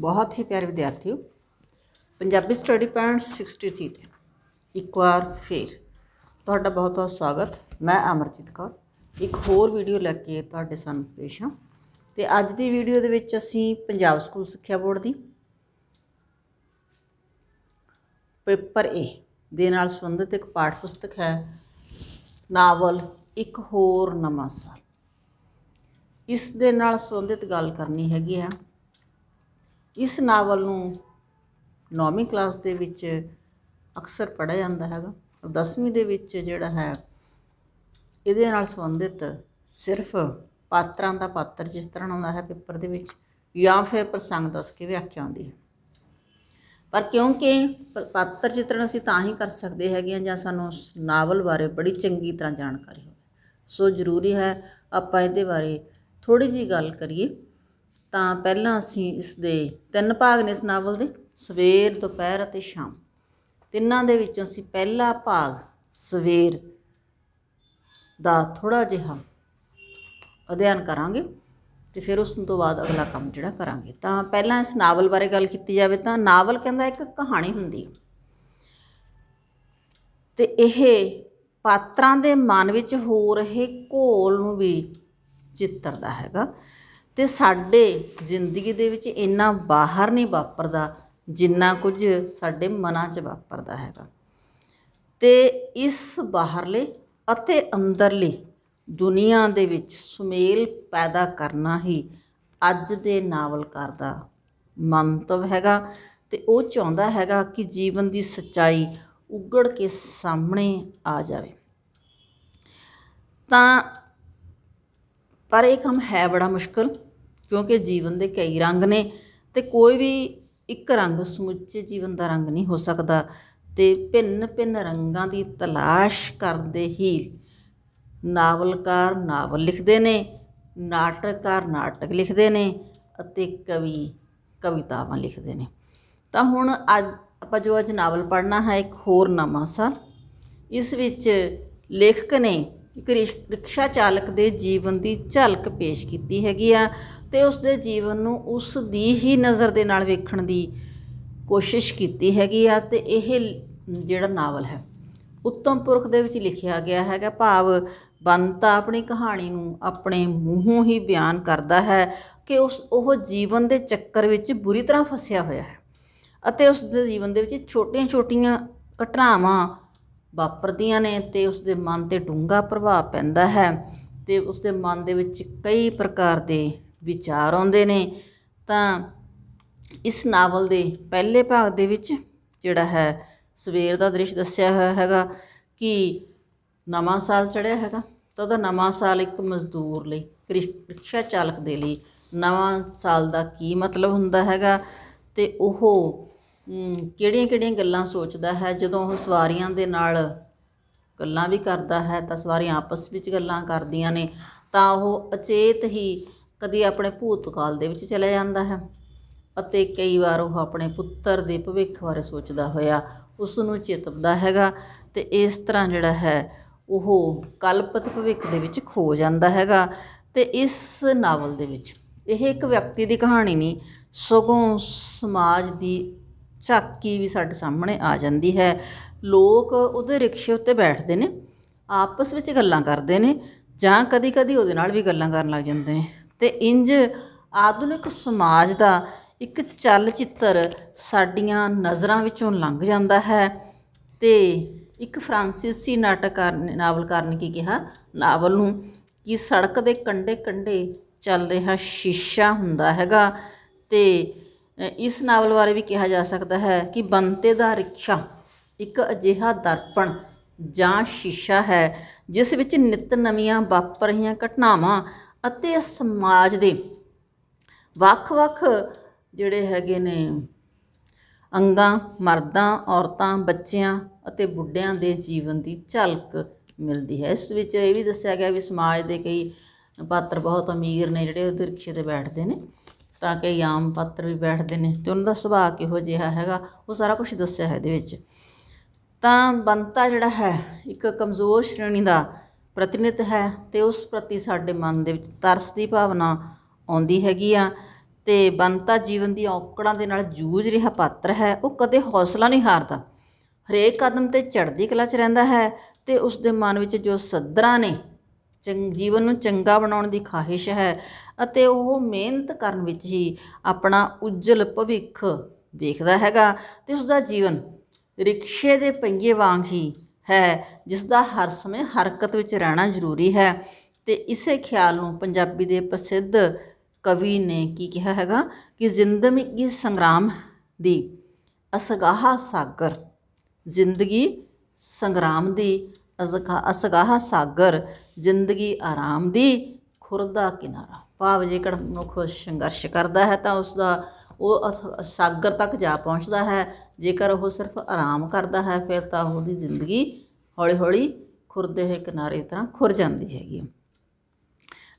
ਬਹੁਤ ਹੀ ਪਿਆਰੇ ਵਿਦਿਆਰਥੀਓ Punjabi study point 63 ਤੇ ਇੱਕ ਵਾਰ ਫੇਰ ਤੁਹਾਡਾ ਬਹੁਤ-ਬਹੁਤ ਸਵਾਗਤ ਮੈਂ ਅਮਰਜੀਤ ਕੌਰ ਇੱਕ ਹੋਰ ਵੀਡੀਓ ਲੈ ਕੇ ਤੁਹਾਡੇ ਸਾਹਮਣੇ ਪੇਸ਼ ਹਾਂ ਤੇ ਅੱਜ ਦੀ ਵੀਡੀਓ ਦੇ ਵਿੱਚ ਅਸੀਂ ਪੰਜਾਬ ਸਕੂਲ ਸਿੱਖਿਆ ਬੋਰਡ ਦੀ ਪੇਪਰ ਏ ਦੇ ਨਾਲ ਸੰਬੰਧਿਤ ਇੱਕ ਪਾਠ ਪੁਸਤਕ ਹੈ ਨਾਵਲ ਇੱਕ ਹੋਰ ਨਮਾਸਾ ਇਸ ਦੇ ਨਾਲ ਸੰਬੰਧਿਤ ਗੱਲ ਕਰਨੀ ਹੈਗੀ ਹੈ ਇਸ ਨਾਵਲ ਨੂੰ 9ਵੀਂ ਕਲਾਸ ਦੇ ਵਿੱਚ ਅਕਸਰ ਪੜ੍ਹਿਆ ਜਾਂਦਾ ਹੈਗਾ 10ਵੀਂ ਦੇ ਵਿੱਚ ਜਿਹੜਾ ਹੈ ਇਹਦੇ ਨਾਲ ਸੰਬੰਧਿਤ ਸਿਰਫ ਪਾਤਰਾਂ ਦਾ ਪਾਤਰ ਜਿਸ ਤਰ੍ਹਾਂ ਆਉਂਦਾ ਹੈ ਪੇਪਰ ਦੇ ਵਿੱਚ ਜਾਂ ਫਿਰ ਪ੍ਰਸੰਗ ਦੱਸ ਕੇ ਵਿਆਖਿਆ ਆਉਂਦੀ ਹੈ ਪਰ ਕਿਉਂਕਿ ਪਾਤਰ ਚਿੱਤਰਣ ਅਸੀਂ ਤਾਂ ਹੀ ਕਰ ਸਕਦੇ ਹੈਗੇ ਜਾਂ ਸਾਨੂੰ ਨਾਵਲ ਬਾਰੇ ਬੜੀ ਚੰਗੀ ਤਰ੍ਹਾਂ ਜਾਣਕਾਰੀ ਹੋਵੇ ਸੋ ਜ਼ਰੂਰੀ ਹੈ ਆਪਾਂ ਇਹਦੇ ਬਾਰੇ ਥੋੜੀ ਜੀ ਗੱਲ ਕਰੀਏ ਤਾਂ ਪਹਿਲਾਂ ਅਸੀਂ ਇਸ ਦੇ ਤਿੰਨ ਭਾਗ ਨੇ ਇਸ ਨਾਵਲ ਦੇ ਸਵੇਰ ਦੁਪਹਿਰ ਅਤੇ ਸ਼ਾਮ ਤਿੰਨਾਂ ਦੇ ਵਿੱਚੋਂ ਅਸੀਂ ਪਹਿਲਾ ਭਾਗ ਸਵੇਰ ਦਾ ਥੋੜਾ ਜਿਹਾ ਅਧਿਐਨ ਕਰਾਂਗੇ ਤੇ ਫਿਰ ਉਸ ਤੋਂ ਬਾਅਦ ਅਗਲਾ ਕੰਮ ਜਿਹੜਾ ਕਰਾਂਗੇ ਤਾਂ ਪਹਿਲਾਂ ਇਸ ਨਾਵਲ ਬਾਰੇ ਗੱਲ ਕੀਤੀ ਜਾਵੇ ਤਾਂ ਨਾਵਲ ਕਹਿੰਦਾ ਇੱਕ ਕਹਾਣੀ ਹੁੰਦੀ ਹੈ ਤੇ ਇਹ ਪਾਤਰਾਂ ਦੇ ਮਨ ਵਿੱਚ ਹੋ ਰਹੇ ਘੋਲ ਨੂੰ ਵੀ ਚਿੱਤਰਦਾ ਹੈਗਾ ਤੇ ਸਾਡੇ ਜ਼ਿੰਦਗੀ ਦੇ ਵਿੱਚ ਇੰਨਾ ਬਾਹਰ ਨਹੀਂ ਵਾਪਰਦਾ ਜਿੰਨਾ ਕੁਝ ਸਾਡੇ ਮਨਾਂ 'ਚ ਵਾਪਰਦਾ ਹੈਗਾ ਤੇ ਇਸ ਬਾਹਰਲੇ ਅਤੇ ਅੰਦਰਲੇ ਦੁਨੀਆ ਦੇ ਵਿੱਚ ਸੁਮੇਲ ਪੈਦਾ ਕਰਨਾ ਹੀ ਅੱਜ ਦੇ ਨਾਵਲਕਾਰ ਦਾ ਮੰਤਵ ਹੈਗਾ ਤੇ ਉਹ ਚਾਹੁੰਦਾ ਹੈਗਾ ਕਿ ਜੀਵਨ ਦੀ ਸੱਚਾਈ ਉਗੜ ਕੇ ਸਾਹਮਣੇ ਆ ਜਾਵੇ ਤਾਂ ਪਰ ਇਹ ਕੰਮ ਹੈ ਬੜਾ ਮੁਸ਼ਕਲ ਕਿਉਂਕਿ ਜੀਵਨ ਦੇ ਕਈ ਰੰਗ ਨੇ ਤੇ ਕੋਈ ਵੀ ਇੱਕ ਰੰਗ ਸਮੁੱਚੇ ਜੀਵਨ ਦਾ ਰੰਗ ਨਹੀਂ ਹੋ ਸਕਦਾ ਤੇ ਭਿੰਨ ਭਿੰਨ ਰੰਗਾਂ ਦੀ ਤਲਾਸ਼ ਕਰਦੇ ਹੀ ਨਾਵਲਕਾਰ ਨਾਵਲ ਲਿਖਦੇ ਨੇ ਨਾਟਕਕਾਰ ਨਾਟਕ ਲਿਖਦੇ ਨੇ ਅਤੇ ਕਵੀ ਕਵਿਤਾਵਾਂ ਲਿਖਦੇ ਨੇ ਤਾਂ ਹੁਣ ਅੱਜ ਆਪਾਂ ਜੋ ਅੱਜ ਨਾਵਲ ਪੜ੍ਹਨਾ ਹੈ ਇੱਕ ਹੋਰ ਨਵਾਂ ਸਾਲ ਇਸ ਵਿੱਚ ਲੇਖਕ ਨੇ ਇੱਕ ਰਿਕਸ਼ਾ ਚਾਲਕ ਦੇ ਜੀਵਨ ਦੀ ਝਲਕ ਪੇਸ਼ ਕੀਤੀ ਹੈਗੀ ਆ ਤੇ ਉਸ ਦੇ ਜੀਵਨ ਨੂੰ ਉਸ ਦੀ ਹੀ ਨਜ਼ਰ ਦੇ ਨਾਲ ਵੇਖਣ ਦੀ ਕੋਸ਼ਿਸ਼ ਕੀਤੀ ਹੈਗੀ ਆ ਤੇ ਇਹ ਜਿਹੜਾ ਨਾਵਲ ਹੈ ਉੱਤਮ ਪੁਰਖ ਦੇ ਵਿੱਚ ਲਿਖਿਆ ਗਿਆ ਹੈਗਾ ਭਾਵ ਬੰਤਾ ਆਪਣੀ ਕਹਾਣੀ ਨੂੰ ਆਪਣੇ ਮੂੰਹੋਂ ਹੀ ਬਿਆਨ ਕਰਦਾ ਹੈ ਕਿ ਉਸ ਉਹ ਜੀਵਨ ਦੇ ਚੱਕਰ ਵਿੱਚ ਬੁਰੀ ਤਰ੍ਹਾਂ ਫਸਿਆ ਹੋਇਆ ਹੈ ਅਤੇ ਉਸ ਦੇ ਜੀਵਨ ਦੇ ਵਿੱਚ ਛੋਟੀਆਂ-ਛੋਟੀਆਂ ਘਟਨਾਵਾਂ ਵਾਪਰਦੀਆਂ ਨੇ ਤੇ ਉਸ ਦੇ ਮਨ ਤੇ ਡੂੰਘਾ ਪ੍ਰਭਾਵ ਪੈਂਦਾ ਹੈ ਤੇ ਉਸ ਦੇ ਮਨ ਦੇ ਵਿੱਚ ਕਈ ਪ੍ਰਕਾਰ ਦੇ ਵਿਚਾਰ ਆਉਂਦੇ ਨੇ ਤਾਂ ਇਸ ਨਾਵਲ ਦੇ ਪਹਿਲੇ ਭਾਗ ਦੇ ਵਿੱਚ ਜਿਹੜਾ ਹੈ ਸਵੇਰ ਦਾ ਦ੍ਰਿਸ਼ ਦੱਸਿਆ ਹੋਇਆ ਹੈਗਾ ਕਿ ਨਵਾਂ ਸਾਲ ਚੜਿਆ ਹੈਗਾ ਤਾਂ ਉਹਦਾ ਨਵਾਂ ਸਾਲ ਇੱਕ ਮਜ਼ਦੂਰ ਲਈ ਰਿਕਸ਼ਾ ਚਾਲਕ ਦੇ ਲਈ ਨਵਾਂ ਸਾਲ ਦਾ ਕੀ ਮਤਲਬ ਹੁੰਦਾ ਹੈਗਾ ਤੇ ਉਹ ਕਿਹੜੀਆਂ-ਕਿਹੜੀਆਂ ਗੱਲਾਂ ਸੋਚਦਾ ਹੈ ਜਦੋਂ ਉਹ ਸਵਾਰੀਆਂ ਦੇ ਨਾਲ ਗੱਲਾਂ ਵੀ ਕਰਦਾ ਹੈ ਤਾਂ ਸਵਾਰੀਆਂ ਆਪਸ ਵਿੱਚ ਗੱਲਾਂ ਕਰਦੀਆਂ ਨੇ ਤਾਂ ਉਹ ਅਚੇਤ ਹੀ ਕਦੀ ਆਪਣੇ ਭੂਤਕਾਲ ਦੇ ਵਿੱਚ ਚਲਾ ਜਾਂਦਾ ਹੈ ਅਤੇ ਕਈ ਵਾਰ ਉਹ ਆਪਣੇ ਪੁੱਤਰ ਦੇ ਭਵਿੱਖ ਬਾਰੇ ਸੋਚਦਾ ਹੋਇਆ ਉਸ ਨੂੰ ਚੇਤਵਦਾ ਹੈਗਾ ਤੇ ਇਸ ਤਰ੍ਹਾਂ ਜਿਹੜਾ ਹੈ ਉਹ ਕਲਪਤ ਭਵਿੱਖ ਦੇ ਵਿੱਚ ਖੋ ਜਾਂਦਾ ਹੈਗਾ ਤੇ ਇਸ ਨਾਵਲ ਦੇ ਵਿੱਚ ਇਹ ਇੱਕ ਵਿਅਕਤੀ ਦੀ ਕਹਾਣੀ ਨਹੀਂ ਸਗੋਂ ਸਮਾਜ ਦੀ ਝਾਕੀ ਵੀ ਸਾਡੇ ਸਾਹਮਣੇ ਆ ਜਾਂਦੀ ਹੈ ਲੋਕ ਉਹਦੇ ਰਿਕਸ਼ੇ ਉੱਤੇ ਬੈਠਦੇ ਨੇ ਆਪਸ ਵਿੱਚ ਗੱਲਾਂ ਕਰਦੇ ਨੇ ਜਾਂ ਕਦੀ-ਕਦੀ ਉਹਦੇ ਨਾਲ ਵੀ ਗੱਲਾਂ ਕਰਨ ਲੱਗ ਜਾਂਦੇ ਨੇ ਤੇ ਇੰਜ ਆਧੁਨਿਕ ਸਮਾਜ ਦਾ ਇੱਕ ਚੱਲ ਚਿੱਤਰ ਸਾਡੀਆਂ ਨਜ਼ਰਾਂ ਵਿੱਚੋਂ ਲੰਘ ਜਾਂਦਾ ਹੈ ਤੇ ਇੱਕ ਫ੍ਰਾਂਸੀਸੀ ਨਾਟਕਕਾਰ ਨੇ ਨਾਵਲਕਾਰ ਨੇ ਕੀ ਕਿਹਾ ਨਾਵਲ ਨੂੰ ਕਿ ਸੜਕ ਦੇ ਕੰਡੇ ਕੰਡੇ ਚੱਲ ਰਿਹਾ ਸ਼ੀਸ਼ਾ ਹੁੰਦਾ ਹੈਗਾ ਤੇ ਇਸ ਨਾਵਲ ਬਾਰੇ ਵੀ ਕਿਹਾ ਜਾ ਸਕਦਾ ਹੈ ਕਿ ਬੰਤੇ ਦਾ ਰਿਕਸ਼ਾ ਇੱਕ ਅਜਿਹਾ ਦਰਪਣ ਜਾਂ ਸ਼ੀਸ਼ਾ ਹੈ ਜਿਸ ਵਿੱਚ ਨਿਤ ਨਵੀਆਂ ਵਾਪਰ ਰਹੀਆਂ ਘਟਨਾਵਾਂ ਅਤੇ ਸਮਾਜ ਦੇ ਵੱਖ-ਵੱਖ ਜਿਹੜੇ ਹੈਗੇ ਨੇ ਅੰਗਾਂ ਮਰਦਾਂ ਔਰਤਾਂ ਬੱਚਿਆਂ ਅਤੇ ਬੁੱਢਿਆਂ ਦੇ ਜੀਵਨ ਦੀ ਝਲਕ ਮਿਲਦੀ ਹੈ ਇਸ ਵਿੱਚ ਇਹ ਵੀ ਦੱਸਿਆ ਗਿਆ ਵੀ ਸਮਾਜ ਦੇ ਕਈ ਪਾਤਰ ਬਹੁਤ ਅਮੀਰ ਨੇ ਜਿਹੜੇ ਉਹ ਰਿਕਸ਼ੇ ਤੇ ਬੈਠਦੇ ਨੇ ਤਾਂ ਕਿ ਯਾਮ ਪਾਤਰ ਵੀ ਬੈਠਦੇ ਨੇ ਤੇ ਉਹਨਾਂ ਦਾ ਸੁਭਾਅ ਕਿਹੋ ਜਿਹਾ ਹੈਗਾ ਉਹ ਸਾਰਾ ਕੁਝ ਦੱਸਿਆ ਹੈ ਇਹਦੇ ਵਿੱਚ ਤਾਂ ਬੰਤਾ ਜਿਹੜਾ ਹੈ ਇੱਕ ਕਮਜ਼ੋਰ ਸ਼੍ਰੇਣੀ ਦਾ ਪ੍ਰਤੀਨਿਧ ਹੈ ਤੇ ਉਸ ਪ੍ਰਤੀ ਸਾਡੇ ਮਨ ਦੇ ਵਿੱਚ ਤਰਸ ਦੀ ਭਾਵਨਾ ਆਉਂਦੀ ਹੈਗੀ ਆ ਤੇ ਬੰਤਾ ਜੀਵਨ ਦੀ ਔਕੜਾਂ ਦੇ ਨਾਲ ਜੂਝ ਰਿਹਾ ਪਾਤਰ ਹੈ ਉਹ ਕਦੇ ਹੌਸਲਾ ਨਹੀਂ ਹਾਰਦਾ ਹਰੇਕ ਕਦਮ ਤੇ ਚੜ੍ਹਦੀ ਕਲਾ 'ਚ ਰਹਿੰਦਾ ਹੈ ਤੇ ਉਸ ਦੇ ਮਨ ਵਿੱਚ ਜੋ ਸੱਦਰਾਂ ਨੇ ਚੰ ਜੀਵਨ ਨੂੰ ਚੰਗਾ ਬਣਾਉਣ ਦੀ ਖਾਹਿਸ਼ ਹੈ ਅਤੇ ਉਹ ਮਿਹਨਤ ਕਰਨ ਵਿੱਚ ਹੀ ਆਪਣਾ ਉਜਲ ਭਵਿੱਖ ਵੇਖਦਾ ਹੈਗਾ ਤੇ ਉਸ ਦਾ ਜੀਵਨ ਰਿਕਸ਼ੇ ਦੇ ਪਹੀਏ ਵਾਂਗ ਹੀ ਹੈ ਜਿਸ ਦਾ ਹਰ ਸਮੇਂ ਹਰਕਤ ਵਿੱਚ ਰਹਿਣਾ ਜ਼ਰੂਰੀ ਹੈ ਤੇ ਇਸੇ ਖਿਆਲ ਨੂੰ ਪੰਜਾਬੀ ਦੇ ਪ੍ਰਸਿੱਧ ਕਵੀ ਨੇ ਕੀ ਕਿਹਾ ਹੈਗਾ ਕਿ ਜ਼ਿੰਦਗੀ ਸੰਗਰਾਮ ਦੀ ਅਸਗਾਹ ਸਾਗਰ ਜ਼ਿੰਦਗੀ ਸੰਗਰਾਮ ਦੀ ਅਸਗਾਹ ਸਾਗਰ ਜ਼ਿੰਦਗੀ ਆਰਾਮ ਦੀ ਖੁਰਦਾ ਕਿਨਾਰਾ ਭਾਵ ਜੇਕਰ ਮਨੁੱਖ ਸੰਘਰਸ਼ ਕਰਦਾ ਹੈ ਤਾਂ ਉਸ ਦਾ ਉਹ ਸਾਗਰ ਤੱਕ ਜਾ ਪਹੁੰਚਦਾ ਹੈ ਜੇਕਰ ਉਹ ਸਿਰਫ ਆਰਾਮ ਕਰਦਾ ਹੈ ਫਿਰ ਤਾਂ ਉਹਦੀ ਜ਼ਿੰਦਗੀ ਹੌਲੀ-ਹੌਲੀ ਖੁਰਦੇ ਹੋਏ ਕਿਨਾਰੇ ਤਰ੍ਹਾਂ ਖੁਰ ਜਾਂਦੀ ਹੈਗੀ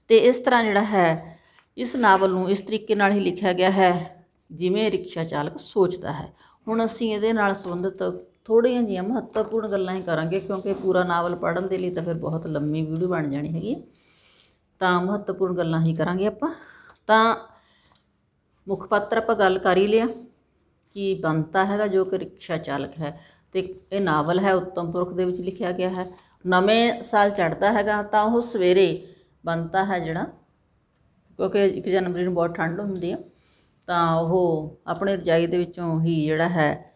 ਤੇ ਇਸ ਤਰ੍ਹਾਂ ਜਿਹੜਾ ਹੈ ਇਸ ਨਾਵਲ ਨੂੰ ਇਸ ਤਰੀਕੇ ਨਾਲ ਹੀ ਲਿਖਿਆ ਗਿਆ ਹੈ ਜਿਵੇਂ ਰਿਕਸ਼ਾ ਚਾਲਕ ਸੋਚਦਾ ਹੈ ਹੁਣ ਅਸੀਂ ਇਹਦੇ ਨਾਲ ਸੰਬੰਧਿਤ ਥੋੜੀਆਂ ਜੀਆਂ ਮਹੱਤਵਪੂਰਨ ਗੱਲਾਂ ਹੀ ਕਰਾਂਗੇ ਕਿਉਂਕਿ ਪੂਰਾ ਨਾਵਲ ਪੜ੍ਹਨ ਦੇ ਲਈ ਤਾਂ ਫਿਰ ਬਹੁਤ ਲੰਮੀ ਵੀਡੀਓ ਬਣ ਜਾਣੀ ਹੈਗੀ ਤਾਂ ਮਹੱਤਵਪੂਰਨ ਗੱਲਾਂ ਹੀ ਕਰਾਂਗੇ ਆਪਾਂ ਤਾਂ ਮੁੱਖ ਪਾਤਰ ਆਪਾਂ ਗੱਲ ਕਰ ਹੀ ਲਿਆ ਕਿ ਬੰਤਾ ਹੈਗਾ ਜੋ ਕਿ ਰਿਕਸ਼ਾ ਚਾਲਕ ਹੈ ਤੇ ਇਹ ਨਾਵਲ ਹੈ ਉੱਤਮ ਪੁਰਖ ਦੇ ਵਿੱਚ ਲਿਖਿਆ ਗਿਆ ਹੈ ਨਵੇਂ ਸਾਲ ਚੜਦਾ ਹੈਗਾ ਤਾਂ ਉਹ ਸਵੇਰੇ ਬੰਤਾ ਹੈ ਜਿਹੜਾ ਕਿਉਂਕਿ 1 ਜਨਵਰੀ ਨੂੰ ਬਹੁਤ ਠੰਡ ਹੁੰਦੀ ਹੈ ਤਾਂ ਉਹ ਆਪਣੇ ਰਜਾਈ ਦੇ ਵਿੱਚੋਂ ਹੀ ਜਿਹੜਾ ਹੈ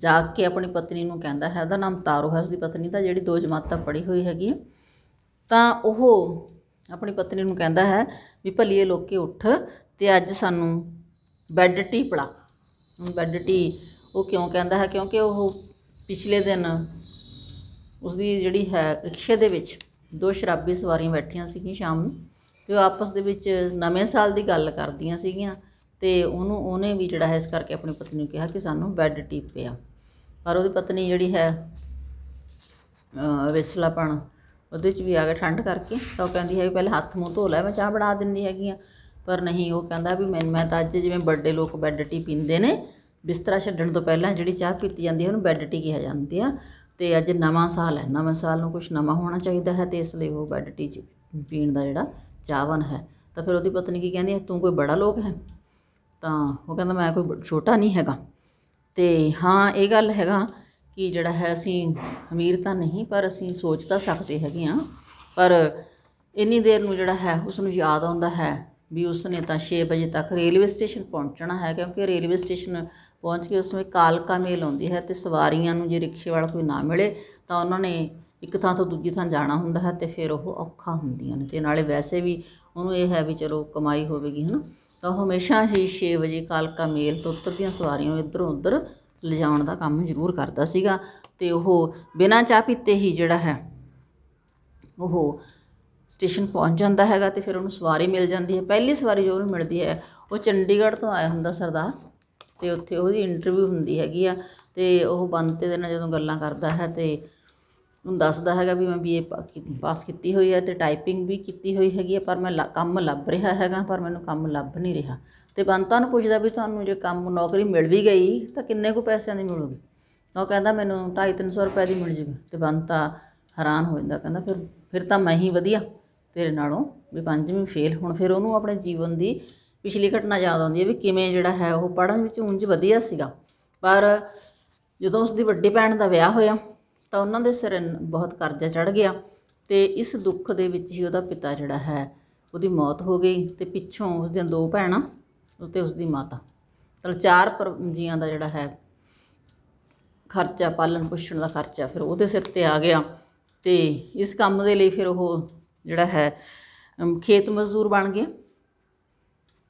ਜਾ ਕੇ ਆਪਣੀ ਪਤਨੀ ਨੂੰ ਕਹਿੰਦਾ ਹੈ ਉਹਦਾ ਨਾਮ ਤਾਰੋ ਹੈ ਉਸਦੀ ਪਤਨੀ ਦਾ ਜਿਹੜੀ ਦੋ ਜਮਾਤਾਂ ਪੜੀ ਹੋਈ ਹੈਗੀ ਤਾਂ ਉਹ ਆਪਣੀ ਪਤਨੀ ਨੂੰ ਕਹਿੰਦਾ ਹੈ ਵੀ ਭਲੀਏ ਲੋਕੇ ਉੱਠ ਤੇ ਅੱਜ ਸਾਨੂੰ ਬੈੱਡ ਟੀ ਪਲਾ ਬੈੱਡ ਟੀ ਉਹ ਕਿਉਂ ਕਹਿੰਦਾ ਹੈ ਕਿਉਂਕਿ ਉਹ ਪਿਛਲੇ ਦਿਨ ਉਸਦੀ ਜਿਹੜੀ ਹੈ ਰਿਕਸ਼ੇ ਦੇ ਵਿੱਚ ਦੋ ਸ਼ਰਾਬੀ ਸਵਾਰੀਆਂ ਬੈਠੀਆਂ ਸੀਗੀਆਂ ਸ਼ਾਮ ਨੂੰ ਤੇ ਉਹ ਆਪਸ ਦੇ ਵਿੱਚ ਨਵੇਂ ਸਾਲ ਦੀ ਗੱਲ ਕਰਦੀਆਂ ਸੀਗੀਆਂ ਤੇ ਉਹਨੂੰ ਉਹਨੇ ਵੀ ਜਿਹੜਾ ਹੈ ਇਸ ਕਰਕੇ ਆਪਣੀ ਪਤਨੀ ਨੂੰ ਕਿਹਾ ਕਿ ਸਾਨੂੰ ਬੈੱਡ ਟੀਪ ਆ ਪਰ ਉਹਦੀ ਪਤਨੀ ਜਿਹੜੀ ਹੈ ਵਿਸਲਾਪਣ ਉਹਦੇ ਚ ਵੀ ਆ ਗਿਆ ਠੰਡ ਕਰਕੇ ਤਾਂ ਉਹ ਕਹਿੰਦੀ ਹੈ ਪਹਿਲੇ ਹੱਥ ਮੂੰਹ ਧੋ ਲੈ ਮੈਂ ਚਾਹ ਬਣਾ ਦਿੰਦੀ ਹੈਗੀ ਆ ਪਰ ਨਹੀਂ ਉਹ ਕਹਿੰਦਾ ਵੀ ਮੈਂ ਮੈਂ ਤਾਂ ਅੱਜ ਜਿਵੇਂ ਵੱਡੇ ਲੋਕ ਬੈੱਡ ਟੀ ਪੀਂਦੇ ਨੇ ਬਿਸਤਰਾ ਛੱਡਣ ਤੋਂ ਪਹਿਲਾਂ ਜਿਹੜੀ ਚਾਹ ਪੀਤੀ ਜਾਂਦੀ ਹੈ ਉਹਨੂੰ ਬੈੱਡ ਟੀ ਕਿਹਾ ਜਾਂਦੀ ਆ ਤੇ ਅੱਜ ਨਵਾਂ ਸਾਲ ਹੈ ਨਵੇਂ ਸਾਲ ਨੂੰ ਕੁਝ ਨਵਾਂ ਹੋਣਾ ਚਾਹੀਦਾ ਹੈ ਤੇ ਇਸ ਲਈ ਉਹ ਬੈੱਡ ਟੀ ਪੀਣ ਦਾ ਜਿਹੜਾ ਚਾਹਵਨ ਹੈ ਤਾਂ ਫਿਰ ਉਹਦੀ ਪਤਨੀ ਕੀ ਕਹਿੰਦੀ ਹੈ ਤੂੰ ਕੋਈ ਬੜਾ ਲੋਕ ਹੈ ਤਾਂ ਉਹ ਕਹਿੰਦਾ ਮੈਂ ਕੋਈ ਛੋਟਾ ਨਹੀਂ ਹੈਗਾ ਤੇ ਹਾਂ ਇਹ ਗੱਲ ਹੈਗਾ ਕਿ ਜਿਹੜਾ ਹੈ ਅਸੀਂ ਅਮੀਰ ਤਾਂ ਨਹੀਂ ਪਰ ਅਸੀਂ ਸੋਚ ਤਾਂ ਸਕਦੇ ਹੈਗੇ ਆ ਪਰ ਇੰਨੀ ਦੇਰ ਨੂੰ ਜਿਹੜਾ ਹੈ ਉਸ ਨੂੰ ਯਾਦ ਆਉਂਦਾ ਹੈ ਵੀ ਉਸ ਨੇ ਤਾਂ 6 ਵਜੇ ਤੱਕ ਰੇਲਵੇ ਸਟੇਸ਼ਨ ਪਹੁੰਚਣਾ ਹੈ ਕਿਉਂਕਿ ਰੇਲਵੇ ਸਟੇਸ਼ਨ ਪਹੁੰਚ ਕੇ ਉਸ ਵਿੱਚ ਕਾਲਕਾ ਮੇਲ ਆਉਂਦੀ ਹੈ ਤੇ ਸਵਾਰੀਆਂ ਨੂੰ ਜੇ ਰਿਕਸ਼ੇ ਵਾਲਾ ਕੋਈ ਨਾ ਮਿਲੇ ਤਾਂ ਉਹਨਾਂ ਨੇ ਇੱਕ ਥਾਂ ਤੋਂ ਦੂਜੀ ਥਾਂ ਜਾਣਾ ਹੁੰਦਾ ਹੈ ਤੇ ਫਿਰ ਉਹ ਔਖਾ ਹੁੰਦੀਆਂ ਨੇ ਤੇ ਨਾਲੇ ਵੈਸੇ ਵੀ ਉਹਨੂੰ ਇਹ ਹੈ ਵੀ ਚਲੋ ਕਮਾਈ ਹੋਵੇਗੀ ਹਨਾ ਤਾਂ ਉਹ ਹਮੇਸ਼ਾ ਹੀ 6 ਵਜੇ ਕਾਲਕਾ ਮੇਲ ਤੋਂ ਦੀਆਂ ਸਵਾਰੀਆਂ ਇਧਰੋਂ ਉਧਰ ਲਿਜਾਉਣ ਦਾ ਕੰਮ ਜ਼ਰੂਰ ਕਰਦਾ ਸੀਗਾ ਤੇ ਉਹ ਬਿਨਾਂ ਚਾਹ ਪੀਤੇ ਹੀ ਜਿਹੜਾ ਹੈ ਉਹ ਸਟੇਸ਼ਨ ਪਹੁੰਚ ਜਾਂਦਾ ਹੈਗਾ ਤੇ ਫਿਰ ਉਹਨੂੰ ਸਵਾਰੀ ਮਿਲ ਜਾਂਦੀ ਹੈ ਪਹਿਲੀ ਸਵਾਰੀ ਜੋ ਉਹਨੂੰ ਮਿਲਦੀ ਹੈ ਉਹ ਚੰਡੀਗੜ੍ਹ ਤੋਂ ਆਇਆ ਹੁੰਦਾ ਸਰਦਾਰ ਤੇ ਉੱਥੇ ਉਹਦੀ ਇੰਟਰਵਿਊ ਹੁੰਦੀ ਹੈਗੀ ਆ ਤੇ ਉਹ ਬੰਤੇ ਦੇ ਨਾਲ ਜਦੋਂ ਗੱਲਾਂ ਕਰਦਾ ਹੈ ਤੇ ਨੂੰ ਦੱਸਦਾ ਹੈਗਾ ਵੀ ਮੈਂ ਬੀਏ ਪਾਸ ਕੀਤੀ ਹੋਈ ਹੈ ਤੇ ਟਾਈਪਿੰਗ ਵੀ ਕੀਤੀ ਹੋਈ ਹੈਗੀ ਹੈ ਪਰ ਮੈਂ ਕੰਮ ਲੱਭ ਰਿਹਾ ਹੈਗਾ ਪਰ ਮੈਨੂੰ ਕੰਮ ਲੱਭ ਨਹੀਂ ਰਿਹਾ ਤੇ ਬੰਤਾ ਨੂੰ ਪੁੱਛਦਾ ਵੀ ਤੁਹਾਨੂੰ ਜੇ ਕੰਮ ਨੌਕਰੀ ਮਿਲ ਵੀ ਗਈ ਤਾਂ ਕਿੰਨੇ ਕੁ ਪੈਸਿਆਂ ਦੀ ਮਿਲੂਗੀ ਉਹ ਕਹਿੰਦਾ ਮੈਨੂੰ 2.5-300 ਰੁਪਏ ਦੀ ਮਿਲ ਜੂਗੀ ਤੇ ਬੰਤਾ ਹੈਰਾਨ ਹੋ ਜਾਂਦਾ ਕਹਿੰਦਾ ਫਿਰ ਫਿਰ ਤਾਂ ਮੈਂ ਹੀ ਵਧੀਆ ਤੇਰੇ ਨਾਲੋਂ ਵੀ ਪੰਜਵੀਂ ਫੇਲ ਹੁਣ ਫਿਰ ਉਹਨੂੰ ਆਪਣੇ ਜੀਵਨ ਦੀ ਪਿਛਲੀ ਘਟਨਾ ਯਾਦ ਆਉਂਦੀ ਹੈ ਵੀ ਕਿਵੇਂ ਜਿਹੜਾ ਹੈ ਉਹ ਪੜ੍ਹਨ ਵਿੱਚ ਉਂਝ ਵਧੀਆ ਸੀਗਾ ਪਰ ਜਦੋਂ ਉਸ ਦੀ ਵੱਡੀ ਭੈਣ ਦਾ ਵਿਆਹ ਹੋਇਆ ਤਾਂ ਉਹਨਾਂ ਦੇ ਸਿਰ ਬਹੁਤ ਕਰਜ਼ਾ ਚੜ ਗਿਆ ਤੇ ਇਸ ਦੁੱਖ ਦੇ ਵਿੱਚ ਹੀ ਉਹਦਾ ਪਿਤਾ ਜਿਹੜਾ ਹੈ ਉਹਦੀ ਮੌਤ ਹੋ ਗਈ ਤੇ ਪਿੱਛੋਂ ਉਸ ਦੇ ਦੋ ਭੈਣਾਂ ਉਤੇ ਉਸ ਦੀ ਮਾਤਾ ਤਲ ਚਾਰ ਜੀਆਂ ਦਾ ਜਿਹੜਾ ਹੈ ਖਰਚਾ ਪਾਲਣ ਪੋਸ਼ਣ ਦਾ ਖਰਚਾ ਫਿਰ ਉਹਦੇ ਸਿਰ ਤੇ ਆ ਗਿਆ ਤੇ ਇਸ ਕੰਮ ਦੇ ਲਈ ਫਿਰ ਉਹ ਜਿਹੜਾ ਹੈ ਖੇਤ ਮਜ਼ਦੂਰ ਬਣ ਗਿਆ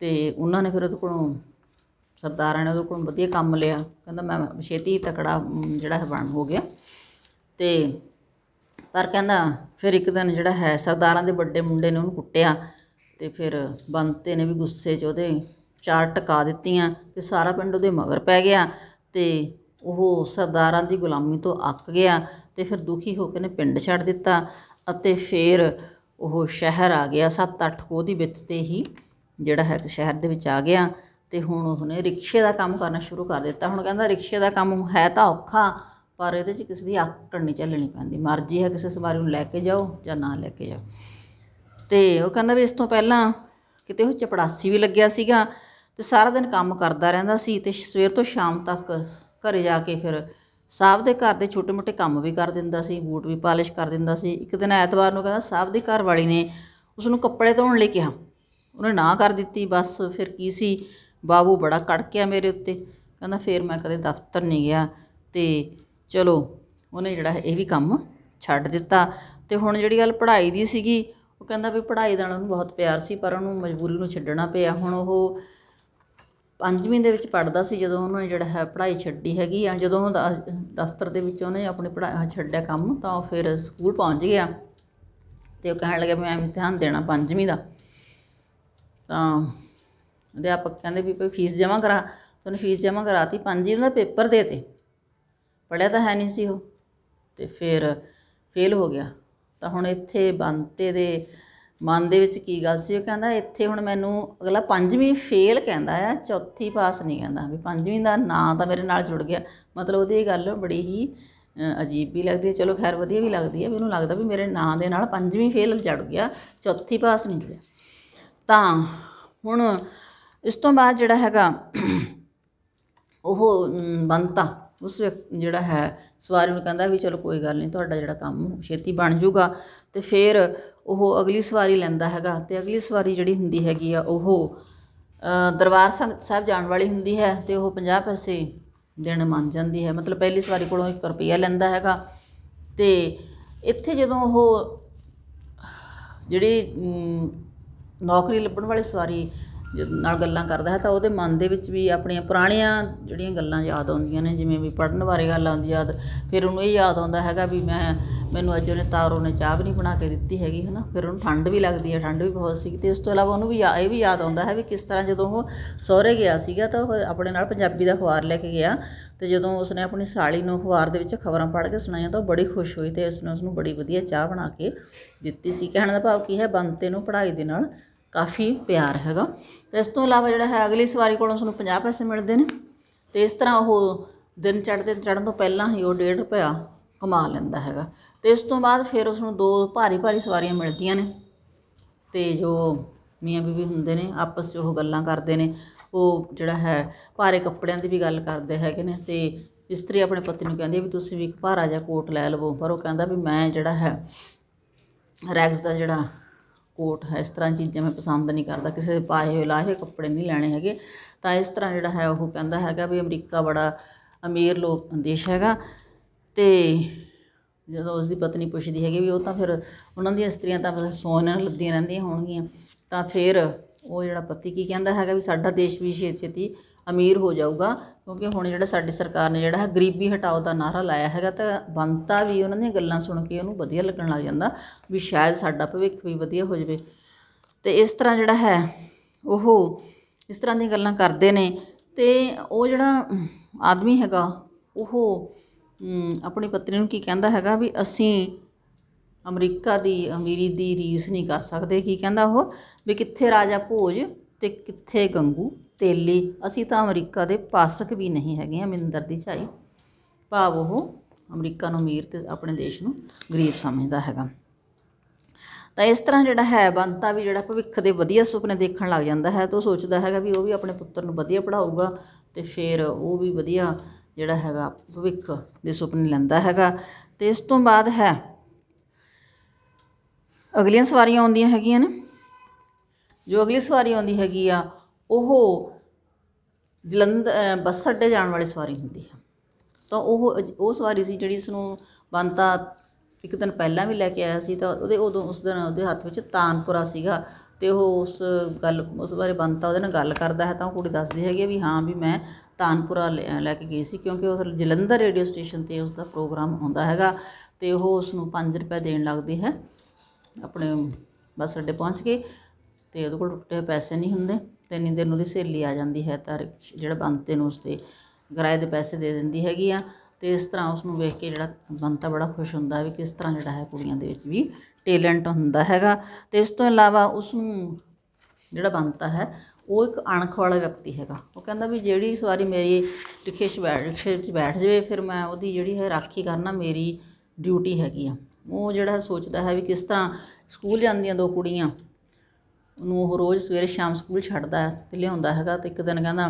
ਤੇ ਉਹਨਾਂ ਨੇ ਫਿਰ ਉਹਦੇ ਕੋਲੋਂ ਸਰਦਾਰਾਂ ਨੇ ਉਹਦੇ ਕੋਲੋਂ ਵਧੀਆ ਕੰਮ ਲਿਆ ਕਹਿੰਦਾ ਮੈਂ ਛੇਤੀ ਤਕੜਾ ਜਿਹੜਾ ਹੈ ਬਣ ਹੋ ਗਿਆ ਤੇ ਪਰ ਕਹਿੰਦਾ ਫਿਰ ਇੱਕ ਦਿਨ ਜਿਹੜਾ ਹੈ ਸਰਦਾਰਾਂ ਦੇ ਵੱਡੇ ਮੁੰਡੇ ਨੇ ਉਹਨੂੰ ਕੁੱਟਿਆ ਤੇ ਫਿਰ ਬੰਤੇ ਨੇ ਵੀ ਗੁੱਸੇ 'ਚ ਉਹਦੇ ਚਾਰ ਟਕਾ ਦਿੱਤੀਆਂ ਤੇ ਸਾਰਾ ਪਿੰਡ ਉਹਦੇ ਮਗਰ ਪੈ ਗਿਆ ਤੇ ਉਹ ਸਰਦਾਰਾਂ ਦੀ ਗੁਲਾਮੀ ਤੋਂ ਅੱਕ ਗਿਆ ਤੇ ਫਿਰ ਦੁਖੀ ਹੋ ਕੇ ਨੇ ਪਿੰਡ ਛੱਡ ਦਿੱਤਾ ਅਤੇ ਫਿਰ ਉਹ ਸ਼ਹਿਰ ਆ ਗਿਆ ਸੱਤ ਅੱਠ ਕੋਹ ਦੀ ਵਿੱਤ ਤੇ ਹੀ ਜਿਹੜਾ ਹੈ ਸ਼ਹਿਰ ਦੇ ਵਿੱਚ ਆ ਗਿਆ ਤੇ ਹੁਣ ਉਹਨੇ ਰਿਕਸ਼ੇ ਦਾ ਕੰਮ ਕਰਨਾ ਸ਼ੁਰੂ ਕਰ ਦਿੱਤਾ ਹੁਣ ਕਹਿੰਦਾ ਰਿਕਸ਼ੇ ਦਾ ਕੰਮ ਹੈ ਤਾਂ ਔਖਾ ਪਰ ਇਹਦੇ 'ਚ ਕਿਸੇ ਦੀ ਆਕੜ ਨਹੀਂ ਚੱਲਣੀ ਪੈਂਦੀ ਮਰਜ਼ੀ ਹੈ ਕਿਸੇ ਸਵਾਰੀ ਨੂੰ ਲੈ ਕੇ ਜਾਓ ਜਾਂ ਨਾ ਲੈ ਕੇ ਜਾਓ ਤੇ ਉਹ ਕਹਿੰਦਾ ਵੀ ਇਸ ਤੋਂ ਪਹਿਲਾਂ ਕਿਤੇ ਉਹ ਚਪੜਾਸੀ ਵੀ ਲੱਗਿਆ ਸੀਗਾ ਤੇ ਸਾਰਾ ਦਿਨ ਕੰਮ ਕਰਦਾ ਰਹਿੰਦਾ ਸੀ ਤੇ ਸਵੇਰ ਤੋਂ ਸ਼ਾਮ ਤੱਕ ਘਰੇ ਜਾ ਕੇ ਫਿਰ ਸਾਹਿਬ ਦੇ ਘਰ ਦੇ ਛੋਟੇ-ਮੋਟੇ ਕੰਮ ਵੀ ਕਰ ਦਿੰਦਾ ਸੀ ਬੂਟ ਵੀ ਪਾਲਿਸ਼ ਕਰ ਦਿੰਦਾ ਸੀ ਇੱਕ ਦਿਨ ਐਤਵਾਰ ਨੂੰ ਕਹਿੰਦਾ ਸਾਹਿਬ ਦੀ ਘਰ ਵਾਲੀ ਨੇ ਉਸ ਨੂੰ ਕੱਪੜੇ ਧੋਣ ਲਈ ਕਿਹਾ ਉਹਨੇ ਨਾ ਕਰ ਦਿੱਤੀ ਬਸ ਫਿਰ ਕੀ ਸੀ ਬਾਬੂ ਬੜਾ ਕੜਕਿਆ ਮੇਰੇ ਉੱਤੇ ਕਹਿੰਦਾ ਫੇਰ ਮੈਂ ਕਦੇ ਦਫ਼ਤਰ ਨਹੀਂ ਗਿਆ ਤੇ ਚਲੋ ਉਹਨੇ ਜਿਹੜਾ ਇਹ ਵੀ ਕੰਮ ਛੱਡ ਦਿੱਤਾ ਤੇ ਹੁਣ ਜਿਹੜੀ ਗੱਲ ਪੜ੍ਹਾਈ ਦੀ ਸੀਗੀ ਉਹ ਕਹਿੰਦਾ ਵੀ ਪੜ੍ਹਾਈ ਦਾ ਉਹਨੂੰ ਬਹੁਤ ਪਿਆਰ ਸੀ ਪਰ ਉਹਨੂੰ ਮਜਬੂਰੀ ਨੂੰ ਛੱਡਣਾ ਪਿਆ ਹੁਣ ਉਹ ਪੰਜਵੀਂ ਦੇ ਵਿੱਚ ਪੜਦਾ ਸੀ ਜਦੋਂ ਉਹਨੇ ਜਿਹੜਾ ਹੈ ਪੜ੍ਹਾਈ ਛੱਡੀ ਹੈਗੀ ਆ ਜਦੋਂ ਉਹ ਦਫ਼ਤਰ ਦੇ ਵਿੱਚ ਉਹਨੇ ਆਪਣੀ ਪੜ੍ਹਾਈ ਛੱਡਿਆ ਕੰਮ ਤਾਂ ਉਹ ਫਿਰ ਸਕੂਲ ਪਹੁੰਚ ਗਿਆ ਤੇ ਉਹ ਕਹਿਣ ਲੱਗਾ ਮੈਂ ਇਮਤਿਹਾਨ ਦੇਣਾ ਪੰਜਵੀਂ ਦਾ ਤਾਂ ਅਧਿਆਪਕ ਕਹਿੰਦੇ ਵੀ ਫੀਸ ਜਮ੍ਹਾਂ ਕਰਾ ਤੂੰ ਉਹਨੇ ਫੀਸ ਜਮ੍ਹਾਂ ਕਰਾਤੀ ਪੰਜਵੀਂ ਦਾ ਪੇਪਰ ਦੇ ਤੇ ਪੜਿਆ ਤਾਂ ਹੈ ਨਹੀਂ ਸੀ ਉਹ ਤੇ ਫਿਰ ਫੇਲ ਹੋ ਗਿਆ ਤਾਂ ਹੁਣ ਇੱਥੇ ਬੰਤੇ ਦੇ ਮਨ ਦੇ ਵਿੱਚ ਕੀ ਗੱਲ ਸੀ ਉਹ ਕਹਿੰਦਾ ਇੱਥੇ ਹੁਣ ਮੈਨੂੰ ਅਗਲਾ ਪੰਜਵੀਂ ਫੇਲ ਕਹਿੰਦਾ ਆ ਚੌਥੀ ਪਾਸ ਨਹੀਂ ਕਹਿੰਦਾ ਵੀ ਪੰਜਵੀਂ ਦਾ ਨਾਂ ਤਾਂ ਮੇਰੇ ਨਾਲ ਜੁੜ ਗਿਆ ਮਤਲਬ ਉਹਦੀ ਇਹ ਗੱਲ ਬੜੀ ਹੀ ਅਜੀਬ ਵੀ ਲੱਗਦੀ ਹੈ ਚਲੋ ਖੈਰ ਵਧੀਆ ਵੀ ਲੱਗਦੀ ਹੈ ਮੈਨੂੰ ਲੱਗਦਾ ਵੀ ਮੇਰੇ ਨਾਂ ਦੇ ਨਾਲ ਪੰਜਵੀਂ ਫੇਲ ਜੜ ਗਿਆ ਚੌਥੀ ਪਾਸ ਨਹੀਂ ਜੁੜਿਆ ਤਾਂ ਹੁਣ ਇਸ ਤੋਂ ਬਾਅਦ ਜਿਹੜਾ ਹੈਗਾ ਉਹ ਬੰਤਾ ਉਸ ਜਿਹੜਾ ਹੈ ਸਵਾਰੀ ਨੂੰ ਕਹਿੰਦਾ ਵੀ ਚਲੋ ਕੋਈ ਗੱਲ ਨਹੀਂ ਤੁਹਾਡਾ ਜਿਹੜਾ ਕੰਮ ਛੇਤੀ ਬਣ ਜਾਊਗਾ ਤੇ ਫਿਰ ਉਹ ਅਗਲੀ ਸਵਾਰੀ ਲੈਂਦਾ ਹੈਗਾ ਤੇ ਅਗਲੀ ਸਵਾਰੀ ਜਿਹੜੀ ਹੁੰਦੀ ਹੈਗੀ ਆ ਉਹ ਦਰਬਾਰ ਸਾਹਿਬ ਜਾਣ ਵਾਲੀ ਹੁੰਦੀ ਹੈ ਤੇ ਉਹ 50 ਪੈਸੇ ਦੇਣ ਮੰਨ ਜਾਂਦੀ ਹੈ ਮਤਲਬ ਪਹਿਲੀ ਸਵਾਰੀ ਕੋਲੋਂ 1 ਰੁਪਿਆ ਲੈਂਦਾ ਹੈਗਾ ਤੇ ਇੱਥੇ ਜਦੋਂ ਉਹ ਜਿਹੜੀ ਨੌਕਰੀ ਲੱਭਣ ਵਾਲੀ ਸਵਾਰੀ ਨਾਲ ਗੱਲਾਂ ਕਰਦਾ ਹੈ ਤਾਂ ਉਹਦੇ ਮਨ ਦੇ ਵਿੱਚ ਵੀ ਆਪਣੀਆਂ ਪੁਰਾਣੀਆਂ ਜਿਹੜੀਆਂ ਗੱਲਾਂ ਯਾਦ ਆਉਂਦੀਆਂ ਨੇ ਜਿਵੇਂ ਵੀ ਪੜਨ ਬਾਰੇ ਗੱਲ ਆਉਂਦੀ ਯਾਦ ਫਿਰ ਉਹਨੂੰ ਇਹ ਯਾਦ ਆਉਂਦਾ ਹੈਗਾ ਵੀ ਮੈਂ ਮੈਨੂੰ ਅੱਜ ਉਹਨੇ ਤਾਰੋ ਨੇ ਚਾਹ ਵੀ ਨਹੀਂ ਬਣਾ ਕੇ ਦਿੱਤੀ ਹੈਗੀ ਹਨਾ ਫਿਰ ਉਹਨੂੰ ਠੰਡ ਵੀ ਲੱਗਦੀ ਹੈ ਠੰਡ ਵੀ ਬਹੁਤ ਸੀ ਤੇ ਉਸ ਤੋਂ ਇਲਾਵਾ ਉਹਨੂੰ ਵੀ ਇਹ ਵੀ ਯਾਦ ਆਉਂਦਾ ਹੈ ਵੀ ਕਿਸ ਤਰ੍ਹਾਂ ਜਦੋਂ ਉਹ ਸਹੁਰੇ ਗਿਆ ਸੀਗਾ ਤਾਂ ਉਹ ਆਪਣੇ ਨਾਲ ਪੰਜਾਬੀ ਦਾ ਅਖਬਾਰ ਲੈ ਕੇ ਗਿਆ ਤੇ ਜਦੋਂ ਉਸਨੇ ਆਪਣੀ ਸਾਲੀ ਨੂੰ ਅਖਬਾਰ ਦੇ ਵਿੱਚ ਖਬਰਾਂ ਪੜ੍ਹ ਕੇ ਸੁਣਾਈਆਂ ਤਾਂ ਉਹ ਬੜੀ ਖੁਸ਼ ਹੋਈ ਤੇ ਉਸਨੇ ਉਸਨੂੰ ਬੜੀ ਵਧੀਆ ਚਾਹ ਬਣਾ ਕੇ ਦਿੱਤੀ ਸੀ ਕਹਿਣ ਦਾ ਭਾਵ ਕੀ ਹੈ ਬੰਤੇ ਨੂੰ ਪੜ੍ਹਾਈ ਦੇ ਨਾਲ ਕਾਫੀ ਪਿਆਰ ਹੈਗਾ ਤੇ ਇਸ ਤੋਂ ਇਲਾਵਾ ਜਿਹੜਾ ਹੈ ਅਗਲੀ ਸਵਾਰੀ ਕੋਲੋਂ ਤੁਹਾਨੂੰ 50 ਪੈਸੇ ਮਿਲਦੇ ਨੇ ਤੇ ਇਸ ਤਰ੍ਹਾਂ ਉਹ ਦਿਨ ਚੜ੍ਹਦੇ ਚੜ੍ਹਨ ਤੋਂ ਪਹਿਲਾਂ ਹੀ ਉਹ 1.5 ਰੁਪਿਆ ਕਮਾ ਲੈਂਦਾ ਹੈਗਾ ਤੇ ਇਸ ਤੋਂ ਬਾਅਦ ਫਿਰ ਉਸ ਨੂੰ ਦੋ ਭਾਰੀ ਭਾਰੀ ਸਵਾਰੀਆਂ ਮਿਲਦੀਆਂ ਨੇ ਤੇ ਜੋ ਮੀਆਂ ਬੀਬੀ ਹੁੰਦੇ ਨੇ ਆਪਸ 'ਚ ਉਹ ਗੱਲਾਂ ਕਰਦੇ ਨੇ ਉਹ ਜਿਹੜਾ ਹੈ ਭਾਰੇ ਕੱਪੜਿਆਂ ਦੀ ਵੀ ਗੱਲ ਕਰਦੇ ਹੈਗੇ ਨੇ ਤੇ ਇਸਤਰੀ ਆਪਣੇ ਪਤੀ ਨੂੰ ਕਹਿੰਦੀ ਵੀ ਤੁਸੀਂ ਵੀ ਇੱਕ ਭਾਰਾ ਜਿਹਾ ਕੋਟ ਲੈ ਲਵੋ ਪਰ ਉਹ ਕਹਿੰਦਾ ਵੀ ਮੈਂ ਜਿਹੜਾ ਹੈ ਰੈਕਸ ਦਾ ਜਿਹੜਾ ਕੋਟ ਹੈ ਇਸ ਤਰ੍ਹਾਂ ਚੀਜ਼ਾਂ ਮੈਂ ਪਸੰਦ ਨਹੀਂ ਕਰਦਾ ਕਿਸੇ ਦੇ ਪਾਏ ਹੋਏ ਲਾਹੇ ਕੱਪੜੇ ਨਹੀਂ ਲੈਣੇ ਹੈਗੇ ਤਾਂ ਇਸ ਤਰ੍ਹਾਂ ਜਿਹੜਾ ਹੈ ਉਹ ਕਹਿੰਦਾ ਹੈਗਾ ਵੀ ਅਮਰੀਕਾ ਬੜਾ ਅਮੀਰ ਲੋਕ ਦੇਸ਼ ਹੈਗਾ ਤੇ ਜਦੋਂ ਉਸ ਦੀ ਪਤਨੀ ਪੁੱਛਦੀ ਹੈਗੀ ਵੀ ਉਹ ਤਾਂ ਫਿਰ ਉਹਨਾਂ ਦੀਆਂ ਇਸਤਰੀਆਂ ਤਾਂ ਸੋਨੇ ਨਾਲ ਲੱਦੀਆਂ ਰਹਿੰਦੀਆਂ ਹੋਣਗੀਆਂ ਤਾਂ ਫਿਰ ਉਹ ਜਿਹੜਾ ਪਤੀ ਕੀ ਕਹਿੰਦਾ ਹੈਗਾ ਵੀ ਸਾਡਾ ਦੇਸ਼ ਵੀ ਛੇਤੀ ਛੇਤੀ ਅਮੀਰ ਹੋ ਜਾਊਗਾ ਕਿਉਂਕਿ ਹੁਣ ਜਿਹੜਾ ਸਾਡੀ ਸਰਕਾਰ ਨੇ ਜਿਹੜਾ ਹੈ ਗਰੀਬੀ ਹਟਾਓ ਦਾ ਨਾਰਾ ਲਾਇਆ ਹੈਗਾ ਤਾਂ ਬੰਤਾ ਵੀ ਉਹਨਾਂ ਦੀਆਂ ਗੱਲਾਂ ਸੁਣ ਕੇ ਉਹਨੂੰ ਵਧੀਆ ਲੱਗਣ ਲੱਗ ਜਾਂਦਾ ਵੀ ਸ਼ਾਇਦ ਸਾਡਾ ਭਵਿੱਖ ਵੀ ਵਧੀਆ ਹੋ ਜਾਵੇ ਤੇ ਇਸ ਤਰ੍ਹਾਂ ਜਿਹੜਾ ਹੈ ਉਹ ਇਸ ਤਰ੍ਹਾਂ ਦੀਆਂ ਗੱਲਾਂ ਕਰਦੇ ਨੇ ਤੇ ਉਹ ਜਿਹੜਾ ਆਦਮੀ ਹੈਗਾ ਉਹ ਆਪਣੀ ਪਤਨੀ ਨੂੰ ਕੀ ਕਹਿੰਦਾ ਹੈਗਾ ਵੀ ਅਸੀਂ ਅਮਰੀਕਾ ਦੀ ਅਮੀਰੀ ਦੀ ਰੀਸ ਨਹੀਂ ਕਰ ਸਕਦੇ ਕੀ ਕਹਿੰਦਾ ਉਹ ਵੀ ਕਿੱਥੇ ਰਾਜਾ ਭੋਜ ਤੇ ਕਿੱਥੇ ਗੰਗੂ ਤੇਲੀ ਅਸੀਂ ਤਾਂ ਅਮਰੀਕਾ ਦੇ ਪਾਸਕ ਵੀ ਨਹੀਂ ਹੈਗੇ ਆ ਮਿੰਦਰ ਦੀ ਝਾਈ ਭਾਵ ਉਹ ਅਮਰੀਕਾ ਨੂੰ ਅਮੀਰ ਤੇ ਆਪਣੇ ਦੇਸ਼ ਨੂੰ ਗਰੀਬ ਸਮਝਦਾ ਹੈਗਾ ਤਾਂ ਇਸ ਤਰ੍ਹਾਂ ਜਿਹੜਾ ਹੈ ਬੰਤਾ ਵੀ ਜਿਹੜਾ ਭਵਿੱਖ ਦੇ ਵਧੀਆ ਸੁਪਨੇ ਦੇਖਣ ਲੱਗ ਜਾਂਦਾ ਹੈ ਤਾਂ ਉਹ ਸੋਚਦਾ ਹੈਗਾ ਵੀ ਉਹ ਵੀ ਆਪਣੇ ਪੁੱਤਰ ਨੂੰ ਵਧੀਆ ਪੜਾਊਗਾ ਤੇ ਫਿਰ ਉਹ ਵੀ ਵਧੀਆ ਜਿਹੜਾ ਹੈਗਾ ਭਵਿੱਖ ਦੇ ਸੁਪਨੇ ਲੈਂਦਾ ਹੈਗਾ ਤੇ ਇਸ ਤੋਂ ਬਾਅਦ ਹੈ ਅਗਲੀਆਂ ਸਵਾਰੀਆਂ ਆਉਂਦੀਆਂ ਹੈਗੀਆਂ ਨੇ ਜੋ ਅਗਲੀ ਸਵਾਰੀ ਆਉਂਦੀ ਹੈਗੀ ਆ ਉਹ ਜਲੰਧਰ ਬੱਸ ਅੱਡੇ ਜਾਣ ਵਾਲੀ ਸਵਾਰੀ ਹੁੰਦੀ ਹੈ ਤਾਂ ਉਹ ਉਹ ਸਵਾਰੀ ਸੀ ਜਿਹੜੀ ਉਸ ਨੂੰ ਬੰਤਾ ਇੱਕ ਦਿਨ ਪਹਿਲਾਂ ਵੀ ਲੈ ਕੇ ਆਇਆ ਸੀ ਤਾਂ ਉਹਦੇ ਉਦੋਂ ਉਸ ਦਿਨ ਉਹਦੇ ਹੱਥ ਵਿੱਚ ਤਾਨਪੁਰਾ ਸੀਗਾ ਤੇ ਉਹ ਉਸ ਗੱਲ ਉਸ ਬਾਰੇ ਬੰਤਾ ਉਹਦੇ ਨਾਲ ਗੱਲ ਕਰਦਾ ਹੈ ਤਾਂ ਉਹ ਕੁੜੀ ਦੱਸਦੀ ਹੈਗੀ ਵੀ ਹਾਂ ਵੀ ਮੈਂ ਤਾਨਪੁਰਾ ਲੈ ਕੇ ਗਈ ਸੀ ਕਿਉਂਕਿ ਉਹ ਜਲੰਧਰ ਰੇਡੀਓ ਸਟੇਸ਼ਨ ਤੇ ਉਸ ਦਾ ਪ੍ਰੋਗਰਾਮ ਆਉਂਦਾ ਹੈਗਾ ਤੇ ਉਹ ਉਸ ਨੂੰ 5 ਰੁਪਏ ਦੇਣ ਲੱਗਦੀ ਹੈ ਆਪਣੇ ਬੱਸ ਅੱਡੇ ਪਹੁੰਚ ਕੇ ਤੇ ਉਹਦੇ ਕੋਲ ਟੁੱਟੇ ਪੈਸੇ ਨਹੀਂ ਹੁੰਦੇ ਤੇ ਨਿੰਦਰ ਨੂੰ ਦੀ ਸਹੇਲੀ ਆ ਜਾਂਦੀ ਹੈ ਤਾਂ ਜਿਹੜਾ ਬੰਤੇ ਨੂੰ ਉਸਦੇ ਕਿਰਾਏ ਦੇ ਪੈਸੇ ਦੇ ਦਿੰਦੀ ਹੈਗੀ ਆ ਤੇ ਇਸ ਤਰ੍ਹਾਂ ਉਸ ਨੂੰ ਵੇਖ ਕੇ ਜਿਹੜਾ ਬੰਤਾ ਬੜਾ ਖੁਸ਼ ਹੁੰਦਾ ਵੀ ਕਿਸ ਤਰ੍ਹਾਂ ਜਿਹੜਾ ਹੈ ਕੁੜੀਆਂ ਦੇ ਵਿੱਚ ਵੀ ਟੈਲੈਂਟ ਹੁੰਦਾ ਹੈਗਾ ਤੇ ਇਸ ਤੋਂ ਇਲਾਵਾ ਉਸ ਨੂੰ ਜਿਹੜਾ ਬੰਤਾ ਹੈ ਉਹ ਇੱਕ ਅਣਖ ਵਾਲਾ ਵਿਅਕਤੀ ਹੈਗਾ ਉਹ ਕਹਿੰਦਾ ਵੀ ਜਿਹੜੀ ਸਵਾਰੀ ਮੇਰੀ ਰਿਕਸ਼ੇ 'ਚ ਬੈਠ ਰਿਕਸ਼ੇ 'ਚ ਬੈਠ ਜਾਵੇ ਫਿਰ ਮੈਂ ਉਹਦੀ ਜਿਹੜੀ ਹੈ ਰਾਖੀ ਕਰਨਾ ਮੇਰੀ ਡਿਊਟੀ ਹੈਗੀ ਆ ਉਹ ਜਿਹੜਾ ਸੋਚਦਾ ਹੈ ਵੀ ਕਿਸ ਤਰ੍ਹਾਂ ਸਕੂਲ ਜਾਂਦੀਆਂ ਦੋ ਕੁੜੀਆਂ ਉਹਨੂੰ ਉਹ ਰੋਜ਼ ਸਵੇਰੇ ਸ਼ਾਮ ਸਕੂਲ ਛੱਡਦਾ ਤੇ ਲਿਆਉਂਦਾ ਹੈਗਾ ਤੇ ਇੱਕ ਦਿਨ ਕਹਿੰਦਾ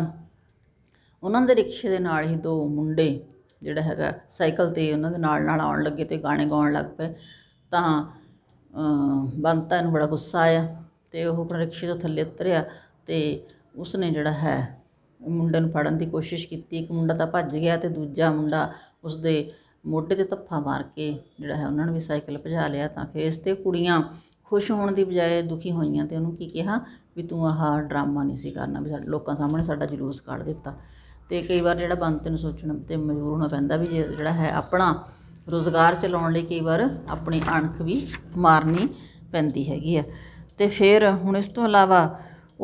ਉਹਨਾਂ ਦੇ ਰਿਕਸ਼ੇ ਦੇ ਨਾਲ ਹੀ ਦੋ ਮੁੰਡੇ ਜਿਹੜਾ ਹੈਗਾ ਸਾਈਕਲ ਤੇ ਉਹਨਾਂ ਦੇ ਨਾਲ ਨਾਲ ਆਉਣ ਲੱਗੇ ਤੇ ਗਾਣੇ ਗਾਉਣ ਲੱਗ ਪਏ ਤਾਂ ਬੰਤਾ ਨੂੰ ਬੜਾ ਗੁੱਸਾ ਆਇਆ ਤੇ ਉਹ ਆਪਣੇ ਰਿਕਸ਼ੇ ਤੋਂ ਥੱਲੇ ਉਤਰਿਆ ਤੇ ਉਸਨੇ ਜਿਹੜਾ ਹੈ ਮੁੰਡੇ ਨੂੰ ਫੜਨ ਦੀ ਕੋਸ਼ਿਸ਼ ਕੀਤੀ ਇੱਕ ਮੁੰਡਾ ਤਾਂ ਭੱਜ ਗਿਆ ਤੇ ਦੂਜਾ ਮੁੰਡਾ ਉਸਦੇ ਮੋਢੇ ਤੇ ਧੱਫਾ ਮਾਰ ਕੇ ਜਿਹੜਾ ਹੈ ਉਹਨਾਂ ਨੂੰ ਵੀ ਸਾਈਕਲ ਭਜਾ ਲਿਆ ਤਾਂ ਫੇਸ ਤੇ ਕੁੜੀਆਂ ਖੁਸ਼ ਹੋਣ ਦੀ ਬਜਾਏ ਦੁਖੀ ਹੋਈਆਂ ਤੇ ਉਹਨੂੰ ਕੀ ਕਿਹਾ ਵੀ ਤੂੰ ਆਹ ਡਰਾਮਾ ਨਹੀਂ ਸੀ ਕਰਨਾ ਵੀ ਸਾਡੇ ਲੋਕਾਂ ਸਾਹਮਣੇ ਸਾਡਾ ਜਲੂਸ ਕੱਢ ਦਿੱਤਾ ਤੇ ਕਈ ਵਾਰ ਜਿਹੜਾ ਬੰਦ ਤੈਨੂੰ ਸੋਚਣਾ ਤੇ ਮਜਬੂਰ ਹੋਣਾ ਪੈਂਦਾ ਵੀ ਜਿਹੜਾ ਹੈ ਆਪਣਾ ਰੋਜ਼ਗਾਰ ਚਲਾਉਣ ਲਈ ਕਈ ਵਾਰ ਆਪਣੀ ਅਣਖ ਵੀ ਮਾਰਨੀ ਪੈਂਦੀ ਹੈਗੀ ਆ ਤੇ ਫਿਰ ਹੁਣ ਇਸ ਤੋਂ ਇਲਾਵਾ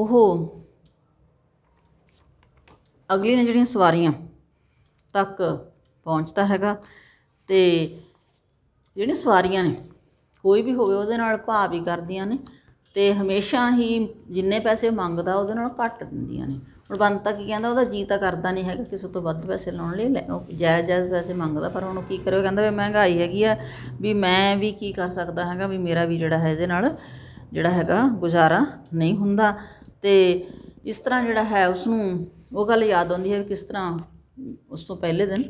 ਉਹ ਅਗਲੀ ਨੇ ਜਿਹੜੀਆਂ ਸਵਾਰੀਆਂ ਤੱਕ ਪਹੁੰਚਦਾ ਹੈਗਾ ਤੇ ਜਿਹੜੀਆਂ ਸਵਾਰੀਆਂ ਨੇ ਕੋਈ ਵੀ ਹੋਵੇ ਉਹਦੇ ਨਾਲ ਭਾਅ ਵੀ ਕਰਦੀਆਂ ਨੇ ਤੇ ਹਮੇਸ਼ਾ ਹੀ ਜਿੰਨੇ ਪੈਸੇ ਮੰਗਦਾ ਉਹਦੇ ਨਾਲ ਘੱਟ ਦਿੰਦੀਆਂ ਨੇ ਹੁਣ ਬੰਤਾ ਕੀ ਕਹਿੰਦਾ ਉਹਦਾ ਜੀ ਤਾਂ ਕਰਦਾ ਨਹੀਂ ਹੈਗਾ ਕਿਸੇ ਤੋਂ ਵੱਧ ਪੈਸੇ ਲਾਉਣ ਲਈ ਉਹ ਜਾਇਜ਼ ਜਾਇਜ਼ ਪੈਸੇ ਮੰਗਦਾ ਪਰ ਹੁਣ ਕੀ ਕਰੇ ਕਹਿੰਦਾ ਵੀ ਮਹਿੰਗਾਈ ਹੈਗੀ ਆ ਵੀ ਮੈਂ ਵੀ ਕੀ ਕਰ ਸਕਦਾ ਹੈਗਾ ਵੀ ਮੇਰਾ ਵੀ ਜਿਹੜਾ ਹੈ ਇਹਦੇ ਨਾਲ ਜਿਹੜਾ ਹੈਗਾ ਗੁਜ਼ਾਰਾ ਨਹੀਂ ਹੁੰਦਾ ਤੇ ਇਸ ਤਰ੍ਹਾਂ ਜਿਹੜਾ ਹੈ ਉਸ ਨੂੰ ਉਹ ਗੱਲ ਯਾਦ ਆਉਂਦੀ ਹੈ ਕਿ ਕਿਸ ਤਰ੍ਹਾਂ ਉਸ ਤੋਂ ਪਹਿਲੇ ਦਿਨ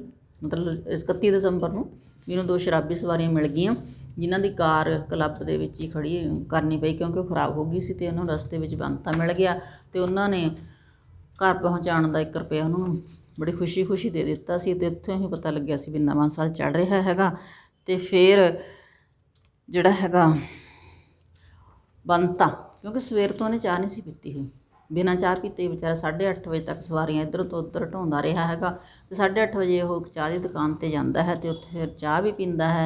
ਮਤਲਬ 31 ਦਸੰਬਰ ਨੂੰ ਮੈਨੂੰ ਦੋ ਸ਼ਰਾਬੀ ਸਵਾਰੀਆਂ ਮਿਲ ਗਈਆਂ ਜਿਨ੍ਹਾਂ ਦੀ ਕਾਰ ਕਲੱਬ ਦੇ ਵਿੱਚ ਹੀ ਖੜੀ ਕਰਨੀ ਪਈ ਕਿਉਂਕਿ ਉਹ ਖਰਾਬ ਹੋ ਗਈ ਸੀ ਤੇ ਉਹਨੂੰ ਰਸਤੇ ਵਿੱਚ ਬੰਤਾ ਮਿਲ ਗਿਆ ਤੇ ਉਹਨਾਂ ਨੇ ਘਰ ਪਹੁੰਚਾਉਣ ਦਾ 1 ਰੁਪਿਆ ਉਹਨੂੰ ਬੜੀ ਖੁਸ਼ੀ-ਖੁਸ਼ੀ ਦੇ ਦਿੱਤਾ ਸੀ ਤੇ ਉੱਥੋਂ ਹੀ ਪਤਾ ਲੱਗਿਆ ਸੀ ਵੀ ਨਵਾਂ ਸਾਲ ਚੜ ਰਿਹਾ ਹੈਗਾ ਤੇ ਫਿਰ ਜਿਹੜਾ ਹੈਗਾ ਬੰਤਾ ਕਿਉਂਕਿ ਸਵੇਰ ਤੋਂ ਉਹਨੇ ਚਾਹ ਨਹੀਂ ਸੀ ਪੀਤੀ ਹੋਈ ਬਿਨਾਂ ਚਾਹ ਪੀਤੇ ਵਿਚਾਰਾ 8:30 ਵਜੇ ਤੱਕ ਸਵਾਰੀਆਂ ਇਧਰ ਤੋਂ ਉੱਧਰ ਢੋਂਦਾ ਰਿਹਾ ਹੈਗਾ ਤੇ 8:30 ਵਜੇ ਉਹ ਚਾਹ ਦੀ ਦੁਕਾਨ ਤੇ ਜਾਂਦਾ ਹੈ ਤੇ ਉੱਥੇ ਫਿਰ ਚਾਹ ਵੀ ਪੀਂਦਾ ਹੈ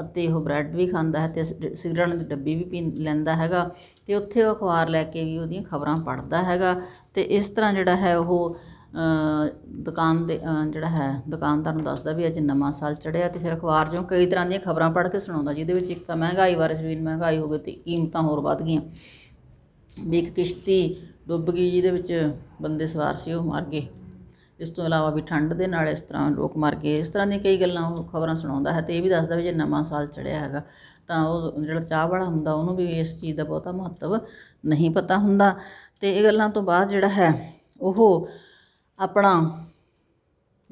ਅਤੇ ਉਹ ਬ੍ਰੈਡ ਵੀ ਖਾਂਦਾ ਹੈ ਤੇ ਸਿਗਰਟਾਂ ਦੀ ਡੱਬੀ ਵੀ ਪੀ ਲੈਂਦਾ ਹੈਗਾ ਤੇ ਉੱਥੇ ਉਹ ਅਖਬਾਰ ਲੈ ਕੇ ਵੀ ਉਹਦੀਆਂ ਖਬਰਾਂ ਪੜ੍ਹਦਾ ਹੈਗਾ ਤੇ ਇਸ ਤਰ੍ਹਾਂ ਜਿਹੜਾ ਹੈ ਉਹ ਦੁਕਾਨ ਦੇ ਜਿਹੜਾ ਹੈ ਦੁਕਾਨਦਾਰ ਨੂੰ ਦੱਸਦਾ ਵੀ ਅੱਜ ਨਵਾਂ ਸਾਲ ਚੜਿਆ ਤੇ ਫਿਰ ਅਖਬਾਰ ਜੋ ਕਈ ਤਰ੍ਹਾਂ ਦੀਆਂ ਖਬਰਾਂ ਪੜ੍ਹ ਕੇ ਸੁਣਾਉਂਦਾ ਜਿਹਦੇ ਵਿੱਚ ਇੱਕ ਤਾਂ ਮਹਿੰਗਾਈ ਬਾਰੇ ਵੀ ਮਹਿੰਗਾਈ ਹੋ ਗਈ ਤੇ ਕੀਮਤਾਂ ਹੋਰ ਵਧ ਗਈਆਂ ਵੀ ਇੱਕ ਕਿਸ਼ਤੀ ਡੁੱਬ ਗਈ ਜਿਹਦੇ ਵਿੱਚ ਬੰਦੇ ਸਵਾਰ ਸੀ ਉਹ ਮਰ ਗਏ ਇਸ ਤੋਂ ਇਲਾਵਾ ਵੀ ਠੰਡ ਦੇ ਨਾਲ ਇਸ ਤਰ੍ਹਾਂ ਲੋਕ ਮਰ ਗਏ ਇਸ ਤਰ੍ਹਾਂ ਦੀਆਂ ਕਈ ਗੱਲਾਂ ਉਹ ਖਬਰਾਂ ਸੁਣਾਉਂਦਾ ਹੈ ਤੇ ਇਹ ਵੀ ਦੱਸਦਾ ਵੀ ਜੇ ਨਵਾਂ ਸਾਲ ਚੜਿਆ ਹੈਗਾ ਤਾਂ ਉਹ ਜਿਹੜਾ ਚਾਹ ਵਾਲਾ ਹੁੰਦਾ ਉਹਨੂੰ ਵੀ ਇਸ ਚੀਜ਼ ਦਾ ਬਹੁਤਾ ਮਹੱਤਵ ਨਹੀਂ ਪਤਾ ਹੁੰਦਾ ਤੇ ਇਹ ਗੱਲਾਂ ਤੋਂ ਬਾਅਦ ਜਿਹੜਾ ਹੈ ਉਹ ਆਪਣਾ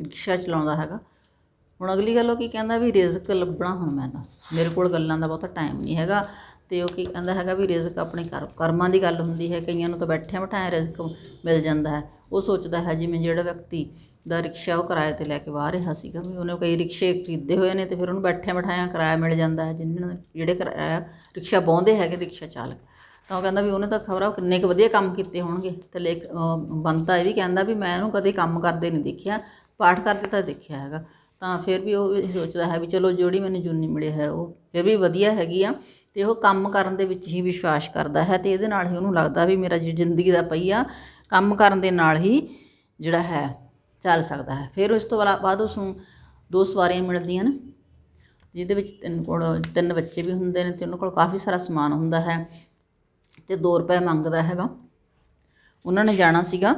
ਰਿਕਸ਼ਾ ਚਲਾਉਂਦਾ ਹੈਗਾ ਹੁਣ ਅਗਲੀ ਗੱਲ ਉਹ ਕੀ ਕਹਿੰਦਾ ਵੀ ਰਿਜ਼ਕ ਲੱਭਣਾ ਹੁਣ ਮੈਂ ਤਾਂ ਮੇਰੇ ਕੋਲ ਗੱਲਾਂ ਦਾ ਬਹੁਤਾ ਟਾਈਮ ਨਹੀਂ ਹੈਗਾ ਤੇ ਉਹ ਕੀ ਕਹਿੰਦਾ ਹੈਗਾ ਵੀ ਰਿਜ਼ਕ ਆਪਣੇ ਕਰਮਾਂ ਦੀ ਗੱਲ ਹੁੰਦੀ ਹੈ ਕਈਆਂ ਨੂੰ ਤਾਂ ਬੈਠਿਆਂ ਬਿਠਾਇਆ ਰਿਜ਼ਕ ਮਿਲ ਜਾਂਦਾ ਹੈ ਉਹ ਸੋਚਦਾ ਹੈ ਜਿਵੇਂ ਜਿਹੜਾ ਵਿਅਕਤੀ ਦਾ ਰਿਕਸ਼ਾ ਉਹ ਕਿਰਾਏ ਤੇ ਲੈ ਕੇ ਵਾਹ ਰਿਹਾ ਸੀਗਾ ਵੀ ਉਹਨੇ ਕਈ ਰਿਕਸ਼ੇ ਖਰੀਦੇ ਹੋਏ ਨੇ ਤੇ ਫਿਰ ਉਹਨੂੰ ਬੈਠਿਆਂ ਬਿਠਾਇਆ ਕਿਰਾਇਆ ਮਿਲ ਜਾਂਦਾ ਹੈ ਜਿਹਨਾਂ ਜਿਹੜੇ ਕਿਰਾਇਆ ਰਿਕਸ਼ਾ ਬੋਂਦੇ ਹੈਗੇ ਰਿਕਸ਼ਾ ਚਾਲਕ ਤਾਂ ਉਹ ਕਹਿੰਦਾ ਵੀ ਉਹਨੇ ਤਾਂ ਖਬਰਾਂ ਕਿੰਨੇ ਕੁ ਵਧੀਆ ਕੰਮ ਕੀਤੇ ਹੋਣਗੇ ਤੇ ਲੇਖ ਬੰਤਾ ਇਹ ਵੀ ਕਹਿੰਦਾ ਵੀ ਮੈਂ ਉਹਨੂੰ ਕਦੇ ਕੰਮ ਕਰਦੇ ਨਹੀਂ ਦੇਖਿਆ ਪਾਠ ਕਰਦੇ ਤਾਂ ਦੇਖਿਆ ਹੈਗਾ ਤਾਂ ਫਿਰ ਵੀ ਉਹ ਸੋਚਦਾ ਹੈ ਵੀ ਚਲੋ ਜੋੜੀ ਮੈਨੂੰ ਜੁਨੀ ਮਿਲੇ ਹੈ ਉਹ ਫਿਰ ਵੀ ਵਧੀਆ ਹੈਗੀ ਆ ਤੇ ਉਹ ਕੰਮ ਕਰਨ ਦੇ ਵਿੱਚ ਹੀ ਵਿਸ਼ਵਾਸ ਕਰਦਾ ਹੈ ਤੇ ਇਹਦੇ ਨਾਲ ਹੀ ਉਹਨੂੰ ਲੱਗਦਾ ਵੀ ਮੇਰਾ ਜ਼ਿੰਦਗੀ ਦਾ ਪਈਆ ਕੰਮ ਕਰਨ ਦੇ ਨਾਲ ਹੀ ਜਿਹੜਾ ਹੈ ਚੱਲ ਸਕਦਾ ਹੈ ਫਿਰ ਉਸ ਤੋਂ ਬਾਅਦ ਉਸ ਨੂੰ ਦੋ ਸਵਾਰੀਆਂ ਮਿਲਦੀਆਂ ਨੇ ਜਿਹਦੇ ਵਿੱਚ ਤਿੰਨ ਕੋਲ ਤਿੰਨ ਬੱਚੇ ਵੀ ਹੁੰਦੇ ਨੇ ਤੇ ਉਹਨਾਂ ਕੋਲ ਕਾਫੀ ਸਾਰਾ ਸਮਾਨ ਹੁੰਦਾ ਹੈ ਤੇ 2 ਰੁਪਏ ਮੰਗਦਾ ਹੈਗਾ ਉਹਨਾਂ ਨੇ ਜਾਣਾ ਸੀਗਾ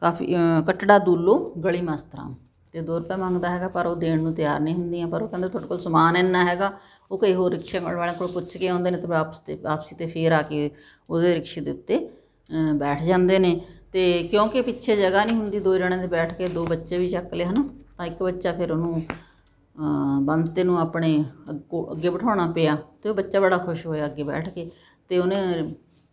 ਕਾਫੀ ਕਟੜਾ ਦੂਲੋ ਗਲੀ ਮਾਸਤਰਾ ਤੇ 2 ਰੁਪਏ ਮੰਗਦਾ ਹੈਗਾ ਪਰ ਉਹ ਦੇਣ ਨੂੰ ਤਿਆਰ ਨਹੀਂ ਹੁੰਦੀਆਂ ਪਰ ਉਹ ਕਹਿੰਦੇ ਤੁਹਾਡੇ ਕੋਲ ਸਮਾਨ ਇੰਨਾ ਹੈਗਾ ਉਹ ਕਈ ਹੋਰ ਰਿਕਸ਼ੇ ਵਾਲਿਆਂ ਕੋਲ ਪੁੱਛ ਕੇ ਆਉਂਦੇ ਨੇ ਤੇ ਵਾਪਸ ਤੇ ਵਾਪਸੀ ਤੇ ਫੇਰ ਆ ਕੇ ਉਹਦੇ ਰਿਕਸ਼ੇ ਦੇ ਉੱਤੇ ਬੈਠ ਜਾਂਦੇ ਨੇ ਤੇ ਕਿਉਂਕਿ ਪਿੱਛੇ ਜਗ੍ਹਾ ਨਹੀਂ ਹੁੰਦੀ ਦੋ ਜਣਿਆਂ ਦੇ ਬੈਠ ਕੇ ਦੋ ਬੱਚੇ ਵੀ ਚੱਕ ਲਿਆ ਹਨਾ ਤਾਂ ਇੱਕ ਬੱਚਾ ਫਿਰ ਉਹਨੂੰ ਬੰਤੇ ਨੂੰ ਆਪਣੇ ਅੱਗੇ ਬਿਠਾਉਣਾ ਪਿਆ ਤੇ ਉਹ ਬੱਚਾ ਬੜਾ ਖੁਸ਼ ਹੋਇਆ ਅੱਗੇ ਬੈਠ ਕੇ ਤੇ ਉਹਨੇ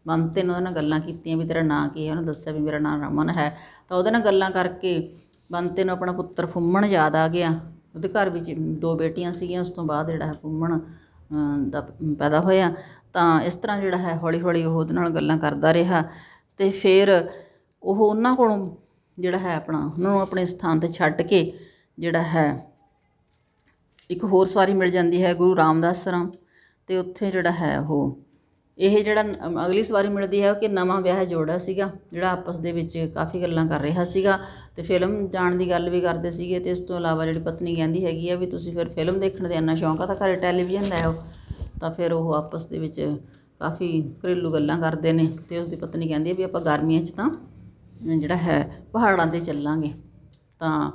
ਬੰਤੇ ਨੂੰ ਉਹਨਾਂ ਨਾਲ ਗੱਲਾਂ ਕੀਤੀਆਂ ਵੀ ਤੇਰਾ ਨਾਂ ਕੀ ਹੈ ਉਹਨੇ ਦੱਸਿਆ ਵੀ ਮੇਰਾ ਨਾਂ ਰਮਨ ਹੈ ਤਾਂ ਉਹਦੇ ਨਾਲ ਗੱਲਾਂ ਕਰਕੇ ਬੰਤੇ ਨੂੰ ਆਪਣਾ ਪੁੱਤਰ ਫੁੰਮਣ ਯਾਦ ਆ ਗਿਆ ਉਹਦੇ ਘਰ ਵਿੱਚ ਦੋ ਬੇਟੀਆਂ ਸੀਗੀਆਂ ਉਸ ਤੋਂ ਬਾਅਦ ਜਿਹੜਾ ਹੈ ਫੁੰਮਣ ਦਾ ਪੈਦਾ ਹੋਇਆ ਤਾਂ ਇਸ ਤਰ੍ਹਾਂ ਜਿਹੜਾ ਹੈ ਹੌਲੀ ਹੌਲੀ ਉਹ ਉਹਦੇ ਨਾਲ ਗੱਲਾਂ ਕਰਦਾ ਰਿਹਾ ਤੇ ਫਿਰ ਉਹ ਉਹਨਾਂ ਕੋਲੋਂ ਜਿਹੜਾ ਹੈ ਆਪਣਾ ਉਹਨਾਂ ਨੂੰ ਆਪਣੇ ਸਥਾਨ ਤੇ ਛੱਡ ਕੇ ਜਿਹੜਾ ਹੈ ਇੱਕ ਹੋਰ ਸਵਾਰੀ ਮਿਲ ਜਾਂਦੀ ਹੈ ਗੁਰੂ ਰਾਮਦਾਸ ਰਾਮ ਤੇ ਉੱਥੇ ਜਿਹੜਾ ਹੈ ਉਹ ਇਹ ਜਿਹੜਾ ਅਗਲੀ ਸਵਾਰੀ ਮਿਲਦੀ ਹੈ ਕਿ ਨਵਾਂ ਵਿਆਹ ਜੋੜਾ ਸੀਗਾ ਜਿਹੜਾ ਆਪਸ ਦੇ ਵਿੱਚ ਕਾਫੀ ਗੱਲਾਂ ਕਰ ਰਿਹਾ ਸੀਗਾ ਤੇ ਫਿਲਮ ਜਾਣ ਦੀ ਗੱਲ ਵੀ ਕਰਦੇ ਸੀਗੇ ਤੇ ਇਸ ਤੋਂ ਇਲਾਵਾ ਜਿਹੜੀ ਪਤਨੀ ਕਹਿੰਦੀ ਹੈਗੀ ਆ ਵੀ ਤੁਸੀਂ ਫਿਰ ਫਿਲਮ ਦੇਖਣ ਦੇ ਇੰਨਾ ਸ਼ੌਂਕ ਆ ਤਾਂ ਘਰੇ ਟੈਲੀਵਿਜ਼ਨ ਲੈ ਆਓ ਤਾਂ ਫਿਰ ਉਹ ਆਪਸ ਦੇ ਵਿੱਚ ਕਾਫੀ ਘਰੇਲੂ ਗੱਲਾਂ ਕਰਦੇ ਨੇ ਤੇ ਉਸ ਦੀ ਪਤਨੀ ਕਹਿੰਦੀ ਹੈ ਵੀ ਆਪਾਂ ਗਰਮੀਆਂ 'ਚ ਤਾਂ ਜਿਹੜਾ ਹੈ ਪਹਾੜਾਂ ਤੇ ਚੱਲਾਂਗੇ ਤਾਂ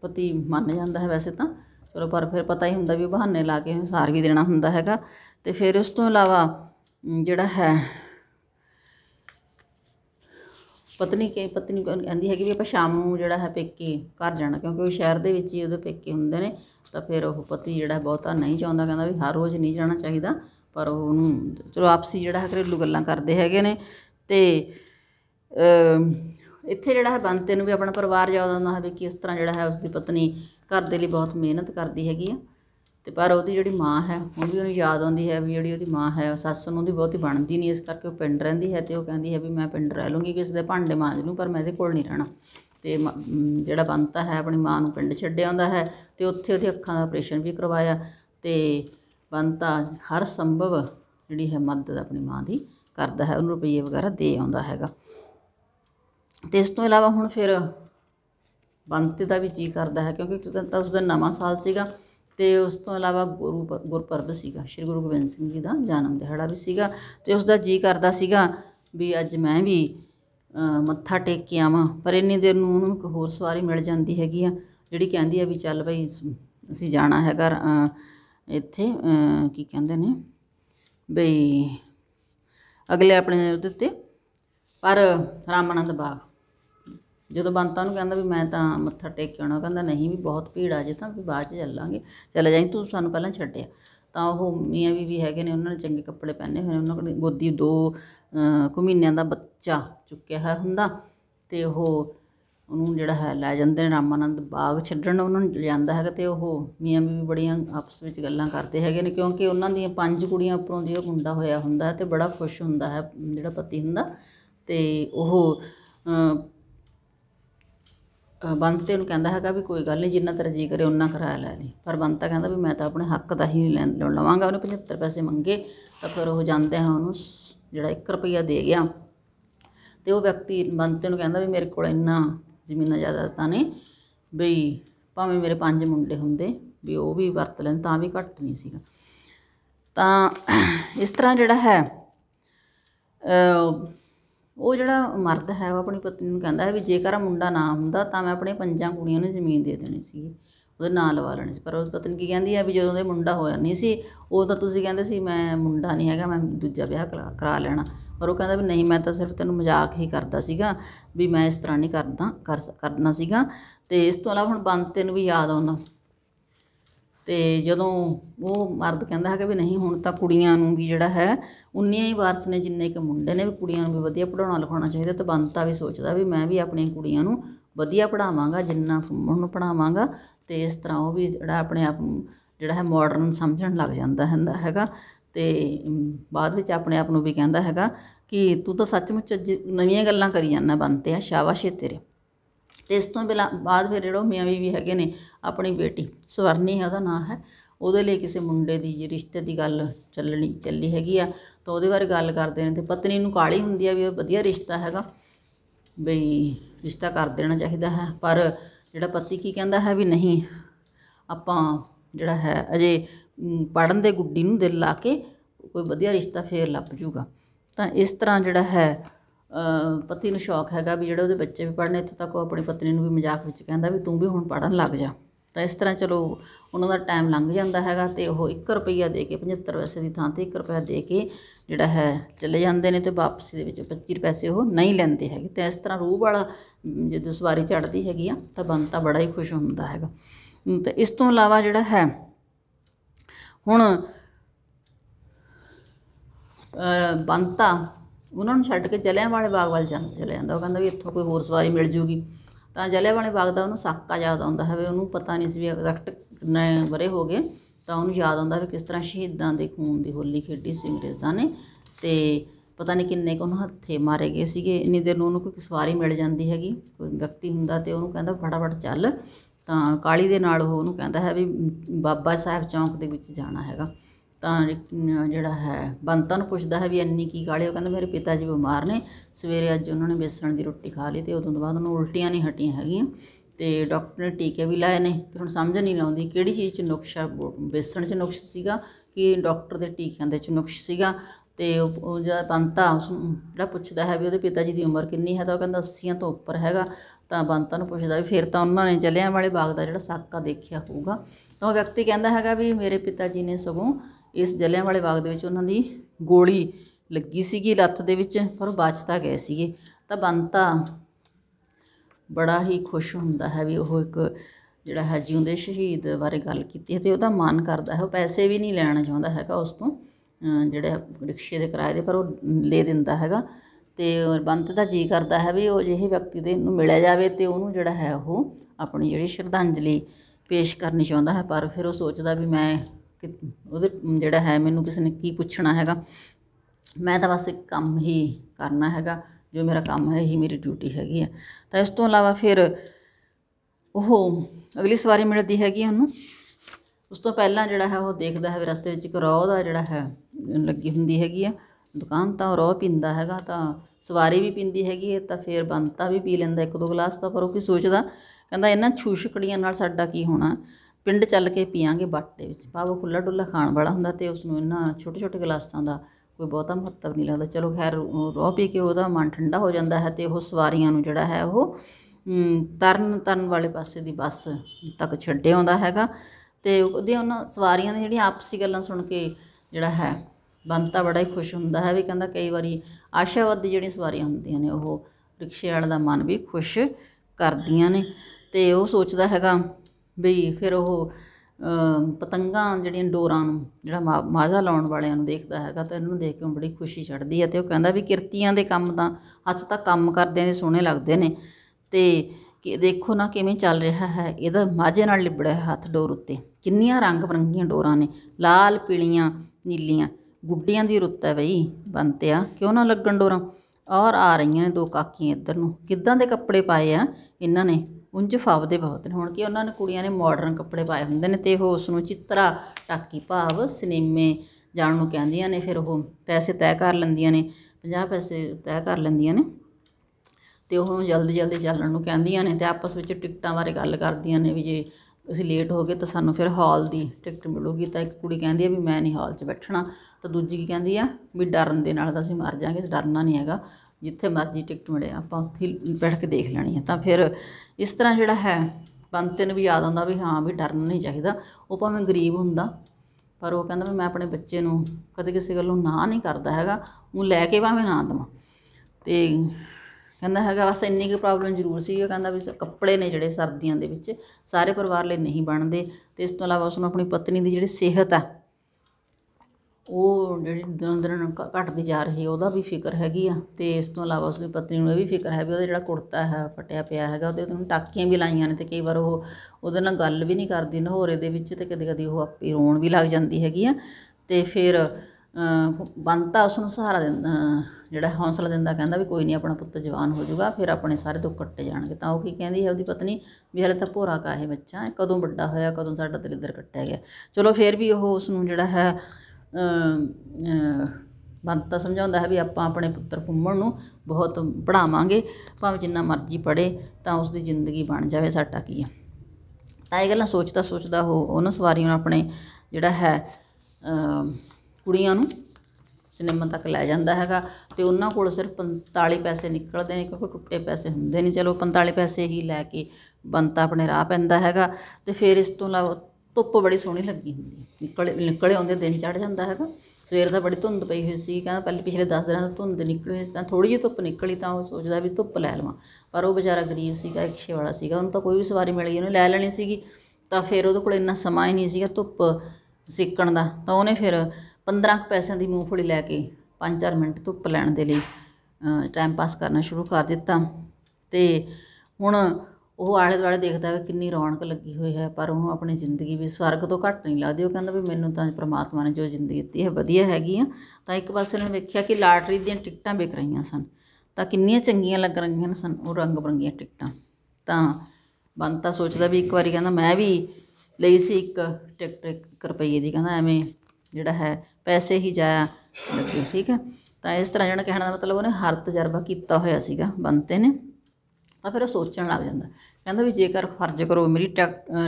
ਪਤੀ ਮੰਨ ਜਾਂਦਾ ਹੈ ਵੈਸੇ ਤਾਂ ਚਲੋ ਪਰ ਫਿਰ ਪਤਾ ਹੀ ਹੁੰਦਾ ਵੀ ਬਹਾਨੇ ਲਾ ਕੇ ਸਾਰ ਵੀ ਦੇਣਾ ਹੁੰਦਾ ਹੈਗਾ ਤੇ ਫਿਰ ਉਸ ਤੋਂ ਇਲਾਵਾ ਜਿਹੜਾ ਹੈ ਪਤਨੀ ਕੇ ਪਤਨੀ ਕਹਿੰਦੀ ਹੈਗੀ ਵੀ ਆਪਾਂ ਸ਼ਾਮ ਨੂੰ ਜਿਹੜਾ ਹੈ ਪੇਕੇ ਘਰ ਜਾਣਾ ਕਿਉਂਕਿ ਉਹ ਸ਼ਹਿਰ ਦੇ ਵਿੱਚ ਹੀ ਉਹਦੇ ਪੇਕੇ ਹੁੰਦੇ ਨੇ ਤਾਂ ਫਿਰ ਉਹ ਪਤੀ ਜਿਹੜਾ ਬਹੁਤਾ ਨਹੀਂ ਚਾਹੁੰਦਾ ਕਹਿੰਦਾ ਵੀ ਹਰ ਰੋਜ਼ ਨਹੀਂ ਜਾਣਾ ਚਾਹੀਦਾ ਪਰ ਉਹ ਨੂੰ ਚਲੋ ਆਪਸੀ ਜਿਹੜਾ ਹੈ ਘਰੇਲੂ ਗੱਲਾਂ ਕਰਦੇ ਹੈਗੇ ਨੇ ਤੇ ਇੱਥੇ ਜਿਹੜਾ ਹੈ ਬੰਤੇ ਨੂੰ ਵੀ ਆਪਣਾ ਪਰਿਵਾਰ ਯਾਦ ਆਉਂਦਾ ਹੈ ਵੀ ਕਿ ਤਰ੍ਹਾਂ ਜਿਹੜਾ ਹੈ ਉਸ ਦੀ ਪਤਨੀ ਘਰ ਦੇ ਲਈ ਬਹੁਤ ਮਿਹਨਤ ਕਰਦੀ ਹੈਗੀ ਆ ਤੇ ਪਰ ਉਹਦੀ ਜਿਹੜੀ ਮਾਂ ਹੈ ਉਹ ਵੀ ਉਹਨੂੰ ਯਾਦ ਆਉਂਦੀ ਹੈ ਵੀ ਜਿਹੜੀ ਉਹਦੀ ਮਾਂ ਹੈ ਸੱਸ ਨੂੰ ਉਹਦੀ ਬਹੁਤੀ ਬਣਦੀ ਨਹੀਂ ਇਸ ਕਰਕੇ ਉਹ ਪਿੰਡ ਰਹਿੰਦੀ ਹੈ ਤੇ ਉਹ ਕਹਿੰਦੀ ਹੈ ਵੀ ਮੈਂ ਪਿੰਡ ਰਹਿ ਲੂੰਗੀ ਕਿਸੇ ਦੇ ਭਾਂਡੇ ਮਾਂਜ ਲੂੰ ਪਰ ਮੈਂ ਇਹਦੇ ਕੋਲ ਨਹੀਂ ਰਹਿਣਾ ਤੇ ਜਿਹੜਾ ਬੰਤਾ ਹੈ ਆਪਣੀ ਮਾਂ ਨੂੰ ਪਿੰਡ ਛੱਡਿਆ ਆਉਂਦਾ ਹੈ ਤੇ ਉੱਥੇ ਉਹਦੀ ਅੱਖਾਂ ਦਾ ਆਪਰੇਸ਼ਨ ਵੀ ਕਰਵਾਇਆ ਤੇ ਬੰਤਾ ਹਰ ਸੰਭਵ ਜਿਹੜੀ ਹੈ ਮਦਦ ਆਪਣੀ ਮਾਂ ਦੀ ਕਰਦਾ ਹੈ ਉਹਨੂੰ ਰੁਪਈਏ ਵਗੈਰਾ ਦੇ ਆਉਂਦਾ ਹੈਗਾ ਤੇ ਇਸ ਤੋਂ ਇਲਾਵਾ ਹੁਣ ਫਿਰ ਬੰਤੇ ਦਾ ਵੀ ਜੀ ਕਰਦਾ ਹੈ ਕਿਉਂਕਿ ਉਸ ਦਿਨ ਤਾਂ ਉਸ ਦਿਨ ਨਵਾਂ ਸਾਲ ਸੀਗਾ ਤੇ ਉਸ ਤੋਂ ਇਲਾਵਾ ਗੁਰੂ ਗੁਰਪਰਬ ਸੀਗਾ ਸ੍ਰੀ ਗੁਰੂ ਗੋਬਿੰਦ ਸਿੰਘ ਜੀ ਦਾ ਜਨਮ ਦਿਹਾੜਾ ਵੀ ਸੀਗਾ ਤੇ ਉਸ ਦਾ ਜੀ ਕਰਦਾ ਸੀਗਾ ਵੀ ਅੱਜ ਮੈਂ ਵੀ ਮੱਥਾ ਟੇਕ ਕੇ ਆਵਾਂ ਪਰ ਇੰਨੀ ਦੇਰ ਨੂੰ ਉਹਨੂੰ ਇੱਕ ਹੋਰ ਸਵਾਰੀ ਮਿਲ ਜਾਂਦੀ ਹੈਗੀ ਆ ਜਿਹੜੀ ਕਹਿੰਦੀ ਆ ਵੀ ਚੱਲ ਬਈ ਅਸੀਂ ਜਾਣਾ ਹੈਗਾ ਇੱਥੇ ਕੀ ਕਹਿੰਦੇ ਨੇ ਬਈ ਅਗਲੇ ਆਪਣੇ ਉਹਦੇ ਤੇ ਪਰ ਰਾਮਾਨੰਦ ਬਾਗ ਜਦੋਂ ਬੰਤਾ ਨੂੰ ਕਹਿੰਦਾ ਵੀ ਮੈਂ ਤਾਂ ਮੱਥਾ ਟੇਕ ਕੇ ਆਉਣਾ ਕਹਿੰਦਾ ਨਹੀਂ ਵੀ ਬਹੁਤ ਭੀੜ ਆ ਜੇ ਤਾਂ ਵੀ ਬਾਅਦ ਚ ਚੱਲਾਂਗੇ ਚਲੇ ਜਾਈਂ ਤੂੰ ਸਾਨੂੰ ਪਹਿਲਾਂ ਛੱਡਿਆ ਤਾਂ ਉਹ ਮੀਆਂ ਵੀ ਹੈਗੇ ਨੇ ਉਹਨਾਂ ਨੇ ਚੰਗੇ ਕੱਪੜੇ ਪਹਿਨੇ ਹੋਏ ਉਹਨਾਂ ਕੋਲ ਗੋਦੀ ਦੋ ਕੁ ਮਹੀਨਿਆਂ ਦਾ ਬੱਚਾ ਚੁੱਕਿਆ ਹੋਇਆ ਹੁੰਦਾ ਤੇ ਉਹ ਉਹਨੂੰ ਜਿਹੜਾ ਹੈ ਲੈ ਜਾਂਦੇ ਨੇ ਰਾਮਾਨੰਦ ਬਾਗ ਛੱਡਣ ਉਹਨਾਂ ਨੂੰ ਜਾਂਦਾ ਹੈਗਾ ਤੇ ਉਹ ਮੀਆਂ ਵੀ ਬੜੀਆਂ ਆਪਸ ਵਿੱਚ ਗੱਲਾਂ ਕਰਦੇ ਹੈਗੇ ਨੇ ਕਿਉਂਕਿ ਉਹਨਾਂ ਦੀਆਂ ਪੰਜ ਕੁੜੀਆਂ ਉੱਪਰੋਂ ਜਿਹੜਾ ਮੁੰਡਾ ਹੋਇਆ ਹੁੰਦਾ ਤੇ ਬੜਾ ਖੁਸ਼ ਹੁੰਦਾ ਹੈ ਜਿਹੜਾ ਪਤੀ ਹੁੰਦਾ ਤੇ ਉਹ ਬੰਦ ਤੇ ਉਹਨੂੰ ਕਹਿੰਦਾ ਹੈਗਾ ਵੀ ਕੋਈ ਗੱਲ ਨਹੀਂ ਜਿੰਨਾ ਤੇਰਾ ਜੀ ਕਰੇ ਉਹਨਾਂ ਕਰਾ ਲੈ ਲਈ ਪਰ ਬੰਦ ਤਾਂ ਕਹਿੰਦਾ ਵੀ ਮੈਂ ਤਾਂ ਆਪਣੇ ਹੱਕ ਦਾ ਹੀ ਲੈਣ ਲਵਾਂਗਾ ਉਹਨੇ 75 ਪੈਸੇ ਮੰਗੇ ਤਾਂ ਫਿਰ ਉਹ ਜਾਂਦੇ ਹਾਂ ਉਹਨੂੰ ਜਿਹੜਾ 1 ਰੁਪਿਆ ਦੇ ਗਿਆ ਤੇ ਉਹ ਵਿਅਕਤੀ ਬੰਦ ਤੇ ਨੂੰ ਕਹਿੰਦਾ ਵੀ ਮੇਰੇ ਕੋਲ ਇੰਨਾ ਜ਼ਮੀਨਾਂ ਜਾਇਦਾਦਾਂ ਨੇ ਵੀ ਭਾਵੇਂ ਮੇਰੇ ਪੰਜ ਮੁੰਡੇ ਹੁੰਦੇ ਵੀ ਉਹ ਵੀ ਵਰਤ ਲੈਣ ਤਾਂ ਵੀ ਘੱਟ ਨਹੀਂ ਸੀਗਾ ਤਾਂ ਇਸ ਤਰ੍ਹਾਂ ਜਿਹੜਾ ਹੈ ਉਹ ਜਿਹੜਾ ਮਰਦ ਹੈ ਉਹ ਆਪਣੀ ਪਤਨੀ ਨੂੰ ਕਹਿੰਦਾ ਹੈ ਵੀ ਜੇਕਰ ਮੁੰਡਾ ਨਾ ਹੁੰਦਾ ਤਾਂ ਮੈਂ ਆਪਣੇ ਪੰਜਾਂ ਕੁੜੀਆਂ ਨੂੰ ਜ਼ਮੀਨ ਦੇ ਦੇਣੀ ਸੀ ਉਹਦੇ ਨਾਂ ਲਵਾ ਲੈਣੇ ਸੀ ਪਰ ਉਹ ਪਤਨੀ ਕੀ ਕਹਿੰਦੀ ਆ ਵੀ ਜਦੋਂ ਦੇ ਮੁੰਡਾ ਹੋਇਆ ਨਹੀਂ ਸੀ ਉਹ ਤਾਂ ਤੁਸੀਂ ਕਹਿੰਦੇ ਸੀ ਮੈਂ ਮੁੰਡਾ ਨਹੀਂ ਹੈਗਾ ਮੈਂ ਦੂਜਾ ਵਿਆਹ ਕਰਾ ਲੈਣਾ ਪਰ ਉਹ ਕਹਿੰਦਾ ਵੀ ਨਹੀਂ ਮੈਂ ਤਾਂ ਸਿਰਫ ਤੈਨੂੰ ਮਜ਼ਾਕ ਹੀ ਕਰਦਾ ਸੀਗਾ ਵੀ ਮੈਂ ਇਸ ਤਰ੍ਹਾਂ ਨਹੀਂ ਕਰਦਾ ਕਰਨਾ ਸੀਗਾ ਤੇ ਇਸ ਤੋਂ ਇਲਾਵਾ ਹੁਣ ਬੰਦ ਤੈਨੂੰ ਵੀ ਯਾਦ ਆਉਂਦਾ ਤੇ ਜਦੋਂ ਉਹ ਮਰਦ ਕਹਿੰਦਾ ਹੈਗਾ ਵੀ ਨਹੀਂ ਹੁਣ ਤਾਂ ਕੁੜੀਆਂ ਨੂੰ ਵੀ ਜਿਹੜਾ ਹੈ ਉਨੀਆਂ ਹੀ ਵਾਰਸ ਨੇ ਜਿੰਨੇ ਕਿ ਮੁੰਡੇ ਨੇ ਵੀ ਕੁੜੀਆਂ ਨੂੰ ਵੀ ਵਧੀਆ ਪੜਾਉਣਾ ਲਿਖਾਉਣਾ ਚਾਹੀਦਾ ਤੇ ਬੰਤਾ ਵੀ ਸੋਚਦਾ ਵੀ ਮੈਂ ਵੀ ਆਪਣੀਆਂ ਕੁੜੀਆਂ ਨੂੰ ਵਧੀਆ ਪੜਾਵਾਂਗਾ ਜਿੰਨਾ ਉਹਨੂੰ ਪੜਾਵਾਂਗਾ ਤੇ ਇਸ ਤਰ੍ਹਾਂ ਉਹ ਵੀ ਜਿਹੜਾ ਆਪਣੇ ਆਪ ਨੂੰ ਜਿਹੜਾ ਹੈ ਮਾਡਰਨ ਸਮਝਣ ਲੱਗ ਜਾਂਦਾ ਹੁੰਦਾ ਹੈਗਾ ਤੇ ਬਾਅਦ ਵਿੱਚ ਆਪਣੇ ਆਪ ਨੂੰ ਵੀ ਕਹਿੰਦਾ ਹੈਗਾ ਕਿ ਤੂੰ ਤਾਂ ਸੱਚਮੁੱਚ ਨਵੀਆਂ ਗੱਲਾਂ ਕਰੀ ਜਾਂਦਾ ਬੰਤੇ ਆ ਸ਼ਾਬਾਸ਼ ਏ ਤੇਰੇ ਤੇ ਇਸ ਤੋਂ ਬਿਲਾ ਬਾਅਦ ਫਿਰ ਜਿਹੜਾ ਮੀਆਂ ਵੀ ਹੈਗੇ ਨੇ ਆਪਣੀ ਬੇਟੀ ਸਵਰਨੀ ਹੈ ਉਹਦਾ ਨਾਮ ਹੈ ਉਹਦੇ ਲਈ ਕਿਸੇ ਮੁੰਡੇ ਦੀ ਰਿਸ਼ਤੇ ਦੀ ਗੱਲ ਚੱਲਣੀ ਚੱਲੀ ਹੈਗੀ ਆ ਤਾਂ ਉਹਦੇ ਬਾਰੇ ਗੱਲ ਕਰਦੇ ਨੇ ਤੇ ਪਤਨੀ ਨੂੰ ਕਾਲੀ ਹੁੰਦੀ ਆ ਵੀ ਉਹ ਵਧੀਆ ਰਿਸ਼ਤਾ ਹੈਗਾ ਬਈ ਰਿਸ਼ਤਾ ਕਰ ਦੇਣਾ ਚਾਹੀਦਾ ਹੈ ਪਰ ਜਿਹੜਾ ਪਤੀ ਕੀ ਕਹਿੰਦਾ ਹੈ ਵੀ ਨਹੀਂ ਆਪਾਂ ਜਿਹੜਾ ਹੈ ਅਜੇ ਪੜਨ ਦੇ ਗੁੱਡੀ ਨੂੰ ਦਿਲ ਲਾ ਕੇ ਕੋਈ ਵਧੀਆ ਰਿਸ਼ਤਾ ਫੇਰ ਲੱਭ ਜੂਗਾ ਤਾਂ ਇਸ ਤਰ੍ਹਾਂ ਜਿਹੜਾ ਹੈ ਪਤੀ ਨੂੰ ਸ਼ੌਕ ਹੈਗਾ ਵੀ ਜਿਹੜਾ ਉਹਦੇ ਬੱਚੇ ਵੀ ਪੜ੍ਹਨ ਇੱਥੋਂ ਤੱਕ ਉਹ ਆਪਣੀ ਪਤਨੀ ਨੂੰ ਵੀ ਮਜ਼ਾਕ ਵਿੱਚ ਕਹਿੰਦਾ ਵੀ ਤੂੰ ਵੀ ਹੁਣ ਪੜ੍ਹਨ ਲੱਗ ਜਾ ਤਾਂ ਇਸ ਤਰ੍ਹਾਂ ਚਲੋ ਉਹਨਾਂ ਦਾ ਟਾਈਮ ਲੰਘ ਜਾਂਦਾ ਹੈਗਾ ਤੇ ਉਹ 1 ਰੁਪਈਆ ਦੇ ਕੇ 75 ਪੈਸੇ ਦੀ ਥਾਂ ਤੇ 1 ਰੁਪਿਆ ਦੇ ਕੇ ਜਿਹੜਾ ਹੈ ਚਲੇ ਜਾਂਦੇ ਨੇ ਤੇ ਵਾਪਸੀ ਦੇ ਵਿੱਚ 25 ਪੈਸੇ ਉਹ ਨਹੀਂ ਲੈਂਦੇ ਹੈਗੇ ਤੇ ਇਸ ਤਰ੍ਹਾਂ ਰੂਹ ਵਾਲਾ ਜਦੋਂ ਸਵਾਰੀ ਚੜਦੀ ਹੈਗੀ ਆ ਤਾਂ ਬੰਤਾ ਬੜਾ ਹੀ ਖੁਸ਼ ਹੁੰਦਾ ਹੈਗਾ ਤੇ ਇਸ ਤੋਂ ਇਲਾਵਾ ਜਿਹੜਾ ਹੈ ਹੁਣ ਬੰਤਾ ਉਹਨਾਂ ਨੂੰ ਛੱਡ ਕੇ ਵਾਲੇ ਬਾਗ ਵੱਲ ਚਲੇ ਜਾਂਦਾ ਉਹ ਕਹਿੰਦਾ ਵੀ ਇੱਥੋਂ ਕੋਈ ਹੋਰ ਸਵਾਰੀ ਮਿਲ ਜੂਗੀ ਤਾਂ ਵਾਲੇ ਬਾਗ ਦਾ ਉਹਨੂੰ ਸਾਕਾ ਯਾਦ ਆਉਂਦਾ ਹੈ ਵੀ ਉਹਨੂੰ ਪਤਾ ਨਹੀਂ ਸੀ ਵੀ ਐਗਜ਼ੈਕਟ ਕਿੰਨੇ ਬਰੇ ਹੋ ਗਏ ਤਾਂ ਉਹਨੂੰ ਯਾਦ ਆਉਂਦਾ ਵੀ ਕਿਸ ਤਰ੍ਹਾਂ ਸ਼ਹੀਦਾਂ ਦੇ ਖੂਨ ਦੀ ਹੋਲੀ ਖੇਡੀ ਸੀ ਅੰਗਰੇਜ਼ਾਂ ਨੇ ਤੇ ਪਤਾ ਨਹੀਂ ਕਿੰਨੇ ਕੋ ਉਹਨਾਂ ਹੱਥੇ ਮਾਰੇ ਗਏ ਸੀਗੇ ਇੰਨੀ ਦੇਰ ਨੂੰ ਉਹਨੂੰ ਕੋਈ ਸਵਾਰੀ ਮਿਲ ਜਾਂਦੀ ਹੈਗੀ ਕੋਈ ਵਿਅਕਤੀ ਹੁੰਦਾ ਤੇ ਉਹਨੂੰ ਕਹਿੰਦਾ ਫਟਾਫਟ ਚੱਲ ਤਾਂ ਕਾਲੀ ਦੇ ਨਾਲ ਉਹ ਉਹਨੂੰ ਕਹਿੰਦਾ ਹੈ ਵੀ ਬਾਬਾ ਸਾਹਿਬ ਚੌਂਕ ਦੇ ਵਿੱਚ ਜਾਣਾ ਹੈਗਾ ਤਾਂ ਜਿਹੜਾ ਹੈ ਬੰਤਾ ਨੂੰ ਪੁੱਛਦਾ ਹੈ ਵੀ ਇੰਨੀ ਕੀ ਗਾਲੇ ਉਹ ਕਹਿੰਦਾ ਮੇਰੇ ਪਿਤਾ ਜੀ ਬਿਮਾਰ ਨੇ ਸਵੇਰੇ ਅੱਜ ਉਹਨਾਂ ਨੇ ਬੇਸਣ ਦੀ ਰੋਟੀ ਖਾ ਲਈ ਤੇ ਉਦੋਂ ਤੋਂ ਬਾਅਦ ਉਹਨੂੰ ਉਲਟੀਆਂ ਨਹੀਂ ਹਟੀਆਂ ਹੈਗੀਆਂ ਤੇ ਡਾਕਟਰ ਨੇ ਟੀਕੇ ਵੀ ਲਾਏ ਨੇ ਤੇ ਹੁਣ ਸਮਝ ਨਹੀਂ ਆਉਂਦੀ ਕਿਹੜੀ ਚੀਜ਼ 'ਚ ਨੁਕਸ਼ਾ ਬੇਸਣ 'ਚ ਨੁਕਸ਼ ਸੀਗਾ ਕਿ ਡਾਕਟਰ ਦੇ ਟੀਕਿਆਂ ਦੇ 'ਚ ਨੁਕਸ਼ ਸੀਗਾ ਤੇ ਉਹ ਜਿਹੜਾ ਬੰਤਾ ਉਸ ਜਿਹੜਾ ਪੁੱਛਦਾ ਹੈ ਵੀ ਉਹਦੇ ਪਿਤਾ ਜੀ ਦੀ ਉਮਰ ਕਿੰਨੀ ਹੈ ਤਾਂ ਉਹ ਕਹਿੰਦਾ 80 ਤੋਂ ਉੱਪਰ ਹੈਗਾ ਤਾਂ ਬੰਤਾ ਨੂੰ ਪੁੱਛਦਾ ਵੀ ਫਿਰ ਤਾਂ ਉਹਨਾਂ ਨੇ ਚਲਿਆਂ ਵਾਲੇ ਬਾਗ ਦਾ ਜਿਹੜਾ ਸਾਕਾ ਦੇਖਿਆ ਹੋਊਗਾ ਤਾਂ ਉਹ ਵਿਅਕਤੀ ਕਹਿੰਦਾ ਹੈਗਾ ਵੀ ਮੇਰੇ ਪਿਤਾ ਜੀ ਨੇ ਸਗੋਂ ਇਸ ਜਲਿਆਂਵਾਲੇ ਬਾਗ ਦੇ ਵਿੱਚ ਉਹਨਾਂ ਦੀ ਗੋਲੀ ਲੱਗੀ ਸੀਗੀ ਲੱਤ ਦੇ ਵਿੱਚ ਪਰ ਉਹ ਬਚਤਾ ਗਏ ਸੀਗੇ ਤਾਂ ਬੰਤਾ ਬੜਾ ਹੀ ਖੁਸ਼ ਹੁੰਦਾ ਹੈ ਵੀ ਉਹ ਇੱਕ ਜਿਹੜਾ ਹੈ ਜਿਉਂਦੇ ਸ਼ਹੀਦ ਬਾਰੇ ਗੱਲ ਕੀਤੀ ਤੇ ਉਹਦਾ ਮਨ ਕਰਦਾ ਹੈ ਉਹ ਪੈਸੇ ਵੀ ਨਹੀਂ ਲੈਣਾ ਚਾਹੁੰਦਾ ਹੈਗਾ ਉਸ ਤੋਂ ਜਿਹੜਾ ਰਿਕਸ਼ੇ ਦੇ ਕਿਰਾਏ ਦੇ ਪਰ ਉਹ ਲੈ ਦਿੰਦਾ ਹੈਗਾ ਤੇ ਬੰਤ ਦਾ ਜੀ ਕਰਦਾ ਹੈ ਵੀ ਉਹ ਜਿਹੇ ਵਿਅਕਤੀ ਦੇ ਨੂੰ ਮਿਲਿਆ ਜਾਵੇ ਤੇ ਉਹਨੂੰ ਜਿਹੜਾ ਹੈ ਉਹ ਆਪਣੀ ਜਿਹੜੀ ਸ਼ਰਧਾਂਜਲੀ ਪੇਸ਼ ਕਰਨੀ ਚਾਹੁੰਦਾ ਹੈ ਪਰ ਫਿਰ ਉਹ ਸੋਚਦਾ ਵੀ ਮੈਂ ਉਹਦੇ ਜਿਹੜਾ ਹੈ ਮੈਨੂੰ ਕਿਸੇ ਨੇ ਕੀ ਪੁੱਛਣਾ ਹੈਗਾ ਮੈਂ ਤਾਂ ਬਸ ਇੱਕ ਕੰਮ ਹੀ ਕਰਨਾ ਹੈਗਾ ਜੋ ਮੇਰਾ ਕੰਮ ਹੈ ਹੀ ਮੇਰੀ ਡਿਊਟੀ ਹੈਗੀ ਹੈ ਤਾਂ ਇਸ ਤੋਂ ਇਲਾਵਾ ਫਿਰ ਉਹ ਅਗਲੀ ਸਵਾਰੀ ਮਿਲਦੀ ਹੈਗੀ ਉਹਨੂੰ ਉਸ ਤੋਂ ਪਹਿਲਾਂ ਜਿਹੜਾ ਹੈ ਉਹ ਦੇਖਦਾ ਹੈ ਰਸਤੇ ਵਿੱਚ ਇੱਕ ਰੋਹ ਦਾ ਜਿਹੜਾ ਹੈ ਲੱਗੀ ਹੁੰਦੀ ਹੈਗੀ ਆ ਦੁਕਾਨ ਤਾਂ ਰੋਹ ਪੀਂਦਾ ਹੈਗਾ ਤਾਂ ਸਵਾਰੀ ਵੀ ਪੀਂਦੀ ਹੈਗੀ ਹੈ ਤਾਂ ਫਿਰ ਬੰਤਾ ਵੀ ਪੀ ਲੈਂਦਾ ਇੱਕ ਦੋ ਗਲਾਸ ਤਾਂ ਪਰ ਉਹ ਕੀ ਸੋਚਦਾ ਕਹਿੰਦਾ ਇਹਨਾਂ ਛੂਸ਼ਕੜੀਆਂ ਨਾਲ ਸਾਡਾ ਕੀ ਹੋਣਾ ਪਿੰਡ ਚੱਲ ਕੇ ਪੀਵਾਂਗੇ ਬੱਟ ਦੇ ਵਿੱਚ ਭਾਵ ਉਹ ਖੁੱਲਾ ਡੁੱਲਾ ਖਾਣ ਵਾਲਾ ਹੁੰਦਾ ਤੇ ਉਸ ਨੂੰ ਇਹਨਾਂ ਛੋਟੇ ਛੋਟੇ ਗਲਾਸਾਂ ਦਾ ਕੋਈ ਬਹੁਤਾ ਮਹੱਤਵ ਨਹੀਂ ਲੱਗਦਾ ਚਲੋ ਖੈਰ ਰੋ ਪੀ ਕੇ ਉਹਦਾ ਮਨ ਠੰਡਾ ਹੋ ਜਾਂਦਾ ਹੈ ਤੇ ਉਹ ਸਵਾਰੀਆਂ ਨੂੰ ਜਿਹੜਾ ਹੈ ਉਹ ਤਰਨ ਤਰਨ ਵਾਲੇ ਪਾਸੇ ਦੀ ਬੱਸ ਤੱਕ ਛੱਡੇ ਆਉਂਦਾ ਹੈਗਾ ਤੇ ਉਹਦੇ ਉਹਨਾਂ ਸਵਾਰੀਆਂ ਦੀ ਜਿਹੜੀਆਂ ਆਪਸੀ ਗੱਲਾਂ ਸੁਣ ਕੇ ਜਿਹੜਾ ਹੈ ਬੰਤਾ ਬੜਾ ਹੀ ਖੁਸ਼ ਹੁੰਦਾ ਹੈ ਵੀ ਕਹਿੰਦਾ ਕਈ ਵਾਰੀ ਆਸ਼ਾਵਾਦ ਦੀ ਜਿਹੜੀਆਂ ਸਵਾਰੀਆਂ ਹੁੰਦੀਆਂ ਨੇ ਉਹ ਰਿਕਸ਼ੇ ਵਾਲੇ ਦਾ ਮਨ ਵੀ ਖੁਸ਼ ਕਰਦੀਆਂ ਨੇ ਤੇ ਉਹ ਸੋਚਦਾ ਹੈਗਾ ਵੀ ਫਿਰ ਉਹ ਪਤੰਗਾਂ ਜਿਹੜੀਆਂ ਡੋਰਾਂ ਨੂੰ ਜਿਹੜਾ ਮਾਜ਼ਾ ਲਾਉਣ ਵਾਲਿਆਂ ਨੂੰ ਦੇਖਦਾ ਹੈਗਾ ਤਾਂ ਇਹਨਾਂ ਨੂੰ ਦੇਖ ਕੇ ਬੜੀ ਖੁਸ਼ੀ ਛੜਦੀ ਹੈ ਤੇ ਉਹ ਕਹਿੰਦਾ ਵੀ ਕਿਰਤੀਆਂ ਦੇ ਕੰਮ ਤਾਂ ਅੱਜ ਤੱਕ ਕੰਮ ਕਰਦਿਆਂ ਦੇ ਸੋਹਣੇ ਲੱਗਦੇ ਨੇ ਤੇ ਕਿ ਦੇਖੋ ਨਾ ਕਿਵੇਂ ਚੱਲ ਰਿਹਾ ਹੈ ਇਹਦਾ ਮਾਝੇ ਨਾਲ ਲਿਬੜਿਆ ਹੱਥ ਡੋਰ ਉੱਤੇ ਕਿੰਨੀਆਂ ਰੰਗ ਬਰੰਗੀਆਂ ਡੋਰਾਂ ਨੇ ਲਾਲ ਪੀਲੀਆਂ ਨੀਲੀਆਂ ਗੁੱਡੀਆਂ ਦੀ ਰੁੱਤ ਹੈ ਬਈ ਬੰਤਿਆ ਕਿਉਂ ਨਾ ਲੱਗਣ ਡੋਰਾਂ ਔਰ ਆ ਰਹੀਆਂ ਨੇ ਦੋ ਕਾਕੀਆਂ ਇੱਧਰ ਨੂੰ ਕਿੱਦਾਂ ਦੇ ਕੱਪੜੇ ਪਾਏ ਆ ਇਹਨਾਂ ਨੇ ਉਂਝ ਫਾਬਦੇ ਬਹੁਤ ਨੇ ਹੁਣ ਕਿ ਉਹਨਾਂ ਨੇ ਕੁੜੀਆਂ ਨੇ ਮਾਡਰਨ ਕੱਪੜੇ ਪਾਏ ਹੁੰਦੇ ਨੇ ਤੇ ਉਹ ਉਸ ਨੂੰ ਚਿੱਤਰਾ ਟਾਕੀ ਭਾਵ ਸਿਨੇਮੇ ਜਾਣ ਨੂੰ ਕਹਿੰਦੀਆਂ ਨੇ ਫਿਰ ਉਹ ਪੈਸੇ ਤੈਅ ਕਰ ਲੈਂਦੀਆਂ ਨੇ 50 ਪੈਸੇ ਤੈਅ ਕਰ ਲੈਂਦੀਆਂ ਨੇ ਤੇ ਉਹ ਜਲਦੀ ਜਲਦੀ ਚੱਲਣ ਨੂੰ ਕਹਿੰਦੀਆਂ ਨੇ ਤੇ ਆਪਸ ਵਿੱਚ ਟਿਕਟਾਂ ਬਾਰੇ ਗੱਲ ਕਰਦੀਆਂ ਨੇ ਵੀ ਜੇ ਅਸੀਂ ਲੇਟ ਹੋ ਗਏ ਤਾਂ ਸਾਨੂੰ ਫਿਰ ਹਾਲ ਦੀ ਟਿਕਟ ਮਿਲੂਗੀ ਤਾਂ ਇੱਕ ਕੁੜੀ ਕਹਿੰਦੀ ਆ ਵੀ ਮੈਂ ਨਹੀਂ ਹਾਲ 'ਚ ਬੈਠਣਾ ਤਾਂ ਦੂਜੀ ਕੀ ਕਹਿੰਦੀ ਆ ਵੀ ਡਰਨ ਦੇ ਨਾਲ ਤਾਂ ਅਸੀਂ ਮਰ ਜਾਾਂਗੇ ਡਰਨਾ ਨਹੀਂ ਹੈਗਾ ਜਿੱਥੇ ਮਰਜ਼ੀ ਟਿਕਟ ਮਿਲੇ ਆਪਾਂ ਉੱਥੇ ਬੈਠ ਕੇ ਦੇਖ ਲੈਣੀ ਹੈ ਤਾਂ ਫਿਰ ਇਸ ਤਰ੍ਹਾਂ ਜਿਹੜਾ ਹੈ ਬੰਤੇ ਨੂੰ ਵੀ ਯਾਦ ਆਉਂਦਾ ਵੀ ਹਾਂ ਵੀ ਡਰਨਾ ਨਹੀਂ ਚਾਹੀਦਾ ਉਹ ਭਾਵੇਂ ਗਰੀਬ ਹੁੰਦਾ ਪਰ ਉਹ ਕਹਿੰਦਾ ਮੈਂ ਆਪਣੇ ਬੱਚੇ ਨੂੰ ਕਦੇ ਕਿਸੇ ਗੱਲੋਂ ਨਾ ਨਹੀਂ ਕਰਦਾ ਹੈਗਾ ਉਹ ਲੈ ਕੇ ਭਾਵੇਂ ਨਾ ਦਵਾਂ ਤੇ ਕਹਿੰਦਾ ਹੈਗਾ ਵਸ ਇੰਨੀ ਕੁ ਪ੍ਰੋਬਲਮ ਜ਼ਰੂਰ ਸੀ ਉਹ ਕਹਿੰਦਾ ਵੀ ਕੱਪੜੇ ਨੇ ਜਿਹੜੇ ਸਰਦੀਆਂ ਦੇ ਵਿੱਚ ਸਾਰੇ ਪਰਿਵਾਰ ਲਈ ਨਹੀਂ ਬਣਦੇ ਤੇ ਇਸ ਤੋਂ ਇਲਾਵਾ ਉਸ ਨੂੰ ਆਪਣੀ ਪਤਨੀ ਦੀ ਜਿਹੜੀ ਸਿਹਤ ਆ ਉਹ ਜਿਹੜੀ ਦੰਦਰਨ ਘਟਦੀ ਜਾ ਰਹੀ ਉਹਦਾ ਵੀ ਫਿਕਰ ਹੈਗੀ ਆ ਤੇ ਇਸ ਤੋਂ ਇਲਾਵਾ ਉਸਦੀ ਪਤਨੀ ਨੂੰ ਇਹ ਵੀ ਫਿਕਰ ਹੈ ਵੀ ਉਹਦਾ ਜਿਹੜਾ ਕੁੜਤਾ ਹੈ ਫਟਿਆ ਪਿਆ ਹੈਗਾ ਉਹਦੇ ਉਹਨੂੰ ਟਾਕੀਆਂ ਵੀ ਲਾਈਆਂ ਨੇ ਤੇ ਕਈ ਵਾਰ ਉਹ ਉਹਦੇ ਨਾਲ ਗੱਲ ਵੀ ਨਹੀਂ ਕਰਦੀ ਨਹੋਰੇ ਦੇ ਵਿੱਚ ਤੇ ਕਦੇ ਕਦੇ ਉਹ ਆਪੇ ਰੋਣ ਵੀ ਲੱਗ ਜਾਂਦੀ ਹੈਗੀ ਆ ਤੇ ਫਿਰ ਬੰਤਾ ਉਸ ਨੂੰ ਸਹਾਰਾ ਦਿੰਦਾ ਜਿਹੜਾ ਹੌਸਲਾ ਦਿੰਦਾ ਕਹਿੰਦਾ ਵੀ ਕੋਈ ਨਹੀਂ ਆਪਣਾ ਪੁੱਤ ਜਵਾਨ ਹੋ ਜਾਊਗਾ ਫਿਰ ਆਪਣੇ ਸਾਰੇ ਦੁੱਖ ਕੱਟੇ ਜਾਣਗੇ ਤਾਂ ਉਹ ਕੀ ਕਹਿੰਦੀ ਹੈ ਉਹਦੀ ਪਤਨੀ ਵੀ ਹਲੇ ਤਾਂ ਭੋਰਾ ਕਾਹੇ ਬੱਚਾ ਕਦੋਂ ਵੱਡਾ ਹੋਇਆ ਕਦੋਂ ਸਾਡਾ ਦਲਿੱਦਰ ਕੱਟਿਆ ਗਿਆ ਚਲੋ ਫਿਰ ਵੀ ਉਹ ਉਸ ਨੂੰ ਜਿਹੜਾ ਹੈ ਬੰਤਾ ਸਮਝਾਉਂਦਾ ਹੈ ਵੀ ਆਪਾਂ ਆਪਣੇ ਪੁੱਤਰ ਕੁੰਮਣ ਨੂੰ ਬਹੁਤ ਪੜਾਵਾਂਗੇ ਭਾਵੇਂ ਜਿੰਨਾ ਮਰਜ਼ੀ ਪੜੇ ਤਾਂ ਉਸ ਦੀ ਜ਼ਿੰਦਗੀ ਬਣ ਜਾਵੇ ਸਾਡਾ ਕੀ ਆ ਤਾਂ ਇਹ ਗੱਲਾਂ ਸੋਚਦਾ ਸੋਚਦਾ ਹੋ ਉਹਨਾਂ ਸਵਾਰੀਆਂ ਨੂੰ ਆਪਣੇ ਜਿਹੜਾ ਹੈ ਕੁੜੀਆਂ ਨੂੰ ਸਿਨੇਮਾ ਤੱਕ ਲੈ ਜਾਂਦਾ ਹੈਗਾ ਤੇ ਉਹਨਾਂ ਕੋਲ ਸਿਰਫ 45 ਪੈਸੇ ਨਿਕਲਦੇ ਨੇ ਕਿਉਂਕਿ ਟੁੱਟੇ ਪੈਸੇ ਹੁੰਦੇ ਨਹੀਂ ਚਲੋ 45 ਪੈਸੇ ਹੀ ਲੈ ਕੇ ਬੰਤਾ ਆਪਣੇ ਰਾਹ ਪੈਂਦਾ ਹੈਗਾ ਤੇ ਫਿਰ ਇਸ ਤੋਂ ਇਲਾਵਾ ਧੁੱਪ ਬੜੀ ਸੋਹਣੀ ਲੱਗੀ ਹੁੰਦੀ ਨਿਕਲੇ ਨਿਕਲੇ ਆਉਂਦੇ ਦਿਨ ਚੜ ਜਾਂਦਾ ਹੈਗਾ ਸਵੇਰ ਦਾ ਬੜੀ ਧੁੰਦ ਪਈ ਹੋਈ ਸੀ ਕਹਿੰਦਾ ਪਹਿਲੇ ਪਿਛਲੇ 10 ਦਿਨਾਂ ਤੋਂ ਧੁੰਦ ਨਿਕਲੀ ਹੋਈ ਸੀ ਤਾਂ ਥੋੜੀ ਜਿਹੀ ਧੁੱਪ ਨਿਕਲੀ ਤਾਂ ਉਹ ਸੋਚਦਾ ਵੀ ਧੁੱਪ ਲੈ ਲਵਾਂ ਪਰ ਉਹ ਵਿਚਾਰਾ ਗਰੀਬ ਸੀਗਾ ਰਿਕਸ਼ੇ ਵਾਲਾ ਸੀਗਾ ਉਹਨੂੰ ਤਾਂ ਕੋਈ ਵੀ ਸਵਾਰੀ ਮਿਲ ਗਈ ਉਹਨੇ ਲੈ ਲੈਣੀ ਸੀਗੀ ਤਾਂ ਫਿਰ ਉਹਦੇ ਕੋਲ ਇੰਨਾ ਸਮਾਂ ਹੀ ਨਹੀਂ ਸੀਗਾ ਧੁੱਪ ਸਿੱਕਣ ਦਾ ਤਾਂ ਉਹਨੇ ਫਿਰ 15 ਪੈਸਿਆਂ ਦੀ ਮੂੰਗਫਲੀ ਲੈ ਕੇ 5-4 ਮਿੰਟ ਧੁੱਪ ਲੈਣ ਦੇ ਲਈ ਟਾਈਮ ਪਾਸ ਕਰਨਾ ਸ਼ੁਰੂ ਕਰ ਦਿੱਤਾ ਤੇ ਹੁਣ ਉਹ ਆਲੇ ਦੁਆਲੇ ਦੇਖਦਾ ਹੈ ਕਿੰਨੀ ਰੌਣਕ ਲੱਗੀ ਹੋਈ ਹੈ ਪਰ ਉਹਨੂੰ ਆਪਣੀ ਜ਼ਿੰਦਗੀ ਵੀ ਸਵਰਗ ਤੋਂ ਘੱਟ ਨਹੀਂ ਲੱਗਦੀ ਉਹ ਕਹਿੰਦਾ ਵੀ ਮੈਨੂੰ ਤਾਂ ਪ੍ਰਮਾਤਮਾ ਨੇ ਜੋ ਜ਼ਿੰਦਗੀ ਦਿੱਤੀ ਹੈ ਵਧੀਆ ਹੈਗੀ ਆ ਤਾਂ ਇੱਕ ਪਾਸੇ ਸਾਨੂੰ ਵੇਖਿਆ ਕਿ ਲਾਟਰੀ ਦੀਆਂ ਟਿਕਟਾਂ ਵਿਕ ਰਹੀਆਂ ਸਨ ਤਾਂ ਕਿੰਨੀਆਂ ਚੰਗੀਆਂ ਲੱਗ ਰਹੀਆਂ ਸਨ ਉਹ ਰੰਗ ਬਰੰਗੀਆਂ ਟਿਕਟਾਂ ਤਾਂ ਬੰਤਾ ਸੋਚਦਾ ਵੀ ਇੱਕ ਵਾਰੀ ਕਹਿੰਦਾ ਮੈਂ ਵੀ ਲਈ ਸੀ ਇੱਕ ਟਿਕਟ 1 ਰੁਪਏ ਦੀ ਕਹਿੰਦਾ ਐਵੇਂ ਜਿਹੜਾ ਹੈ ਪੈਸੇ ਹੀ ਜਾਇਆ ਠੀਕ ਹੈ ਤਾਂ ਇਸ ਤਰ੍ਹਾਂ ਜਣਾ ਕਹਿਣ ਦਾ ਮਤਲਬ ਉਹਨੇ ਹਰ ਤਜਰਬਾ ਕੀਤਾ ਹੋਇਆ ਸੀਗਾ ਬੰਤੇ ਨੇ ਤਾਂ ਫਿਰ ਉਹ ਸੋਚਣ ਲੱਗ ਜਾਂਦਾ ਕਹਿੰਦਾ ਵੀ ਜੇਕਰ ਫਰਜ਼ ਕਰੋ ਮੇਰੀ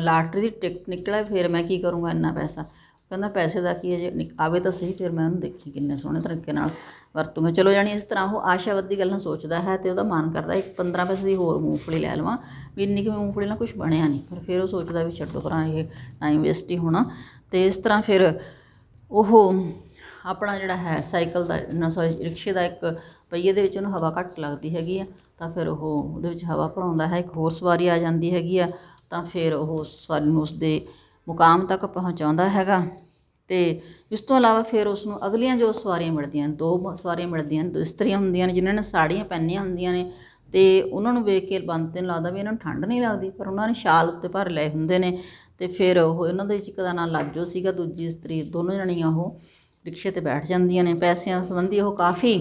ਲਾਟਰੀ ਦੀ ਟਿਕਟ ਨਿਕਲੇ ਫਿਰ ਮੈਂ ਕੀ ਕਰੂੰਗਾ ਇੰਨਾ ਪੈਸਾ ਕਹਿੰਦਾ ਪੈਸੇ ਦਾ ਕੀ ਹੈ ਜੇ ਆਵੇ ਤਾਂ ਸਹੀ ਫਿਰ ਮੈਂ ਉਹਨੂੰ ਦੇਖੀ ਕਿੰਨੇ ਸੋਹਣੇ ਤਰੀਕੇ ਨਾਲ ਵਰਤੂੰਗਾ ਚਲੋ ਜਾਨੀ ਇਸ ਤਰ੍ਹਾਂ ਉਹ ਆਸ਼ਾਵਾਦ ਦੀ ਗੱਲਾਂ ਸੋਚਦਾ ਹੈ ਤੇ ਉਹਦਾ ਮਨ ਕਰਦਾ ਇੱਕ 15 ਪੈਸੇ ਦੀ ਹੋਰ ਮੂੰਗਫਲੀ ਲੈ ਲਵਾਂ ਵੀ ਇੰਨੀ ਕਿ ਮੂੰਗਫਲੀ ਨਾਲ ਕੁਝ ਬਣਿਆ ਨਹੀਂ ਪਰ ਫਿਰ ਉਹ ਸੋਚਦਾ ਵੀ ਛੱਡੋ ਪਰਾਂ ਇਹ ਟਾਈਮ ਵੇਸਟ ਹੀ ਹੋਣਾ ਤੇ ਇਸ ਤਰ੍ਹਾਂ ਫਿਰ ਉਹ ਆਪਣਾ ਜਿਹੜਾ ਹੈ ਸਾਈਕਲ ਦਾ ਨਾ ਸੌਰੀ ਰਿਕਸ਼ੇ ਦਾ ਇੱਕ ਪਹੀਏ ਦੇ ਵਿੱਚ ਉਹਨੂੰ ਹਵਾ ਘੱਟ ਲੱਗਦੀ ਹੈਗੀ ਆ ਤਾਂ ਫਿਰ ਉਹ ਉਹਦੇ ਵਿੱਚ ਹਵਾ ਭਰਾਉਂਦਾ ਹੈ ਇੱਕ ਹੋਰ ਸਵਾਰੀ ਆ ਜਾਂਦੀ ਹੈਗੀ ਆ ਤਾਂ ਫਿਰ ਉਹ ਸਵਾਰੀ ਨੂੰ ਉਸਦੇ ਮੁਕਾਮ ਤੱਕ ਪਹੁੰਚਾਉਂਦਾ ਹੈਗਾ ਤੇ ਇਸ ਤੋਂ ਇਲਾਵਾ ਫਿਰ ਉਸ ਨੂੰ ਅਗਲੀਆਂ ਜੋ ਸਵਾਰੀਆਂ ਮਿਲਦੀਆਂ ਦੋ ਸਵਾਰੀਆਂ ਮਿਲਦੀਆਂ ਦੋ ਇਸਤਰੀਆਂ ਹੁੰਦੀਆਂ ਨੇ ਜਿਨ੍ਹਾਂ ਨੇ ਸਾੜੀਆਂ ਪਹਿਨੀਆਂ ਹੁੰਦੀਆਂ ਨੇ ਤੇ ਉਹਨਾਂ ਨੂੰ ਵੇਖ ਕੇ ਬੰਤੇ ਨੂੰ ਲੱਗਦਾ ਵੀ ਇਹਨਾਂ ਨੂੰ ਠੰਡ ਨਹੀਂ ਲੱਗਦੀ ਪਰ ਉਹਨਾਂ ਨੇ ਸ਼ਾਲ ਉੱਤੇ ਭਰ ਲਏ ਹੁੰਦੇ ਨੇ ਤੇ ਫਿਰ ਉਹ ਇਹਨਾਂ ਦੇ ਵਿੱਚ ਇੱਕ ਦਾ ਨਾਂ ਲੱਜੋ ਸੀਗਾ ਦੂਜੀ ਇਸਤਰੀ ਦੋਨੋਂ ਜਣੀਆਂ ਉਹ ਰਿਕਸ਼ੇ ਤੇ ਬੈਠ ਜਾਂਦੀਆਂ ਨੇ ਪੈਸਿਆਂ ਸੰਬੰਧੀ ਉਹ ਕਾਫੀ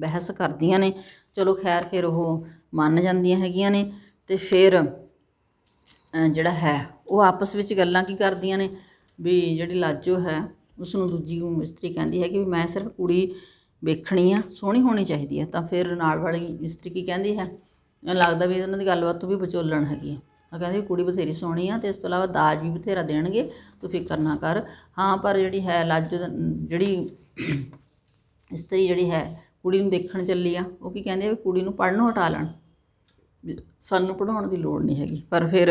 ਬਹਿਸ ਕਰਦੀਆਂ ਨੇ ਚਲੋ ਖੈਰ ਫਿਰ ਉਹ ਮੰਨ ਜਾਂਦੀਆਂ ਹੈਗੀਆਂ ਨੇ ਤੇ ਫਿਰ ਜਿਹੜਾ ਹੈ ਉਹ ਆਪਸ ਵਿੱਚ ਗੱਲਾਂ ਕੀ ਕਰਦੀਆਂ ਨੇ ਵੀ ਜਿਹੜੀ ਲਾਜੋ ਹੈ ਉਸ ਨੂੰ ਦੂਜੀ ਮਿਸਤਰੀ ਕਹਿੰਦੀ ਹੈ ਕਿ ਵੀ ਮੈਂ ਸਿਰਫ ਕੁੜੀ ਵੇਖਣੀ ਆ ਸੋਹਣੀ ਹੋਣੀ ਚਾਹੀਦੀ ਆ ਤਾਂ ਫਿਰ ਨਾਲ ਵਾਲੀ ਮਿਸਤਰੀ ਕੀ ਕਹਿੰਦੀ ਹੈ ਲੱਗਦਾ ਵੀ ਇਹਨਾਂ ਦੀ ਗੱਲਬਾਤ ਤੋਂ ਵੀ ਵਿਚੋਲਣ ਹੈਗੀ ਆ ਉਹ ਕਹਿੰਦੀ ਕੁੜੀ ਬਥੇਰੀ ਸੋਹਣੀ ਆ ਤੇ ਇਸ ਤੋਂ ਇਲਾਵਾ ਦਾਜ ਵੀ ਬਥੇਰਾ ਦੇਣਗੇ ਤੂੰ ਫਿਕਰ ਨਾ ਕਰ ਹਾਂ ਪਰ ਜਿਹੜੀ ਹੈ ਲਾਜੋ ਜਿਹੜੀ ਇਸਤਰੀ ਜਿਹੜੀ ਹੈ ਕੁੜੀ ਨੂੰ ਦੇਖਣ ਚੱਲੀ ਆ ਉਹ ਕੀ ਕਹਿੰਦੇ ਆ ਵੀ ਕੁੜੀ ਨੂੰ ਪੜਨੋਂ ਹਟਾ ਲੈਣ ਸਾਨੂੰ ਪੜਾਉਣ ਦੀ ਲੋੜ ਨਹੀਂ ਹੈਗੀ ਪਰ ਫਿਰ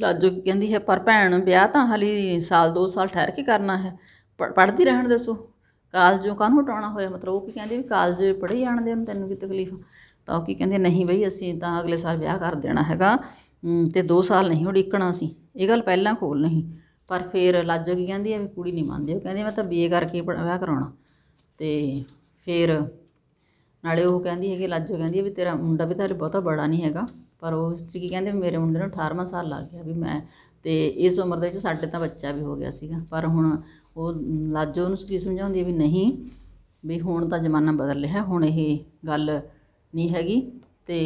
ਲਾਜੋ ਕਹਿੰਦੀ ਹੈ ਪਰ ਭੈਣ ਵਿਆਹ ਤਾਂ ਹਾਲੀ ਸਾਲ 2 ਸਾਲ ਠਹਿਰ ਕੇ ਕਰਨਾ ਹੈ ਪੜਦੀ ਰਹਿਣ ਦੱਸੋ ਕਾਲਜੋਂ ਕਾਹਨੂੰ ਹਟਾਉਣਾ ਹੋਇਆ ਮਤਲਬ ਉਹ ਕੀ ਕਹਿੰਦੀ ਵੀ ਕਾਲਜ ਪੜ੍ਹੇ ਜਾਣਦੇ ਹੁਣ ਤੈਨੂੰ ਕੀ ਤਕਲੀਫ ਤਾਂ ਉਹ ਕੀ ਕਹਿੰਦੇ ਨਹੀਂ ਬਈ ਅਸੀਂ ਤਾਂ ਅਗਲੇ ਸਾਲ ਵਿਆਹ ਕਰ ਦੇਣਾ ਹੈਗਾ ਤੇ 2 ਸਾਲ ਨਹੀਂ ਉਡੀਕਣਾ ਸੀ ਇਹ ਗੱਲ ਪਹਿਲਾਂ ਖੋਲ ਨਹੀਂ ਪਰ ਫਿਰ ਲਾਜੋ ਕੀ ਕਹਿੰਦੀ ਹੈ ਵੀ ਕੁੜੀ ਨਹੀਂ ਮੰਨਦੇ ਉਹ ਕਹਿੰਦੀ ਮੈਂ ਤਾਂ ਬੀਏ ਕਰਕੇ ਵਿਆਹ ਕਰਾਉਣਾ ਤੇ ਫਿਰ ਨਾਲੇ ਉਹ ਕਹਿੰਦੀ ਹੈਗੀ ਲਾਜੋ ਕਹਿੰਦੀ ਹੈ ਵੀ ਤੇਰਾ ਮੁੰਡਾ ਵੀ ਤਾਂ ਬਹੁਤਾ ਬੜਾ ਨਹੀਂ ਹੈਗਾ ਪਰ ਉਹ ਇਸਤਰੀ ਕੀ ਕਹਿੰਦੇ ਮੇਰੇ ਮੁੰਡੇ ਨੂੰ 18ਵਾਂ ਸਾਲ ਲੱਗ ਗਿਆ ਵੀ ਮੈਂ ਤੇ ਇਸ ਉਮਰ ਦੇ ਵਿੱਚ ਸਾਡੇ ਤਾਂ ਬੱਚਾ ਵੀ ਹੋ ਗਿਆ ਸੀਗਾ ਪਰ ਹੁਣ ਉਹ ਲੱਜ ਉਹਨੂੰ ਕੀ ਸਮਝਾਉਂਦੀ ਵੀ ਨਹੀਂ ਵੀ ਹੁਣ ਤਾਂ ਜ਼ਮਾਨਾ ਬਦਲ ਰਿਹਾ ਹੁਣ ਇਹ ਗੱਲ ਨਹੀਂ ਹੈਗੀ ਤੇ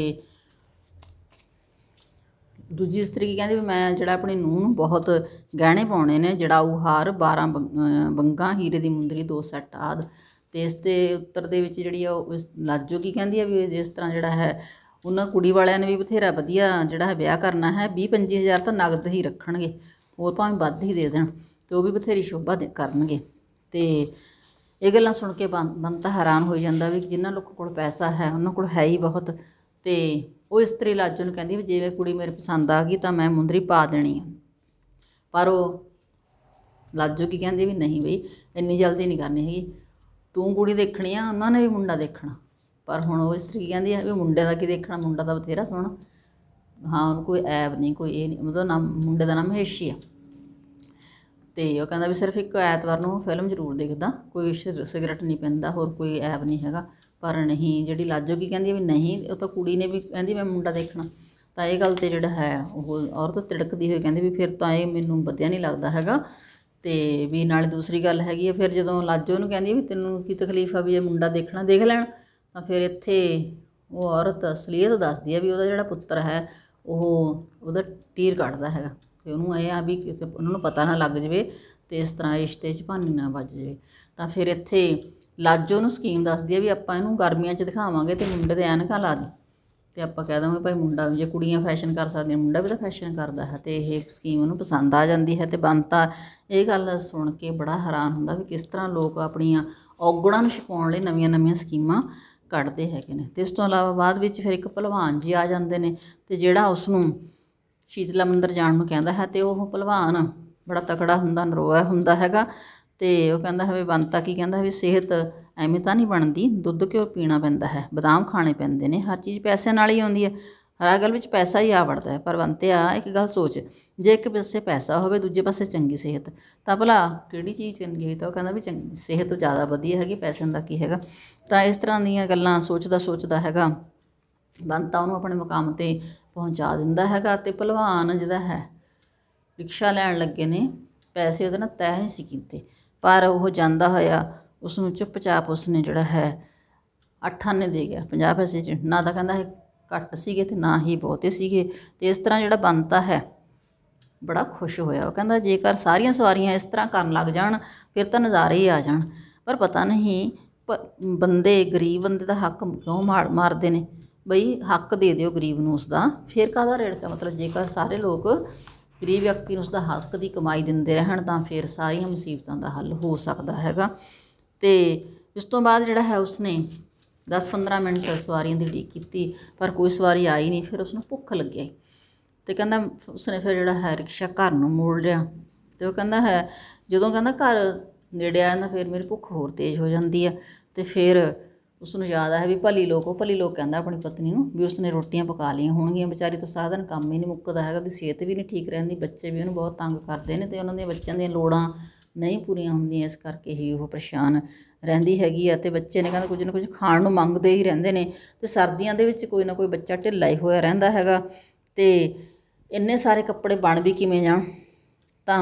ਦੂਜੀ ਇਸਤਰੀ ਕੀ ਕਹਿੰਦੀ ਵੀ ਮੈਂ ਜਿਹੜਾ ਆਪਣੀ ਨੂੰਹ ਨੂੰ ਬਹੁਤ ਗਹਿਣੇ ਪਾਉਣੇ ਨੇ ਜੜਾਊ ਹਾਰ 12 ਬੰਗਾ ਹੀਰੇ ਦੀ ਮੁੰਦਰੀ ਦੋ ਸੈੱਟ ਆਦ ਤੇ ਇਸ ਦੇ ਉੱਤਰ ਦੇ ਵਿੱਚ ਜਿਹੜੀ ਆ ਉਹ ਲਾਜੋ ਕੀ ਕਹਿੰਦੀ ਆ ਵੀ ਜਿਸ ਤਰ੍ਹਾਂ ਜਿਹੜਾ ਹੈ ਉਹਨਾਂ ਕੁੜੀ ਵਾਲਿਆਂ ਨੇ ਵੀ ਬਥੇਰਾ ਵਧੀਆ ਜਿਹੜਾ ਹੈ ਵਿਆਹ ਕਰਨਾ ਹੈ 20 25000 ਤਾਂ ਨਗਦ ਹੀ ਰੱਖਣਗੇ ਹੋਰ ਭਾਵੇਂ ਵੱਧ ਹੀ ਦੇ ਦੇਣ ਤੇ ਉਹ ਵੀ ਬਥੇਰੀ ਸ਼ੋਭਾ ਦੇ ਕਰਨਗੇ ਤੇ ਇਹ ਗੱਲਾਂ ਸੁਣ ਕੇ ਬੰਤਾ ਤਾਂ ਹੈਰਾਨ ਹੋ ਜਾਂਦਾ ਵੀ ਜਿਨ੍ਹਾਂ ਲੋਕਾਂ ਕੋਲ ਪੈਸਾ ਹੈ ਉਹਨਾਂ ਕੋਲ ਹੈ ਹੀ ਬਹੁਤ ਤੇ ਉਹ ਇਸਤਰੀ ਲਾਜੋ ਨੂੰ ਕਹਿੰਦੀ ਵੀ ਜਿਵੇਂ ਕੁੜੀ ਮੇਰੇ ਪਸੰਦ ਆ ਗਈ ਤਾਂ ਮੈਂ ਮੁੰਦਰੀ ਪਾ ਦੇਣੀ ਹੈ ਪਰ ਉਹ ਲਾਜੋ ਕੀ ਕਹਿੰਦੀ ਵੀ ਨਹੀਂ ਬਈ ਇੰਨੀ ਜਲਦੀ ਨਹੀਂ ਕਰਨੀ ਹੈਗੀ ਤੂੰ ਕੁੜੀ ਦੇਖਣੀ ਆ ਉਹਨਾਂ ਨੇ ਵੀ ਮੁੰਡਾ ਦੇਖਣਾ ਪਰ ਹੁਣ ਉਹ ਇਸਤਰੀ ਕਹਿੰਦੀ ਆ ਵੀ ਮੁੰਡੇ ਦਾ ਕੀ ਦੇਖਣਾ ਮੁੰਡਾ ਤਾਂ ਬਥੇਰਾ ਸੋਹਣਾ ਹਾਂ ਉਹਨੂੰ ਕੋਈ ਐਬ ਨਹੀਂ ਕੋਈ ਇਹ ਨਹੀਂ ਮਤਲਬ ਨਾਮ ਮੁੰਡੇ ਦਾ ਨਾਮ ਹੈਸ਼ੀ ਆ ਤੇ ਉਹ ਕਹਿੰਦਾ ਵੀ ਸਿਰਫ ਇੱਕ ਐਤਵਾਰ ਨੂੰ ਫਿਲਮ ਜ਼ਰੂਰ ਦੇਖਦਾ ਕੋਈ ਸਿਗਰਟ ਨਹੀਂ ਪੈਂਦਾ ਹੋਰ ਕੋਈ ਐਬ ਨਹੀਂ ਹੈਗਾ ਪਰ ਨਹੀਂ ਜਿਹੜੀ ਲਾਜੋ ਕੀ ਕਹਿੰਦੀ ਵੀ ਨਹੀਂ ਉਹ ਤਾਂ ਕੁੜੀ ਨੇ ਵੀ ਕਹਿੰਦੀ ਮੈਂ ਮੁੰਡਾ ਦੇਖਣਾ ਤਾਂ ਇਹ ਗੱਲ ਤੇ ਜਿਹੜਾ ਹੈ ਉਹ ਔਰਤ ਤਿੜਕਦੀ ਹੋਈ ਕਹਿੰਦੀ ਵੀ ਫਿਰ ਤਾਂ ਇਹ ਮੈਨੂੰ ਵਧੀਆ ਨਹੀਂ ਲੱਗਦਾ ਹੈਗਾ ਤੇ ਵੀ ਨਾਲੇ ਦੂਸਰੀ ਗੱਲ ਹੈਗੀ ਆ ਫਿਰ ਜਦੋਂ ਲਾਜੋ ਨੂੰ ਕਹਿੰਦੀ ਵੀ ਤੈਨੂੰ ਕੀ ਤਕਲੀਫ ਆ ਵੀ ਇਹ ਮੁੰਡਾ ਦੇਖਣਾ ਦੇਖ ਲੈਣ ਤਾਂ ਫਿਰ ਇੱਥੇ ਉਹ ਔਰਤ ਅਸਲੀਅਤ ਦੱਸਦੀ ਆ ਵੀ ਉਹਦਾ ਜਿਹੜਾ ਪੁੱਤਰ ਹੈ ਉਹ ਉਹਦਾ ਟੀਰ ਕੱਢਦਾ ਹੈਗਾ ਤੇ ਉਹਨੂੰ ਇਹ ਆ ਵੀ ਕਿਤੇ ਉਹਨਾਂ ਨੂੰ ਪਤਾ ਨਾ ਲੱਗ ਜਵੇ ਤੇ ਇਸ ਤਰ੍ਹਾਂ ਰਿਸ਼ਤੇ 'ਚ ਭਾਨੀ ਨਾ ਵੱਜ ਜਵੇ ਤਾਂ ਫਿਰ ਇੱਥੇ ਲਾਜੋ ਨੂੰ ਸਕੀਮ ਦੱਸਦੀ ਆ ਵੀ ਆਪਾਂ ਇਹਨੂੰ ਗਰਮੀਆਂ 'ਚ ਦਿਖਾਵਾਂਗੇ ਤੇ ਮੁੰਡੇ ਦੇ ਐਨਕਾਂ ਲਾ ਦੇ ਤੇ ਆਪਾਂ ਕਹਿ ਦਵਾਂਗੇ ਭਾਈ ਮੁੰਡਾ ਜੇ ਕੁੜੀਆਂ ਫੈਸ਼ਨ ਕਰ ਸਕਦੀਆਂ ਮੁੰਡਾ ਵੀ ਤਾਂ ਫੈਸ਼ਨ ਕਰਦਾ ਹੈ ਤੇ ਇਹ ਸਕੀਮ ਉਹਨੂੰ ਪਸੰਦ ਆ ਜਾਂਦੀ ਹੈ ਤੇ ਬੰਤਾ ਇਹ ਗੱਲ ਸੁਣ ਕੇ ਬੜਾ ਹੈਰਾਨ ਹੁੰਦਾ ਵੀ ਕਿਸ ਤਰ੍ਹਾਂ ਲੋਕ ਆਪਣੀਆਂ ਔਗਣਾਂ ਨੂੰ ਛਪਾਉਣ ਲਈ ਨਵੀਆਂ-ਨਵੀਆਂ ਸਕੀਮਾਂ ਕੱਢਦੇ ਹੈਗੇ ਨੇ ਤੇ ਇਸ ਤੋਂ ਇਲਾਵਾ ਬਾਅਦ ਵਿੱਚ ਫਿਰ ਇੱਕ ਭਲਵਾਨ ਜੀ ਆ ਜਾਂਦੇ ਨੇ ਤੇ ਜਿਹੜਾ ਉਸ ਨੂੰ ਸ਼ੀਤਲਾ ਮੰਦਰ ਜਾਣ ਨੂੰ ਕਹਿੰਦਾ ਹੈ ਤੇ ਉਹ ਭਲਵਾਨ ਬੜਾ ਤਕੜਾ ਹੁੰਦਾ ਨਰੋਆ ਹੁੰਦਾ ਹੈਗਾ ਤੇ ਉਹ ਕਹਿੰਦਾ ਹੈ ਵੀ ਬੰਤਾ ਕੀ ਕਹਿੰਦਾ ਵੀ ਸਿਹਤ ਐਵੇਂ ਤਾਂ ਨਹੀਂ ਬਣਦੀ ਦੁੱਧ ਕਿਉਂ ਪੀਣਾ ਪੈਂਦਾ ਹੈ ਬਦਾਮ ਖਾਣੇ ਪੈਂਦੇ ਨੇ ਹਰ ਚੀਜ਼ ਪੈਸੇ ਨਾਲ ਹੀ ਆਉਂਦੀ ਹੈ ਹਰ ਗੱਲ ਵਿੱਚ ਪੈਸਾ ਹੀ ਆ ਵੜਦਾ ਹੈ ਪਰ ਬੰਤਿਆ ਇੱਕ ਗੱਲ ਸੋਚ ਜੇ ਇੱਕ ਪਾਸੇ ਪੈਸਾ ਹੋਵੇ ਦੂਜੇ ਪਾਸੇ ਚੰਗੀ ਸਿਹਤ ਤਾਂ ਭਲਾ ਕਿਹੜੀ ਚੀਜ਼ ਚੰਗੀ ਹੈ ਤਾਂ ਉਹ ਕਹਿੰਦਾ ਵੀ ਚੰਗੀ ਸਿਹਤ ਜ਼ਿਆਦਾ ਵਧੀਆ ਹੈਗੀ ਪੈਸਿਆਂ ਦਾ ਕੀ ਹੈਗਾ ਤਾਂ ਇਸ ਤਰ੍ਹਾਂ ਦੀਆਂ ਗੱਲਾਂ ਸੋਚਦਾ ਸੋਚਦਾ ਹੈਗਾ ਬੰਤਾ ਉਹਨੂੰ ਆਪਣੇ ਮਕਾਮ ਤੇ ਪਹੁੰਚਾ ਦਿੰਦਾ ਹੈਗਾ ਤੇ ਭਲਵਾਨ ਜਿਹਦਾ ਹੈ ਰਿਕਸ਼ਾ ਲੈਣ ਲੱਗੇ ਨੇ ਪੈਸੇ ਉਹਦੇ ਨਾਲ ਤੈਅ ਨਹੀਂ ਸੀ ਕੀਤੇ ਪਰ ਉਹ ਜਾਂਦਾ ਹੋਇਆ ਉਸ ਨੂੰ ਚੁੱਪਚਾਪ ਉਸ ਨੇ ਜਿਹੜਾ ਹੈ ਅੱਠਾਂ ਨੇ ਦੇ ਗਿਆ 50 ਪੈਸੇ ਚ ਨਾ ਤਾਂ ਕਹਿੰਦਾ ਹੈ ਘੱਟ ਸੀਗੇ ਤੇ ਨਾ ਹੀ ਬਹੁਤੇ ਸੀਗੇ ਤੇ ਇਸ ਤਰ੍ਹਾਂ ਜਿਹੜਾ ਬੰਤਾ ਹੈ ਬੜਾ ਖੁਸ਼ ਹੋਇਆ ਉਹ ਕਹਿੰਦਾ ਜੇਕਰ ਸਾਰੀਆਂ ਸਵਾਰੀਆਂ ਇਸ ਤਰ੍ਹਾਂ ਕਰਨ ਲੱਗ ਜਾਣ ਫਿਰ ਤਾਂ ਨਜ਼ਾਰੇ ਹੀ ਆ ਜਾਣ ਪਰ ਪਤਾ ਨਹੀਂ ਬੰਦੇ ਗਰੀਬ ਬੰਦੇ ਦਾ ਹੱਕ ਕਿਉਂ ਮਾਰ ਮਾਰਦੇ ਨੇ ਬਈ ਹੱਕ ਦੇ ਦਿਓ ਗਰੀਬ ਨੂੰ ਉਸ ਦਾ ਫਿਰ ਕਾਹਦਾ ਰੇੜਕਾ ਮਤਲਬ ਜੇਕਰ ਸਾਰੇ ਲੋਕ ਗਰੀਬ ਵਿਅਕਤੀ ਨੂੰ ਉਸ ਦਾ ਹੱਕ ਦੀ ਕਮਾਈ ਦਿੰਦੇ ਰਹਿਣ ਤਾਂ ਫਿਰ ਸਾਰੀਆਂ ਮੁਸੀਬਤਾਂ ਦਾ ਹੱਲ ਹੋ ਸਕਦਾ ਹੈਗਾ ਤੇ ਇਸ ਤੋਂ ਬਾਅਦ ਜਿਹੜਾ ਹੈ ਉਸਨੇ 10-15 ਮਿੰਟ ਸਵਾਰੀਆਂ ਦੀ ਉਡੀਕ ਕੀਤੀ ਪਰ ਕੋਈ ਸਵਾਰੀ ਆਈ ਨਹੀਂ ਫਿਰ ਉਸਨੂੰ ਭੁੱਖ ਲੱਗਿਆ ਤੇ ਕਹਿੰਦਾ ਉਸਨੇ ਫਿਰ ਜਿਹੜਾ ਹੈ ਰਿਕਸ਼ਾ ਘਰ ਨੂੰ ਮੋੜ ਲਿਆ ਤੇ ਉਹ ਕਹਿੰਦਾ ਹੈ ਜਦੋਂ ਕਹਿੰਦਾ ਘਰ ਨੇੜੇ ਆਇਆ ਨਾ ਫਿਰ ਮੇਰੀ ਭੁੱਖ ਹੋਰ ਤੇਜ਼ ਹੋ ਜਾਂਦੀ ਆ ਤੇ ਫਿਰ ਉਸ ਨੂੰ ਯਾਦ ਆਇਆ ਵੀ ਭਲੀ ਲੋਕ ਉਹ ਭਲੀ ਲੋਕ ਕਹਿੰਦਾ ਆਪਣੀ ਪਤਨੀ ਨੂੰ ਵੀ ਉਸਨੇ ਰੋਟੀਆਂ ਪਕਾ ਲਈਆਂ ਹੋਣਗੀਆਂ ਵਿਚਾਰੀ ਤੋਂ ਸਾਧਨ ਕੰਮ ਹੀ ਨਹੀਂ ਮੁੱਕਦਾ ਹੈਗਾ ਉਹਦੀ ਸਿਹਤ ਵੀ ਨਹੀਂ ਠੀਕ ਰਹਿੰਦੀ ਬੱਚੇ ਵੀ ਉਹਨੂੰ ਬਹੁਤ ਤੰਗ ਕਰਦੇ ਨੇ ਤੇ ਉਹਨਾਂ ਦੇ ਬੱਚਿਆਂ ਦੀਆਂ ਲੋੜਾਂ ਨਹੀਂ ਪੂਰੀਆਂ ਹੁੰਦੀਆਂ ਇਸ ਕਰਕੇ ਹੀ ਉਹ ਪਰੇਸ਼ਾਨ ਰਹਿੰਦੀ ਹੈਗੀ ਆ ਤੇ ਬੱਚੇ ਨੇ ਕਹਿੰਦਾ ਕੁਝ ਨਾ ਕੁਝ ਖਾਣ ਨੂੰ ਮੰਗਦੇ ਹੀ ਰਹਿੰਦੇ ਨੇ ਤੇ ਸਰਦੀਆਂ ਦੇ ਵਿੱਚ ਕੋਈ ਨਾ ਕੋਈ ਬੱਚਾ ਢਿੱਲਾ ਹੀ ਹੋਇਆ ਰਹਿੰਦਾ ਹੈਗਾ ਤੇ ਇੰਨੇ ਸਾਰੇ ਕੱਪੜੇ ਬਣ ਵੀ ਕਿਵੇਂ ਜਾਣ ਤਾਂ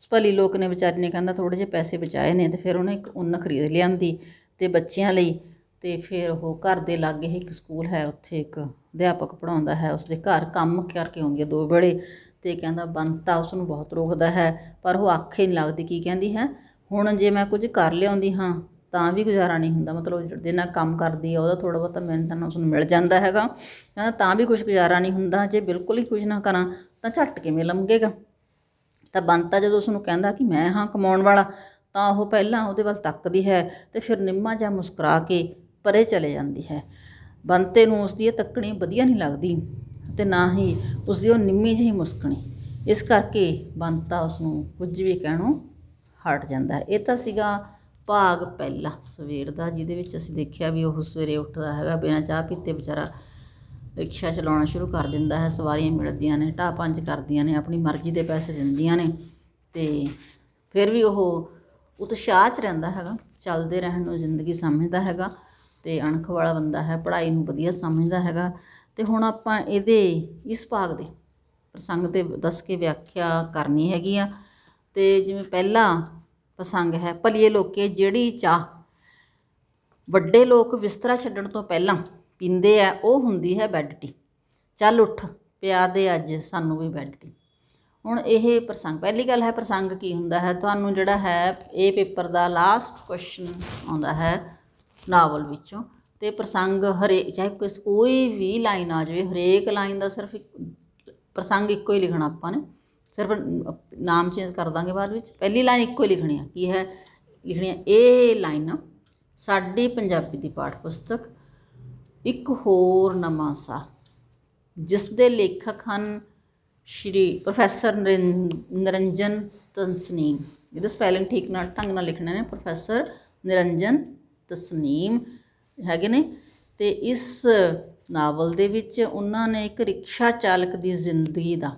ਉਸ ਭਲੀ ਲੋਕ ਨੇ ਵਿਚਾਰੀ ਨੇ ਕਹਿੰਦਾ ਥੋੜੇ ਜਿਹੇ ਪੈਸੇ ਬਚਾਏ ਨੇ ਤੇ ਫਿਰ ਉਹਨੇ ਇੱਕ ਉੱਨ ਖਰੀਦ ਲਿਆਂਦੀ ਤੇ ਬੱਚਿਆਂ ਲਈ ਤੇ ਫਿਰ ਉਹ ਘਰ ਦੇ ਲਾਗੇ ਇੱਕ ਸਕੂਲ ਹੈ ਉੱਥੇ ਇੱਕ ਅਧਿਆਪਕ ਪੜਾਉਂਦਾ ਹੈ ਉਸਦੇ ਘਰ ਕੰਮ ਕਰਕੇ ਆਉਂਦੀ ਹੈ ਦੋ ਵੇਲੇ ਤੇ ਕਹਿੰਦਾ ਬੰਤਾ ਉਸ ਨੂੰ ਬਹੁਤ ਰੋਕਦਾ ਹੈ ਪਰ ਉਹ ਆਖੇ ਨਹੀਂ ਲੱਗਦੀ ਕੀ ਕਹਿੰਦੀ ਹੈ ਹੁਣ ਜੇ ਮੈਂ ਕੁਝ ਕਰ ਲਿਆਉਂਦੀ ਹਾਂ ਤਾਂ ਵੀ ਗੁਜ਼ਾਰਾ ਨਹੀਂ ਹੁੰਦਾ ਮਤਲਬ ਜਿਹਦੇ ਨਾਲ ਕੰਮ ਕਰਦੀ ਆ ਉਹਦਾ ਥੋੜਾ ਬਹੁਤਾ ਮਿਹਨਤ ਨਾਲ ਉਸ ਨੂੰ ਮਿਲ ਜਾਂਦਾ ਹੈਗਾ ਕਹਿੰਦਾ ਤਾਂ ਵੀ ਕੁਝ ਗੁਜ਼ਾਰਾ ਨਹੀਂ ਹੁੰਦਾ ਜੇ ਬਿਲਕੁਲ ਹੀ ਕੁਝ ਨਾ ਕਰਾਂ ਤਾਂ ਛੱਟ ਕਿਵੇਂ ਲੰਗੇਗਾ ਤਾਂ ਬੰਤਾ ਜਦੋਂ ਉਸ ਨੂੰ ਕਹਿੰਦਾ ਕਿ ਮੈਂ ਹਾਂ ਕਮਾਉਣ ਵਾਲਾ ਤਾਂ ਉਹ ਪਹਿਲਾਂ ਉਹਦੇ ਵੱਲ ਤੱਕਦੀ ਹੈ ਤੇ ਫਿਰ ਨਿੰਮਾ ਜਾਂ ਮੁਸਕਰਾ ਕੇ ਪਰੇ ਚਲੇ ਜਾਂਦੀ ਹੈ ਬੰਤੇ ਨੂੰ ਉਸ ਦੀ ਇਹ ਤੱਕਣੀ ਵਧੀਆ ਨਹੀਂ ਲੱਗਦੀ ਤੇ ਨਾ ਹੀ ਉਸ ਦੀ ਉਹ ਨਿੰਮੀ ਜਿਹੀ ਮੁਸਕਣੀ ਇਸ ਕਰਕੇ ਬੰਤਾ ਉਸ ਨੂੰ ਕੁਝ ਵੀ ਕਹਿਣੋਂ ਹਟ ਜਾਂਦਾ ਇਹ ਤਾਂ ਸੀਗਾ ਭਾਗ ਪਹਿਲਾ ਸਵੇਰ ਦਾ ਜਿਹਦੇ ਵਿੱਚ ਅਸੀਂ ਦੇਖਿਆ ਵੀ ਉਹ ਸਵੇਰੇ ਉੱਠਦਾ ਹੈਗਾ ਬਿਨਾਂ ਚਾਹ ਪੀਤੇ ਵਿਚਾਰਾ ਰਿਕਸ਼ਾ ਚਲਾਉਣਾ ਸ਼ੁਰੂ ਕਰ ਦਿੰਦਾ ਹੈ ਸਵਾਰੀਆਂ ਮਿਲਦੀਆਂ ਨੇ ਢਾ ਪੰਜ ਕਰਦੀਆਂ ਨੇ ਆਪਣੀ ਮਰਜ਼ੀ ਦੇ ਪੈਸੇ ਦਿੰਦੀਆਂ ਨੇ ਤੇ ਫਿਰ ਵੀ ਉਹ ਉਤਸ਼ਾਹ 'ਚ ਰਹਿੰਦਾ ਹੈਗਾ ਚੱਲਦੇ ਰਹਿਣ ਨੂੰ ਜ਼ਿੰਦਗੀ ਸਮਝਦਾ ਹੈਗਾ ਤੇ ਅਣਖ ਵਾਲਾ ਬੰਦਾ ਹੈ ਪੜ੍ਹਾਈ ਨੂੰ ਵਧੀਆ ਸਮਝਦਾ ਹੈਗਾ ਤੇ ਹੁਣ ਆਪਾਂ ਇਹਦੇ ਇਸ ਭਾਗ ਦੇ ਪ੍ਰਸੰਗ 'ਤੇ ਦੱਸ ਕੇ ਵਿਆਖਿਆ ਕਰਨੀ ਹੈਗੀ ਆ ਤੇ ਜਿਵੇਂ ਪਹਿਲਾ ਪ੍ਰਸੰਗ ਹੈ ਭਲੀਏ ਲੋਕੇ ਜਿਹੜੀ ਚਾਹ ਵੱਡੇ ਲੋਕ ਵਿਸਤਰਾ ਛੱਡਣ ਤੋਂ ਪਹਿਲਾਂ ਪੀਂਦੇ ਆ ਉਹ ਹੁੰਦੀ ਹੈ ਬੈੱਡ ਟੀ ਚੱਲ ਉੱਠ ਪਿਆ ਦੇ ਅੱਜ ਸਾਨੂੰ ਵੀ ਬੈੱਡ ਟੀ ਹੁਣ ਇਹ ਪ੍ਰਸੰਗ ਪਹਿਲੀ ਗੱਲ ਹੈ ਪ੍ਰਸੰਗ ਕੀ ਹੁੰਦਾ ਹੈ ਤੁਹਾਨੂੰ ਜਿਹੜਾ ਹੈ ਇਹ ਪੇਪਰ ਦਾ ਲਾਸਟ ਕੁਐਸਚਨ ਆਉਂਦਾ ਹੈ ਨਾਵਲ ਵਿੱਚੋਂ ਤੇ ਪ੍ਰਸੰਗ ਹਰੇ ਚਾਹੇ ਕੋਈ ਕੋਈ ਵੀ ਲਾਈਨ ਆ ਜਾਵੇ ਹਰੇਕ ਲਾਈਨ ਦਾ ਸਿਰਫ ਇੱਕ ਪ੍ਰਸੰਗ ਇੱਕੋ ਹੀ ਲਿਖਣਾ ਆਪਾਂ ਨੇ ਸਿਰਫ ਨਾਮ ਚੇਂਜ ਕਰ ਦਾਂਗੇ ਬਾਅਦ ਵਿੱਚ ਪਹਿਲੀ ਲਾਈਨ ਇੱਕੋ ਹੀ ਲਿਖਣੀ ਆ ਕੀ ਹੈ ਲਿਖਣੀ ਆ ਇਹ ਲਾਈਨ ਸਾਡੀ ਪੰਜਾਬੀ ਦੀ ਪਾਠ ਪੁਸਤਕ ਇੱਕ ਹੋਰ ਨਮਾਸਾ ਜਿਸ ਦੇ ਲੇਖਕ ਹਨ ਸ਼੍ਰੀ ਪ੍ਰੋਫੈਸਰ ਨਿਰੰਜਨ ਤਸਨੀਮ ਇਹਦਾ ਸਪੈਲਿੰਗ ਠੀਕ ਨਾਲ ਢੰਗ ਨਾਲ ਲਿਖਣਾ ਹੈ ਪ੍ਰੋਫੈਸਰ ਨਿਰੰਜਨ ਤਸਨੀਮ ਹੈਗੇ ਨੇ ਤੇ ਇਸ ਨਾਵਲ ਦੇ ਵਿੱਚ ਉਹਨਾਂ ਨੇ ਇੱਕ ਰਿਕਸ਼ਾ ਚਾਲਕ ਦੀ ਜ਼ਿੰਦਗੀ ਦਾ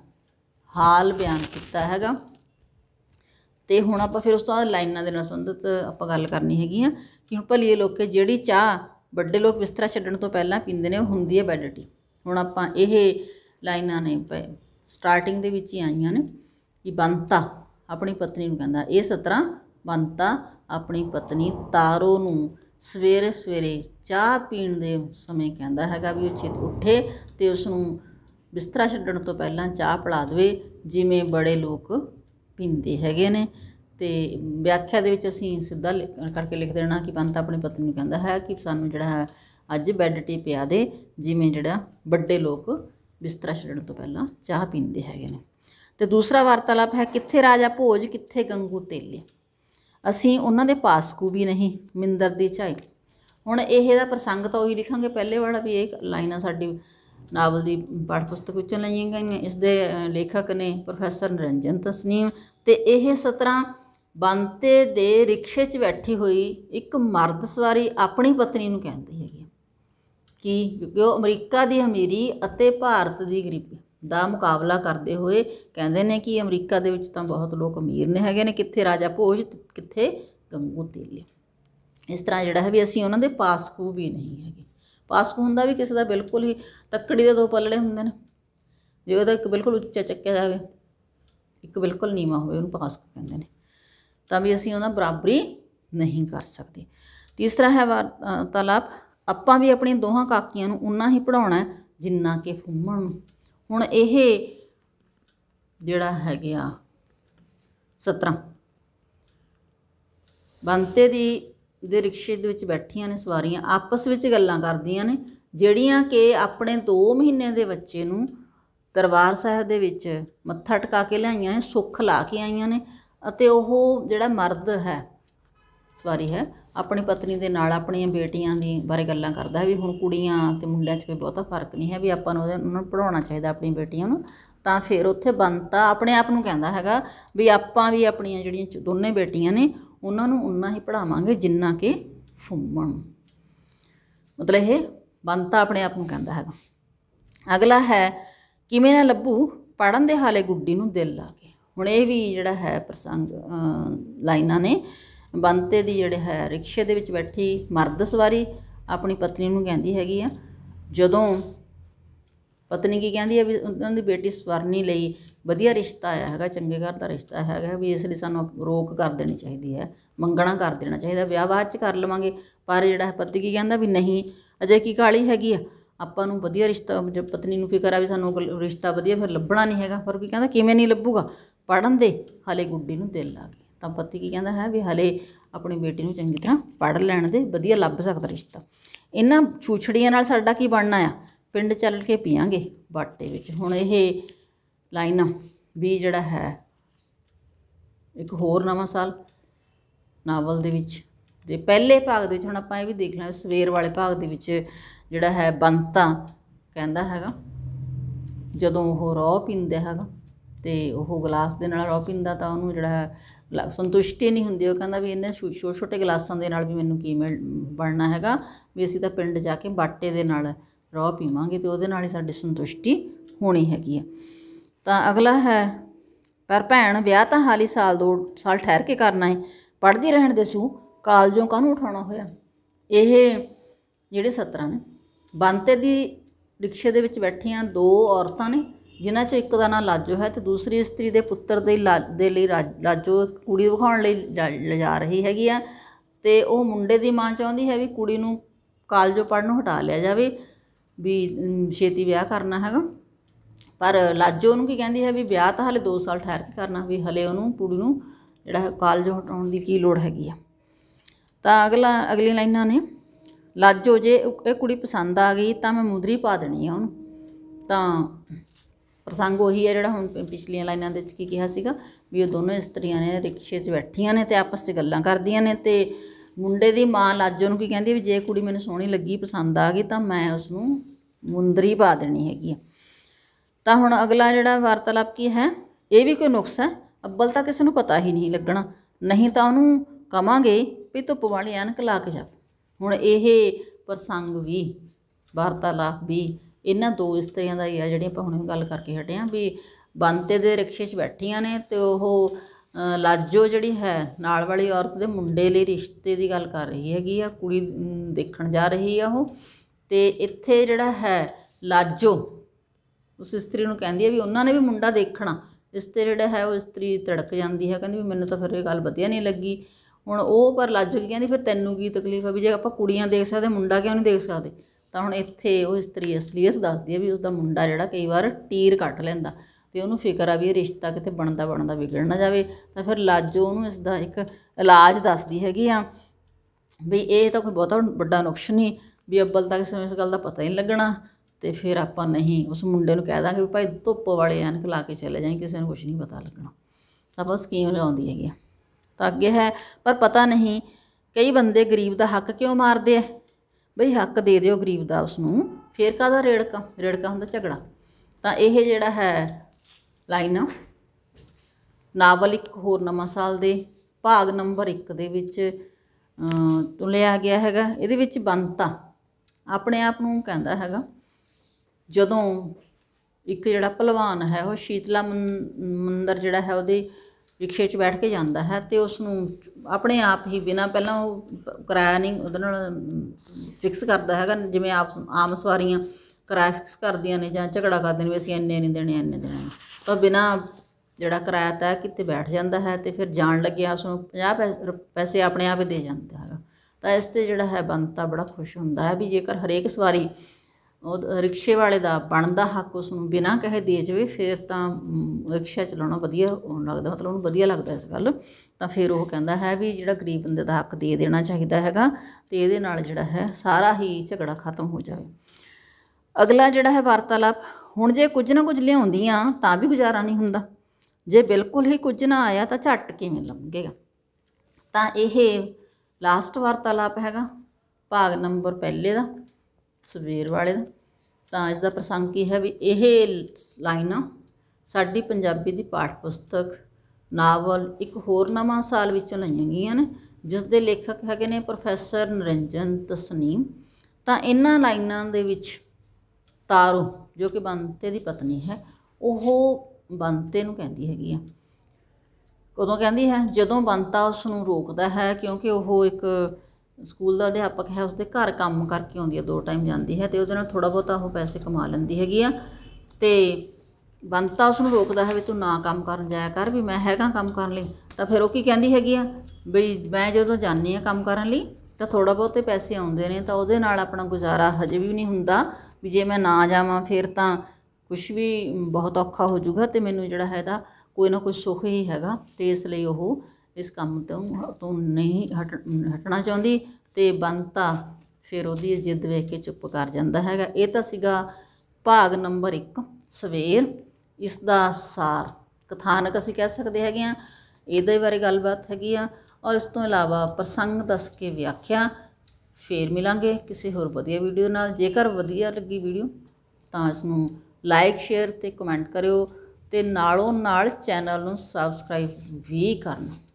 ਹਾਲ ਬਿਆਨ ਕੀਤਾ ਹੈਗਾ ਤੇ ਹੁਣ ਆਪਾਂ ਫਿਰ ਉਸ ਤੋਂ ਬਾਅਦ ਲਾਈਨਾਂ ਦੇ ਨਾਲ ਸੰਬੰਧਿਤ ਆਪਾਂ ਗੱਲ ਕਰਨੀ ਹੈਗੀ ਆ ਕਿ ਹੁਣ ਭਲੀਏ ਲੋਕੇ ਜਿਹੜੀ ਚਾਹ ਵੱਡੇ ਲੋਕ ਬਿਸਤਰਾ ਛੱਡਣ ਤੋਂ ਪਹਿਲਾਂ ਪੀਂਦੇ ਨੇ ਉਹ ਹੁੰਦੀ ਹੈ ਬੈੱਡ ਟੀ ਹੁਣ ਆਪਾਂ ਇਹ ਲਾਈਨਾਂ ਨੇ ਸਟਾਰਟਿੰਗ ਦੇ ਵਿੱਚ ਹੀ ਆਈਆਂ ਨੇ ਕਿ ਬੰਤਾ ਆਪਣੀ ਪਤਨੀ ਨੂੰ ਕਹਿੰਦਾ ਇਹ ਸਤਰਾ ਬੰਤਾ ਆਪਣੀ ਪਤਨੀ ਤਾਰੋ ਨੂੰ ਸਵੇਰੇ ਸਵੇਰੇ ਚਾਹ ਪੀਣ ਦੇ ਸਮੇਂ ਕਹਿੰਦਾ ਹੈਗਾ ਵੀ ਉਹ ਛੇਤ ਉੱਠੇ ਤੇ ਉਸ ਨੂੰ ਬਿਸਤਰਾ ਛੱਡਣ ਤੋਂ ਪਹਿਲਾਂ ਚਾਹ ਪਿਲਾ ਦੇਵੇ ਜਿਵੇਂ ਬੜੇ ਲੋਕ ਪੀਂਦੇ ਹੈਗੇ ਨੇ ਤੇ ਵਿਆਖਿਆ ਦੇ ਵਿੱਚ ਅਸੀਂ ਸਿੱਧਾ ਕਰਕੇ ਲਿਖ ਦੇਣਾ ਕਿ ਪੰਤ ਆਪਣੀ ਪਤਨੀ ਨੂੰ ਕਹਿੰਦਾ ਹੈ ਕਿ ਸਾਨੂੰ ਜਿਹੜਾ ਹੈ ਅੱਜ ਬੈੱਡ ਟੀ ਪਿਆ ਦੇ ਜਿਵੇਂ ਜਿਹੜਾ ਵੱਡੇ ਲੋਕ ਬਿਸਤਰਾ ਛੱਡਣ ਤੋਂ ਪਹਿਲਾਂ ਚਾਹ ਪੀਂਦੇ ਹੈਗੇ ਨੇ ਤੇ ਦੂਸਰਾ ਵਾਰਤਾਲਾਪ ਹੈ ਕਿੱਥੇ ਰਾਜਾ ਭੋਜ ਕਿੱਥੇ ਗੰਗੂ ਤੇਲੇ ਅਸੀਂ ਉਹਨਾਂ ਦੇ ਪਾਸਕੂ ਵੀ ਨਹੀਂ ਮਿੰਦਰ ਦੀ ਚਾਈ ਹੁਣ ਇਹ ਦਾ ਪ੍ਰਸੰਗ ਤਾਂ ਉਹੀ ਲਿਖਾਂਗੇ ਪਹਿਲੇ ਵਾਲਾ ਵੀ ਇਹ ਲਾਈਨਾਂ ਸਾਡੀ ਨਾਵਲ ਦੀ ਪਾਠ ਪੁਸਤਕ ਵਿੱਚੋਂ ਲਈਆਂ ਗਈਆਂ ਇਸ ਦੇ ਲੇਖਕ ਨੇ ਪ੍ਰੋਫੈਸਰ ਨਰਿੰਜਨ ਤਸਨੀਮ ਤੇ ਇਹ 17 ਬੰਤੇ ਦੇ ਰਿਕਸ਼ੇ 'ਚ ਬੈਠੀ ਹੋਈ ਇੱਕ ਮਰਦ ਸਵਾਰੀ ਆਪਣੀ ਪਤਨੀ ਨੂੰ ਕਹਿੰਦੀ ਹੈਗੀ ਕਿ ਕਿਉਂਕਿ ਉਹ ਅਮਰੀਕਾ ਦੀ ਅਮੀਰੀ ਅਤੇ ਭਾਰਤ ਦੀ ਗਰੀਬੀ ਦਾ ਮੁਕਾਬਲਾ ਕਰਦੇ ਹੋਏ ਕਹਿੰਦੇ ਨੇ ਕਿ ਅਮਰੀਕਾ ਦੇ ਵਿੱਚ ਤਾਂ ਬਹੁਤ ਲੋਕ ਅਮੀਰ ਨੇ ਹੈਗੇ ਨੇ ਕਿੱਥੇ ਰਾਜਾ ਭੋਜ ਕਿੱਥੇ ਗੰਗੂ ਤੇਲੇ ਇਸ ਤਰ੍ਹਾਂ ਜਿਹੜਾ ਹੈ ਵੀ ਅਸੀਂ ਉਹਨਾਂ ਦੇ ਪਾਸਕੂ ਵੀ ਨਹੀਂ ਹੈਗੇ ਪਾਸਕੂ ਹੁੰਦਾ ਵੀ ਕਿਸੇ ਦਾ ਬਿਲਕੁਲ ਹੀ ਤੱਕੜੀ ਦੇ ਦੋ ਪੱਲੜੇ ਹੁੰਦੇ ਨੇ ਜੇ ਉਹਦਾ ਇੱਕ ਬਿਲਕੁਲ ਉੱਚਾ ਚੱਕਿਆ ਜਾਵੇ ਇੱਕ ਬਿਲਕੁਲ ਨੀਵਾ ਹੋਵੇ ਉਹਨੂੰ ਪਾਸਕੂ ਕਹਿੰਦੇ ਨੇ ਤਾਂ ਵੀ ਅਸੀਂ ਉਹਨਾਂ ਬਰਾਬਰੀ ਨਹੀਂ ਕਰ ਸਕਦੇ ਤੀਸਰਾ ਹੈ ਤਲਬ ਆਪਾਂ ਵੀ ਆਪਣੀਆਂ ਦੋਹਾਂ ਕਾਕੀਆਂ ਨੂੰ ਉਨਾ ਹੀ ਪੜਾਉਣਾ ਜਿੰਨਾ ਕਿ ਫੁੰਮਣ ਨੂੰ ਹੁਣ ਇਹ ਜਿਹੜਾ ਹੈਗਾ 17 ਬੰਤੇ ਦੀ ਦੇ ਰਿਕਸ਼ੇ ਦੇ ਵਿੱਚ ਬੈਠੀਆਂ ਨੇ ਸਵਾਰੀਆਂ ਆਪਸ ਵਿੱਚ ਗੱਲਾਂ ਕਰਦੀਆਂ ਨੇ ਜਿਹੜੀਆਂ ਕਿ ਆਪਣੇ 2 ਮਹੀਨੇ ਦੇ ਬੱਚੇ ਨੂੰ ਦਰਬਾਰ ਸਾਹਿਬ ਦੇ ਵਿੱਚ ਮੱਥਾ ਟਿਕਾ ਕੇ ਲਿਆਈਆਂ ਨੇ ਸੁੱਖ ਲਾ ਕੇ ਆਈਆਂ ਨੇ ਅਤੇ ਉਹ ਜਿਹੜਾ ਮਰਦ ਹੈ ਸਵਾਰੀ ਹੈ ਆਪਣੀ ਪਤਨੀ ਦੇ ਨਾਲ ਆਪਣੀਆਂ ਬੇਟੀਆਂ ਦੀ ਬਾਰੇ ਗੱਲਾਂ ਕਰਦਾ ਵੀ ਹੁਣ ਕੁੜੀਆਂ ਤੇ ਮੁੰਡਿਆਂ 'ਚ ਕੋਈ ਬਹੁਤਾ ਫਰਕ ਨਹੀਂ ਹੈ ਵੀ ਆਪਾਂ ਨੂੰ ਉਹਨਾਂ ਨੂੰ ਪੜਾਉਣਾ ਚਾਹੀਦਾ ਆਪਣੀ ਬੇਟੀਆਂ ਨੂੰ ਤਾਂ ਫਿਰ ਉੱਥੇ ਬੰਤਾ ਆਪਣੇ ਆਪ ਨੂੰ ਕਹਿੰਦਾ ਹੈਗਾ ਵੀ ਆਪਾਂ ਵੀ ਆਪਣੀਆਂ ਜਿਹੜੀਆਂ ਦੋਨੇ ਬੇਟੀਆਂ ਨੇ ਉਹਨਾਂ ਨੂੰ ਉਨਾ ਹੀ ਪੜਾਵਾਂਗੇ ਜਿੰਨਾ ਕਿ ਫੁੰਮਣ ਮਤਲਬ ਇਹ ਬੰਤਾ ਆਪਣੇ ਆਪ ਨੂੰ ਕਹਿੰਦਾ ਹੈਗਾ ਅਗਲਾ ਹੈ ਕਿਵੇਂ ਨਾ ਲੱਭੂ ਪੜਨ ਦੇ ਹਾਲੇ ਗੁੱਡੀ ਨੂੰ ਦਿਲ ਲਾ ਕੇ ਹੁਣ ਇਹ ਵੀ ਜਿਹੜਾ ਹੈ ਪ੍ਰਸੰਗ ਲਾਈਨਾਂ ਨੇ ਬੰਤੇ ਦੀ ਜਿਹੜੇ ਹੈ ਰਿਕਸ਼ੇ ਦੇ ਵਿੱਚ ਬੈਠੀ ਮਰਦ ਸਵਾਰੀ ਆਪਣੀ ਪਤਨੀ ਨੂੰ ਕਹਿੰਦੀ ਹੈਗੀ ਆ ਜਦੋਂ ਪਤਨੀ ਕੀ ਕਹਿੰਦੀ ਹੈ ਵੀ ਉਹਨਾਂ ਦੀ ਬੇਟੀ ਸਵਰਨੀ ਲਈ ਵਧੀਆ ਰਿਸ਼ਤਾ ਆਇਆ ਹੈਗਾ ਚੰਗੇ ਘਰ ਦਾ ਰਿਸ਼ਤਾ ਹੈਗਾ ਵੀ ਇਸ ਲਈ ਸਾਨੂੰ ਰੋਕ ਕਰ ਦੇਣੀ ਚਾਹੀਦੀ ਹੈ ਮੰਗਣਾ ਕਰ ਦੇਣਾ ਚਾਹੀਦਾ ਵਿਆਹ ਬਾਅਦ ਚ ਕਰ ਲਵਾਂਗੇ ਪਰ ਜਿਹੜਾ ਹੈ ਪਤੀ ਕੀ ਕਹਿੰਦਾ ਵੀ ਨਹੀਂ ਅਜੇ ਕੀ ਕਾਲੀ ਹੈਗੀ ਆ ਆਪਾਂ ਨੂੰ ਵਧੀਆ ਰਿਸ਼ਤਾ ਪਤਨੀ ਨੂੰ ਫਿਕਰ ਆ ਵੀ ਸਾਨੂੰ ਰਿਸ਼ਤਾ ਵਧੀਆ ਫਿਰ ਲੱਭਣਾ ਨਹੀਂ ਹੈਗਾ ਪਰ ਕੀ ਕਹਿੰਦਾ ਕਿਵੇਂ ਨਹੀਂ ਲੱਭੂਗਾ ਪੜਨ ਦੇ ਹਲੇ ਗੁੱਡੀ ਨੂੰ ਦਿਲ ਲਾ ਕੇ ਤਾਂ ਪਤੀ ਕੀ ਕਹਿੰਦਾ ਹੈ ਵੀ ਹਲੇ ਆਪਣੀ ਬੇਟੀ ਨੂੰ ਚੰਗੀ ਤਰ੍ਹਾਂ ਪੜ੍ਹ ਲੈਣ ਦੇ ਵਧੀਆ ਲੱਭ ਸਕਦਾ ਰਿਸ਼ਤਾ ਇਹਨਾਂ ਛੂਛੜੀਆਂ ਨਾਲ ਸਾਡਾ ਕੀ ਬਣਨਾ ਆ ਪਿੰਡ ਚੱਲ ਕੇ ਪੀਾਂਗੇ ਬਾਟੇ ਵਿੱਚ ਹੁਣ ਇਹ ਲਾਈਨ ਵੀ ਜਿਹੜਾ ਹੈ ਇੱਕ ਹੋਰ ਨਵਾਂ ਸਾਲ ਨਾਵਲ ਦੇ ਵਿੱਚ ਜੇ ਪਹਿਲੇ ਭਾਗ ਦੇ ਵਿੱਚ ਹੁਣ ਆਪਾਂ ਇਹ ਵੀ ਦੇਖ ਲਾਂ ਸਵੇਰ ਵਾਲੇ ਭਾਗ ਦੇ ਵਿੱਚ ਜਿਹੜਾ ਹੈ ਬੰਤਾ ਕਹਿੰਦਾ ਹੈਗਾ ਜਦੋਂ ਉਹ ਰੋ ਪਿੰਦਾ ਹੈਗਾ ਤੇ ਉਹ ਗਲਾਸ ਦੇ ਨਾਲ ਰੋ ਪਿੰਦਾ ਤਾਂ ਉਹਨੂੰ ਜਿਹੜਾ ਹੈ ਸੰਤੁਸ਼ਟੀ ਨਹੀਂ ਹੁੰਦੀ ਉਹ ਕਹਿੰਦਾ ਵੀ ਇਹਨੇ ਛੋਟੇ ਛੋਟੇ ਗਲਾਸਾਂ ਦੇ ਨਾਲ ਵੀ ਮੈਨੂੰ ਕੀ ਬਣਨਾ ਹੈਗਾ ਵੀ ਅਸੀਂ ਤਾਂ ਪਿੰਡ ਜਾ ਕੇ ਬਾਟੇ ਦੇ ਨਾਲ ਰੋ ਪੀਵਾਂਗੇ ਤੇ ਉਹਦੇ ਨਾਲ ਹੀ ਸਾਡੀ ਸੰਤੁਸ਼ਟੀ ਹੋਣੀ ਹੈਗੀ ਆ ਤਾਂ ਅਗਲਾ ਹੈ ਪਰ ਭੈਣ ਵਿਆਹ ਤਾਂ ਹਾਲੀ ਸਾਲ ਦੋ ਸਾਲ ਠਹਿਰ ਕੇ ਕਰਨਾ ਹੈ ਪੜ੍ਹਦੀ ਰਹਿਣ ਦੇ ਸੂ ਕਾਲਜੋਂ ਕਾਹਨੂੰ ਉਠਾਉਣਾ ਹੋਇਆ ਇਹ ਜਿਹੜੇ 17 ਨੇ ਬੰਤੇ ਦੀ ਰਿਕਸ਼ੇ ਦੇ ਵਿੱਚ ਬੈਠੀਆਂ ਦੋ ਔਰਤਾਂ ਨੇ ਜਿਨ੍ਹਾਂ 'ਚੋਂ ਇੱਕ ਦਾ ਨਾਂ ਲਾਜੋ ਹੈ ਤੇ ਦੂਸਰੀ ਇਸਤਰੀ ਦੇ ਪੁੱਤਰ ਦੇ ਦੇ ਲਈ ਲਾਜੋ ਕੁੜੀ ਵਿਖਾਉਣ ਲਈ ਲਿਜਾ ਰਹੀ ਹੈਗੀ ਆ ਤੇ ਉਹ ਮੁੰਡੇ ਦੀ ਮਾਂ ਚਾਹੁੰਦੀ ਹੈ ਵੀ ਕੁੜੀ ਨੂੰ ਕਾਲਜੋਂ ਨੂੰ ਹਟਾ ਲਿਆ ਜਾਵੇ ਵੀ ਛੇਤੀ ਵਿਆਹ ਕਰਨਾ ਹੈਗਾ ਪਰ ਲਾਜੋ ਨੂੰ ਕੀ ਕਹਿੰਦੀ ਹੈ ਵੀ ਵਿਆਹ ਤਾਂ ਹਲੇ 2 ਸਾਲ ਠਹਿਰ ਕੇ ਕਰਨਾ ਵੀ ਹਲੇ ਉਹਨੂੰ ਕੁੜੀ ਨੂੰ ਜਿਹੜਾ ਕਾਲਜੋਂ ਹਟਾਉਣ ਦੀ ਕੀ ਲੋੜ ਹੈਗੀ ਆ ਤਾਂ ਅਗਲਾ ਅਗਲੀ ਲਾਈਨਾਂ ਨੇ ਲਾਜੋ ਜੇ ਇਹ ਕੁੜੀ ਪਸੰਦ ਆ ਗਈ ਤਾਂ ਮੈਂ ਮੁਦਰੀ ਪਾ ਦੇਣੀ ਆ ਉਹਨੂੰ ਤਾਂ ਪ੍ਰਸੰਗ ਉਹੀ ਹੈ ਜਿਹੜਾ ਹੁਣ ਪਿਛਲੀਆਂ ਲਾਈਨਾਂ ਦੇ ਵਿੱਚ ਕੀ ਕਿਹਾ ਸੀਗਾ ਵੀ ਉਹ ਦੋਨੋਂ ਇਸਤਰੀਆਂ ਨੇ ਰਿਕਸ਼ੇ 'ਚ ਬੈਠੀਆਂ ਨੇ ਤੇ ਆਪਸ 'ਚ ਗੱਲਾਂ ਕਰਦੀਆਂ ਨੇ ਤੇ ਮੁੰਡੇ ਦੀ ਮਾਂ ਲਾਜੋ ਨੂੰ ਕੀ ਕਹਿੰਦੀ ਵੀ ਜੇ ਕੁੜੀ ਮੈਨੂੰ ਸੋਹਣੀ ਲੱਗੀ ਪਸੰਦ ਆ ਗਈ ਤਾਂ ਮੈਂ ਉਸ ਨੂੰ ਮੁੰਦਰੀ ਪਾ ਦੇਣੀ ਹੈਗੀ ਆ ਤਾਂ ਹੁਣ ਅਗਲਾ ਜਿਹੜਾ ਵਾਰਤਾਲਾਪ ਕੀ ਹੈ ਇਹ ਵੀ ਕੋਈ ਨੁਕਸ ਹੈ ਅੱਬਲ ਤਾਂ ਕਿਸੇ ਨੂੰ ਪਤਾ ਹੀ ਨਹੀਂ ਲੱਗਣਾ ਨਹੀਂ ਤਾਂ ਉਹਨੂੰ ਕਵਾਂਗੇ ਵੀ ਧੁੱਪ ਵਾਲੀ ਐਨਕ ਲਾ ਕੇ ਜਾ ਹੁਣ ਇਹ ਪ੍ਰਸੰਗ ਵੀ ਵਾਰਤਾਲਾਪ ਵੀ ਇਹਨਾਂ ਦੋ ਇਸਤਰੀਆਂ ਦਾ ਹੀ ਆ ਜਿਹੜੀਆਂ ਆਪਾਂ ਹੁਣੇ ਗੱਲ ਕਰਕੇ ਹਟੇ ਆ ਵੀ ਬੰਤੇ ਦੇ ਰਿਕਸ਼ੇ 'ਚ ਬੈਠੀਆਂ ਨੇ ਤੇ ਉਹ ਲਾਜੋ ਜਿਹੜੀ ਹੈ ਨਾਲ ਵਾਲੀ ਔਰਤ ਦੇ ਮੁੰਡੇ ਲਈ ਰਿਸ਼ਤੇ ਦੀ ਗੱਲ ਕਰ ਰਹੀ ਹੈਗੀ ਆ ਕੁੜੀ ਦੇਖਣ ਜਾ ਰਹੀ ਆ ਉਹ ਤੇ ਇੱਥੇ ਜਿਹੜਾ ਹੈ ਲਾਜੋ ਉਸ ਇਸਤਰੀ ਨੂੰ ਕਹਿੰਦੀ ਆ ਵੀ ਉਹਨਾਂ ਨੇ ਵੀ ਮੁੰਡਾ ਦੇਖਣਾ ਇਸ ਤੇ ਜਿਹੜਾ ਹੈ ਉਹ ਇਸਤਰੀ ਤੜਕ ਜਾਂਦੀ ਹੈ ਕਹਿੰਦੀ ਵੀ ਮੈਨੂੰ ਤਾਂ ਫਿਰ ਇਹ ਗੱਲ ਵਧੀਆ ਨਹੀਂ ਲੱਗੀ ਹੁਣ ਉਹ ਪਰ ਲੱਜ ਕੇ ਕਹਿੰਦੀ ਫਿਰ ਤੈਨੂੰ ਕੀ ਤਕਲੀਫ ਆ ਵੀ ਜੇ ਆਪਾਂ ਕੁੜੀਆਂ ਦੇਖ ਸਕਦੇ ਮੁੰਡਾ ਕਿਉਂ ਨਹੀਂ ਦੇਖ ਸਕਦੇ ਤਾਂ ਹੁਣ ਇੱਥੇ ਉਹ ਇਸਤਰੀ ਅਸਲੀਅਤ ਦੱਸਦੀ ਹੈ ਵੀ ਉਸ ਦਾ ਮੁੰਡਾ ਜਿਹੜਾ ਕਈ ਵਾਰ ਟੀਰ ਕੱਟ ਲੈਂਦਾ ਤੇ ਉਹਨੂੰ ਫਿਕਰ ਆ ਵੀ ਇਹ ਰਿਸ਼ਤਾ ਕਿਤੇ ਬਣਦਾ ਬਣਦਾ ਵਿਗੜ ਨਾ ਜਾਵੇ ਤਾਂ ਫਿਰ ਲਾਜੋ ਉਹਨੂੰ ਇਸ ਦਾ ਇੱਕ ਇਲਾਜ ਦੱਸਦੀ ਹੈਗੀ ਆ ਵੀ ਇਹ ਤਾਂ ਕੋਈ ਬਹੁਤਾ ਵੱਡਾ ਨੁਕਸ ਨਹੀਂ ਵੀ ਅੱਬਲ ਤੱਕ ਸਾਨੂੰ ਇਸ ਗੱਲ ਦਾ ਪਤਾ ਹੀ ਨਹੀਂ ਲੱਗਣਾ ਤੇ ਫਿਰ ਆਪਾਂ ਨਹੀਂ ਉਸ ਮੁੰਡੇ ਨੂੰ ਕਹਿ ਦਾਂਗੇ ਵੀ ਭਾਈ ਧੁੱਪ ਵਾਲੇ ਐਨਕ ਲਾ ਕੇ ਚਲੇ ਜਾਈਂ ਕਿਸੇ ਨੂੰ ਕੁਝ ਨਹੀਂ ਪਤਾ ਲੱਗਣਾ ਆਪਾਂ ਸਕੀਮ ਲਾਉਂਦੀ ਹੈਗੀ ਤਾਂ ਅੱਗੇ ਹੈ ਪਰ ਪਤਾ ਨਹੀਂ ਕਈ ਬੰਦੇ ਗਰੀਬ ਦਾ ਹੱਕ ਕਿਉਂ ਮਾਰਦੇ ਆ ਬਈ ਹੱਕ ਦੇ ਦਿਓ ਗਰੀਬ ਦਾ ਉਸ ਨੂੰ ਫੇਰ ਕਾਦਾ ਰੇੜਕਾ ਰੇੜਕਾ ਹੁੰਦਾ ਝਗੜਾ ਤਾਂ ਇਹ ਜਿਹੜਾ ਹੈ ਲਾਈਨ ਨਾਵਲ ਇੱਕ ਹੋਰ ਨਵਾਂ ਸਾਲ ਦੇ ਭਾਗ ਨੰਬਰ 1 ਦੇ ਵਿੱਚ ਤੁਲਿਆ ਗਿਆ ਹੈਗਾ ਇਹਦੇ ਵਿੱਚ ਬੰਤਾ ਆਪਣੇ ਆਪ ਨੂੰ ਕਹਿੰਦਾ ਹੈਗਾ ਜਦੋਂ ਇੱਕ ਜਿਹੜਾ ਪਹਿਲਵਾਨ ਹੈ ਉਹ ਸ਼ੀਤਲਾ ਮੰਦਰ ਜਿਹੜਾ ਹੈ ਉਹਦੇ ਰਿਕਸ਼ੇ 'ਚ ਬੈਠ ਕੇ ਜਾਂਦਾ ਹੈ ਤੇ ਉਸ ਨੂੰ ਆਪਣੇ ਆਪ ਹੀ ਬਿਨਾਂ ਪਹਿਲਾਂ ਉਹ ਕਿਰਾਇਆ ਨਹੀਂ ਉਹਦੇ ਨਾਲ ਫਿਕਸ ਕਰਦਾ ਹੈਗਾ ਜਿਵੇਂ ਆਪ ਆਮ ਸਵਾਰੀਆਂ ਕਿਰਾਇਆ ਫਿਕਸ ਕਰਦੀਆਂ ਨੇ ਜਾਂ ਝਗੜਾ ਕਰਦੇ ਨੇ ਵੀ ਅਸੀਂ ਇੰਨੇ ਨਹੀਂ ਦੇਣੇ ਇੰਨੇ ਦੇਣੇ ਤਾਂ ਬਿਨਾਂ ਜਿਹੜਾ ਕਿਰਾਇਆ ਤਾਂ ਕਿਤੇ ਬੈਠ ਜਾਂਦਾ ਹੈ ਤੇ ਫਿਰ ਜਾਣ ਲੱਗਿਆ ਉਸ ਨੂੰ 50 ਪੈਸੇ ਆਪਣੇ ਆਪ ਹੀ ਦੇ ਜਾਂਦਾ ਹੈਗਾ ਤਾਂ ਇਸ ਤੇ ਜਿਹੜਾ ਹੈ ਬੰਤਾ ਬੜਾ ਖੁਸ਼ ਹੁੰਦਾ ਹੈ ਵੀ ਜੇਕਰ ਹਰੇਕ ਸਵਾਰੀ ਉਹ ਰਿਕਸ਼ੇ ਵਾਲੇ ਦਾ ਬਣਦਾ ਹੱਕ ਉਸ ਨੂੰ ਬਿਨਾਂ ਕਹੇ ਦੇ ਜਵੇ ਫਿਰ ਤਾਂ ਰਿਕਸ਼ਾ ਚਲਾਉਣਾ ਵਧੀਆ ਲੱਗਦਾ ਮਤਲਬ ਉਹਨੂੰ ਵਧੀਆ ਲੱਗਦਾ ਇਸ ਗੱਲ ਤਾਂ ਫਿਰ ਉਹ ਕਹਿੰਦਾ ਹੈ ਵੀ ਜਿਹੜਾ ਗਰੀਬ ਬੰਦੇ ਦਾ ਹੱਕ ਦੇ ਦੇਣਾ ਚਾਹੀਦਾ ਹੈਗਾ ਤੇ ਇਹਦੇ ਨਾਲ ਜਿਹੜਾ ਹੈ ਸਾਰਾ ਹੀ ਝਗੜਾ ਖਤਮ ਹੋ ਜਾਵੇ ਅਗਲਾ ਜਿਹੜਾ ਹੈ ਵਾਰਤਾਲਾਪ ਹੁਣ ਜੇ ਕੁਝ ਨਾ ਕੁਝ ਲਿਆਉਂਦੀਆਂ ਤਾਂ ਵੀ ਗੁਜ਼ਾਰਾ ਨਹੀਂ ਹੁੰਦਾ ਜੇ ਬਿਲਕੁਲ ਹੀ ਕੁਝ ਨਾ ਆਇਆ ਤਾਂ ਝੱਟ ਕਿਵੇਂ ਲੰਗੇਗਾ ਤਾਂ ਇਹ ਲਾਸਟ ਵਾਰਤਾਲਾਪ ਹੈਗਾ ਭਾਗ ਨੰਬਰ ਪਹਿਲੇ ਦਾ ਸਵੇਰ ਵਾਲੇ ਦਾ ਤਾਂ ਇਸ ਦਾ ਪ੍ਰਸੰਗ ਕੀ ਹੈ ਵੀ ਇਹ ਲਾਈਨਾਂ ਸਾਡੀ ਪੰਜਾਬੀ ਦੀ ਪਾਠ ਪੁਸਤਕ ਨਾਵਲ ਇੱਕ ਹੋਰ ਨਵਾਂ ਸਾਲ ਵਿੱਚੋਂ ਲਈਆਂ ਗਈਆਂ ਨੇ ਜਿਸ ਦੇ ਲੇਖਕ ਹੈਗੇ ਨੇ ਪ੍ਰੋਫੈਸਰ ਨਰਿੰਜਨ ਤਸਨੀਮ ਤਾਂ ਇਹਨਾਂ ਲਾਈਨਾਂ ਦੇ ਵਿੱਚ ਤਾਰੂ ਜੋ ਕਿ ਬੰਤੇ ਦੀ ਪਤਨੀ ਹੈ ਉਹ ਬੰਤੇ ਨੂੰ ਕਹਿੰਦੀ ਹੈਗੀ ਆ ਕਦੋਂ ਕਹਿੰਦੀ ਹੈ ਜਦੋਂ ਬੰਤਾ ਉਸ ਨੂੰ ਰੋਕਦਾ ਹੈ ਕਿਉਂਕਿ ਉਹ ਇੱਕ ਸਕੂਲ ਦਾ ਅਧਿਆਪਕ ਹੈ ਉਸਦੇ ਘਰ ਕੰਮ ਕਰਕੇ ਆਉਂਦੀ ਹੈ ਦੋ ਟਾਈਮ ਜਾਂਦੀ ਹੈ ਤੇ ਉਹਦੇ ਨਾਲ ਥੋੜਾ ਬਹੁਤਾ ਉਹ ਪੈਸੇ ਕਮਾ ਲੈਂਦੀ ਹੈਗੀ ਆ ਤੇ ਬੰਤਾ ਉਸ ਨੂੰ ਰੋਕਦਾ ਹੈ ਵੀ ਤੂੰ ਨਾ ਕੰਮ ਕਰਨ ਜਾਇਆ ਕਰ ਵੀ ਮੈਂ ਹੈਗਾ ਕੰਮ ਕਰਨ ਲਈ ਤਾਂ ਫਿਰ ਉਹ ਕੀ ਕਹਿੰਦੀ ਹੈਗੀ ਆ ਵੀ ਮੈਂ ਜਦੋਂ ਜਾਣੀ ਆ ਕੰਮ ਕਰਨ ਲਈ ਤਾਂ ਥੋੜਾ ਬਹੁਤੇ ਪੈਸੇ ਆਉਂਦੇ ਨੇ ਤਾਂ ਉਹਦੇ ਨਾਲ ਆਪਣਾ ਗੁਜ਼ਾਰਾ ਹਜੇ ਵੀ ਨਹੀਂ ਹੁੰਦਾ ਵੀ ਜੇ ਮੈਂ ਨਾ ਜਾਵਾਂ ਫਿਰ ਤਾਂ ਕੁਝ ਵੀ ਬਹੁਤ ਔਖਾ ਹੋ ਜਾਊਗਾ ਤੇ ਮੈਨੂੰ ਜਿਹੜਾ ਹੈਦਾ ਕੋਈ ਨਾ ਕੋਈ ਸੁੱਖ ਹੀ ਹੈਗਾ ਤੇ ਇਸ ਲਈ ਉਹ ਇਸ ਕੰਮ ਤੋਂ ਤੋਂ ਨਹੀਂ ਹਟਣਾ ਚਾਹੁੰਦੀ ਤੇ ਬੰਤਾ ਫਿਰ ਉਹਦੀ ਜਿੱਦ ਵੇਖ ਕੇ ਚੁੱਪ ਕਰ ਜਾਂਦਾ ਹੈਗਾ ਇਹ ਤਾਂ ਸੀਗਾ ਭਾਗ ਨੰਬਰ 1 ਸਵੇਰ ਇਸ ਦਾ ਸਾਰ ਕਥਾਨਕ ਅਸੀਂ ਕਹਿ ਸਕਦੇ ਹੈਗੇ ਆ ਇਹਦੇ ਬਾਰੇ ਗੱਲਬਾਤ ਹੈਗੀ ਆ ਔਰ ਇਸ ਤੋਂ ਇਲਾਵਾ ਪ੍ਰਸੰਗ ਦੱਸ ਕੇ ਵਿਆਖਿਆ ਫੇਰ ਮਿਲਾਂਗੇ ਕਿਸੇ ਹੋਰ ਵਧੀਆ ਵੀਡੀਓ ਨਾਲ ਜੇਕਰ ਵਧੀਆ ਲੱਗੀ ਵੀਡੀਓ ਤਾਂ ਇਸ ਨੂੰ ਲਾਈਕ ਸ਼ੇਅਰ ਤੇ ਕਮੈਂਟ ਕਰਿਓ ਤੇ ਨਾਲੋਂ ਨਾਲ ਚੈਨਲ ਨੂੰ ਸਬਸਕ੍ਰਾਈਬ ਵੀ ਕਰਨਾ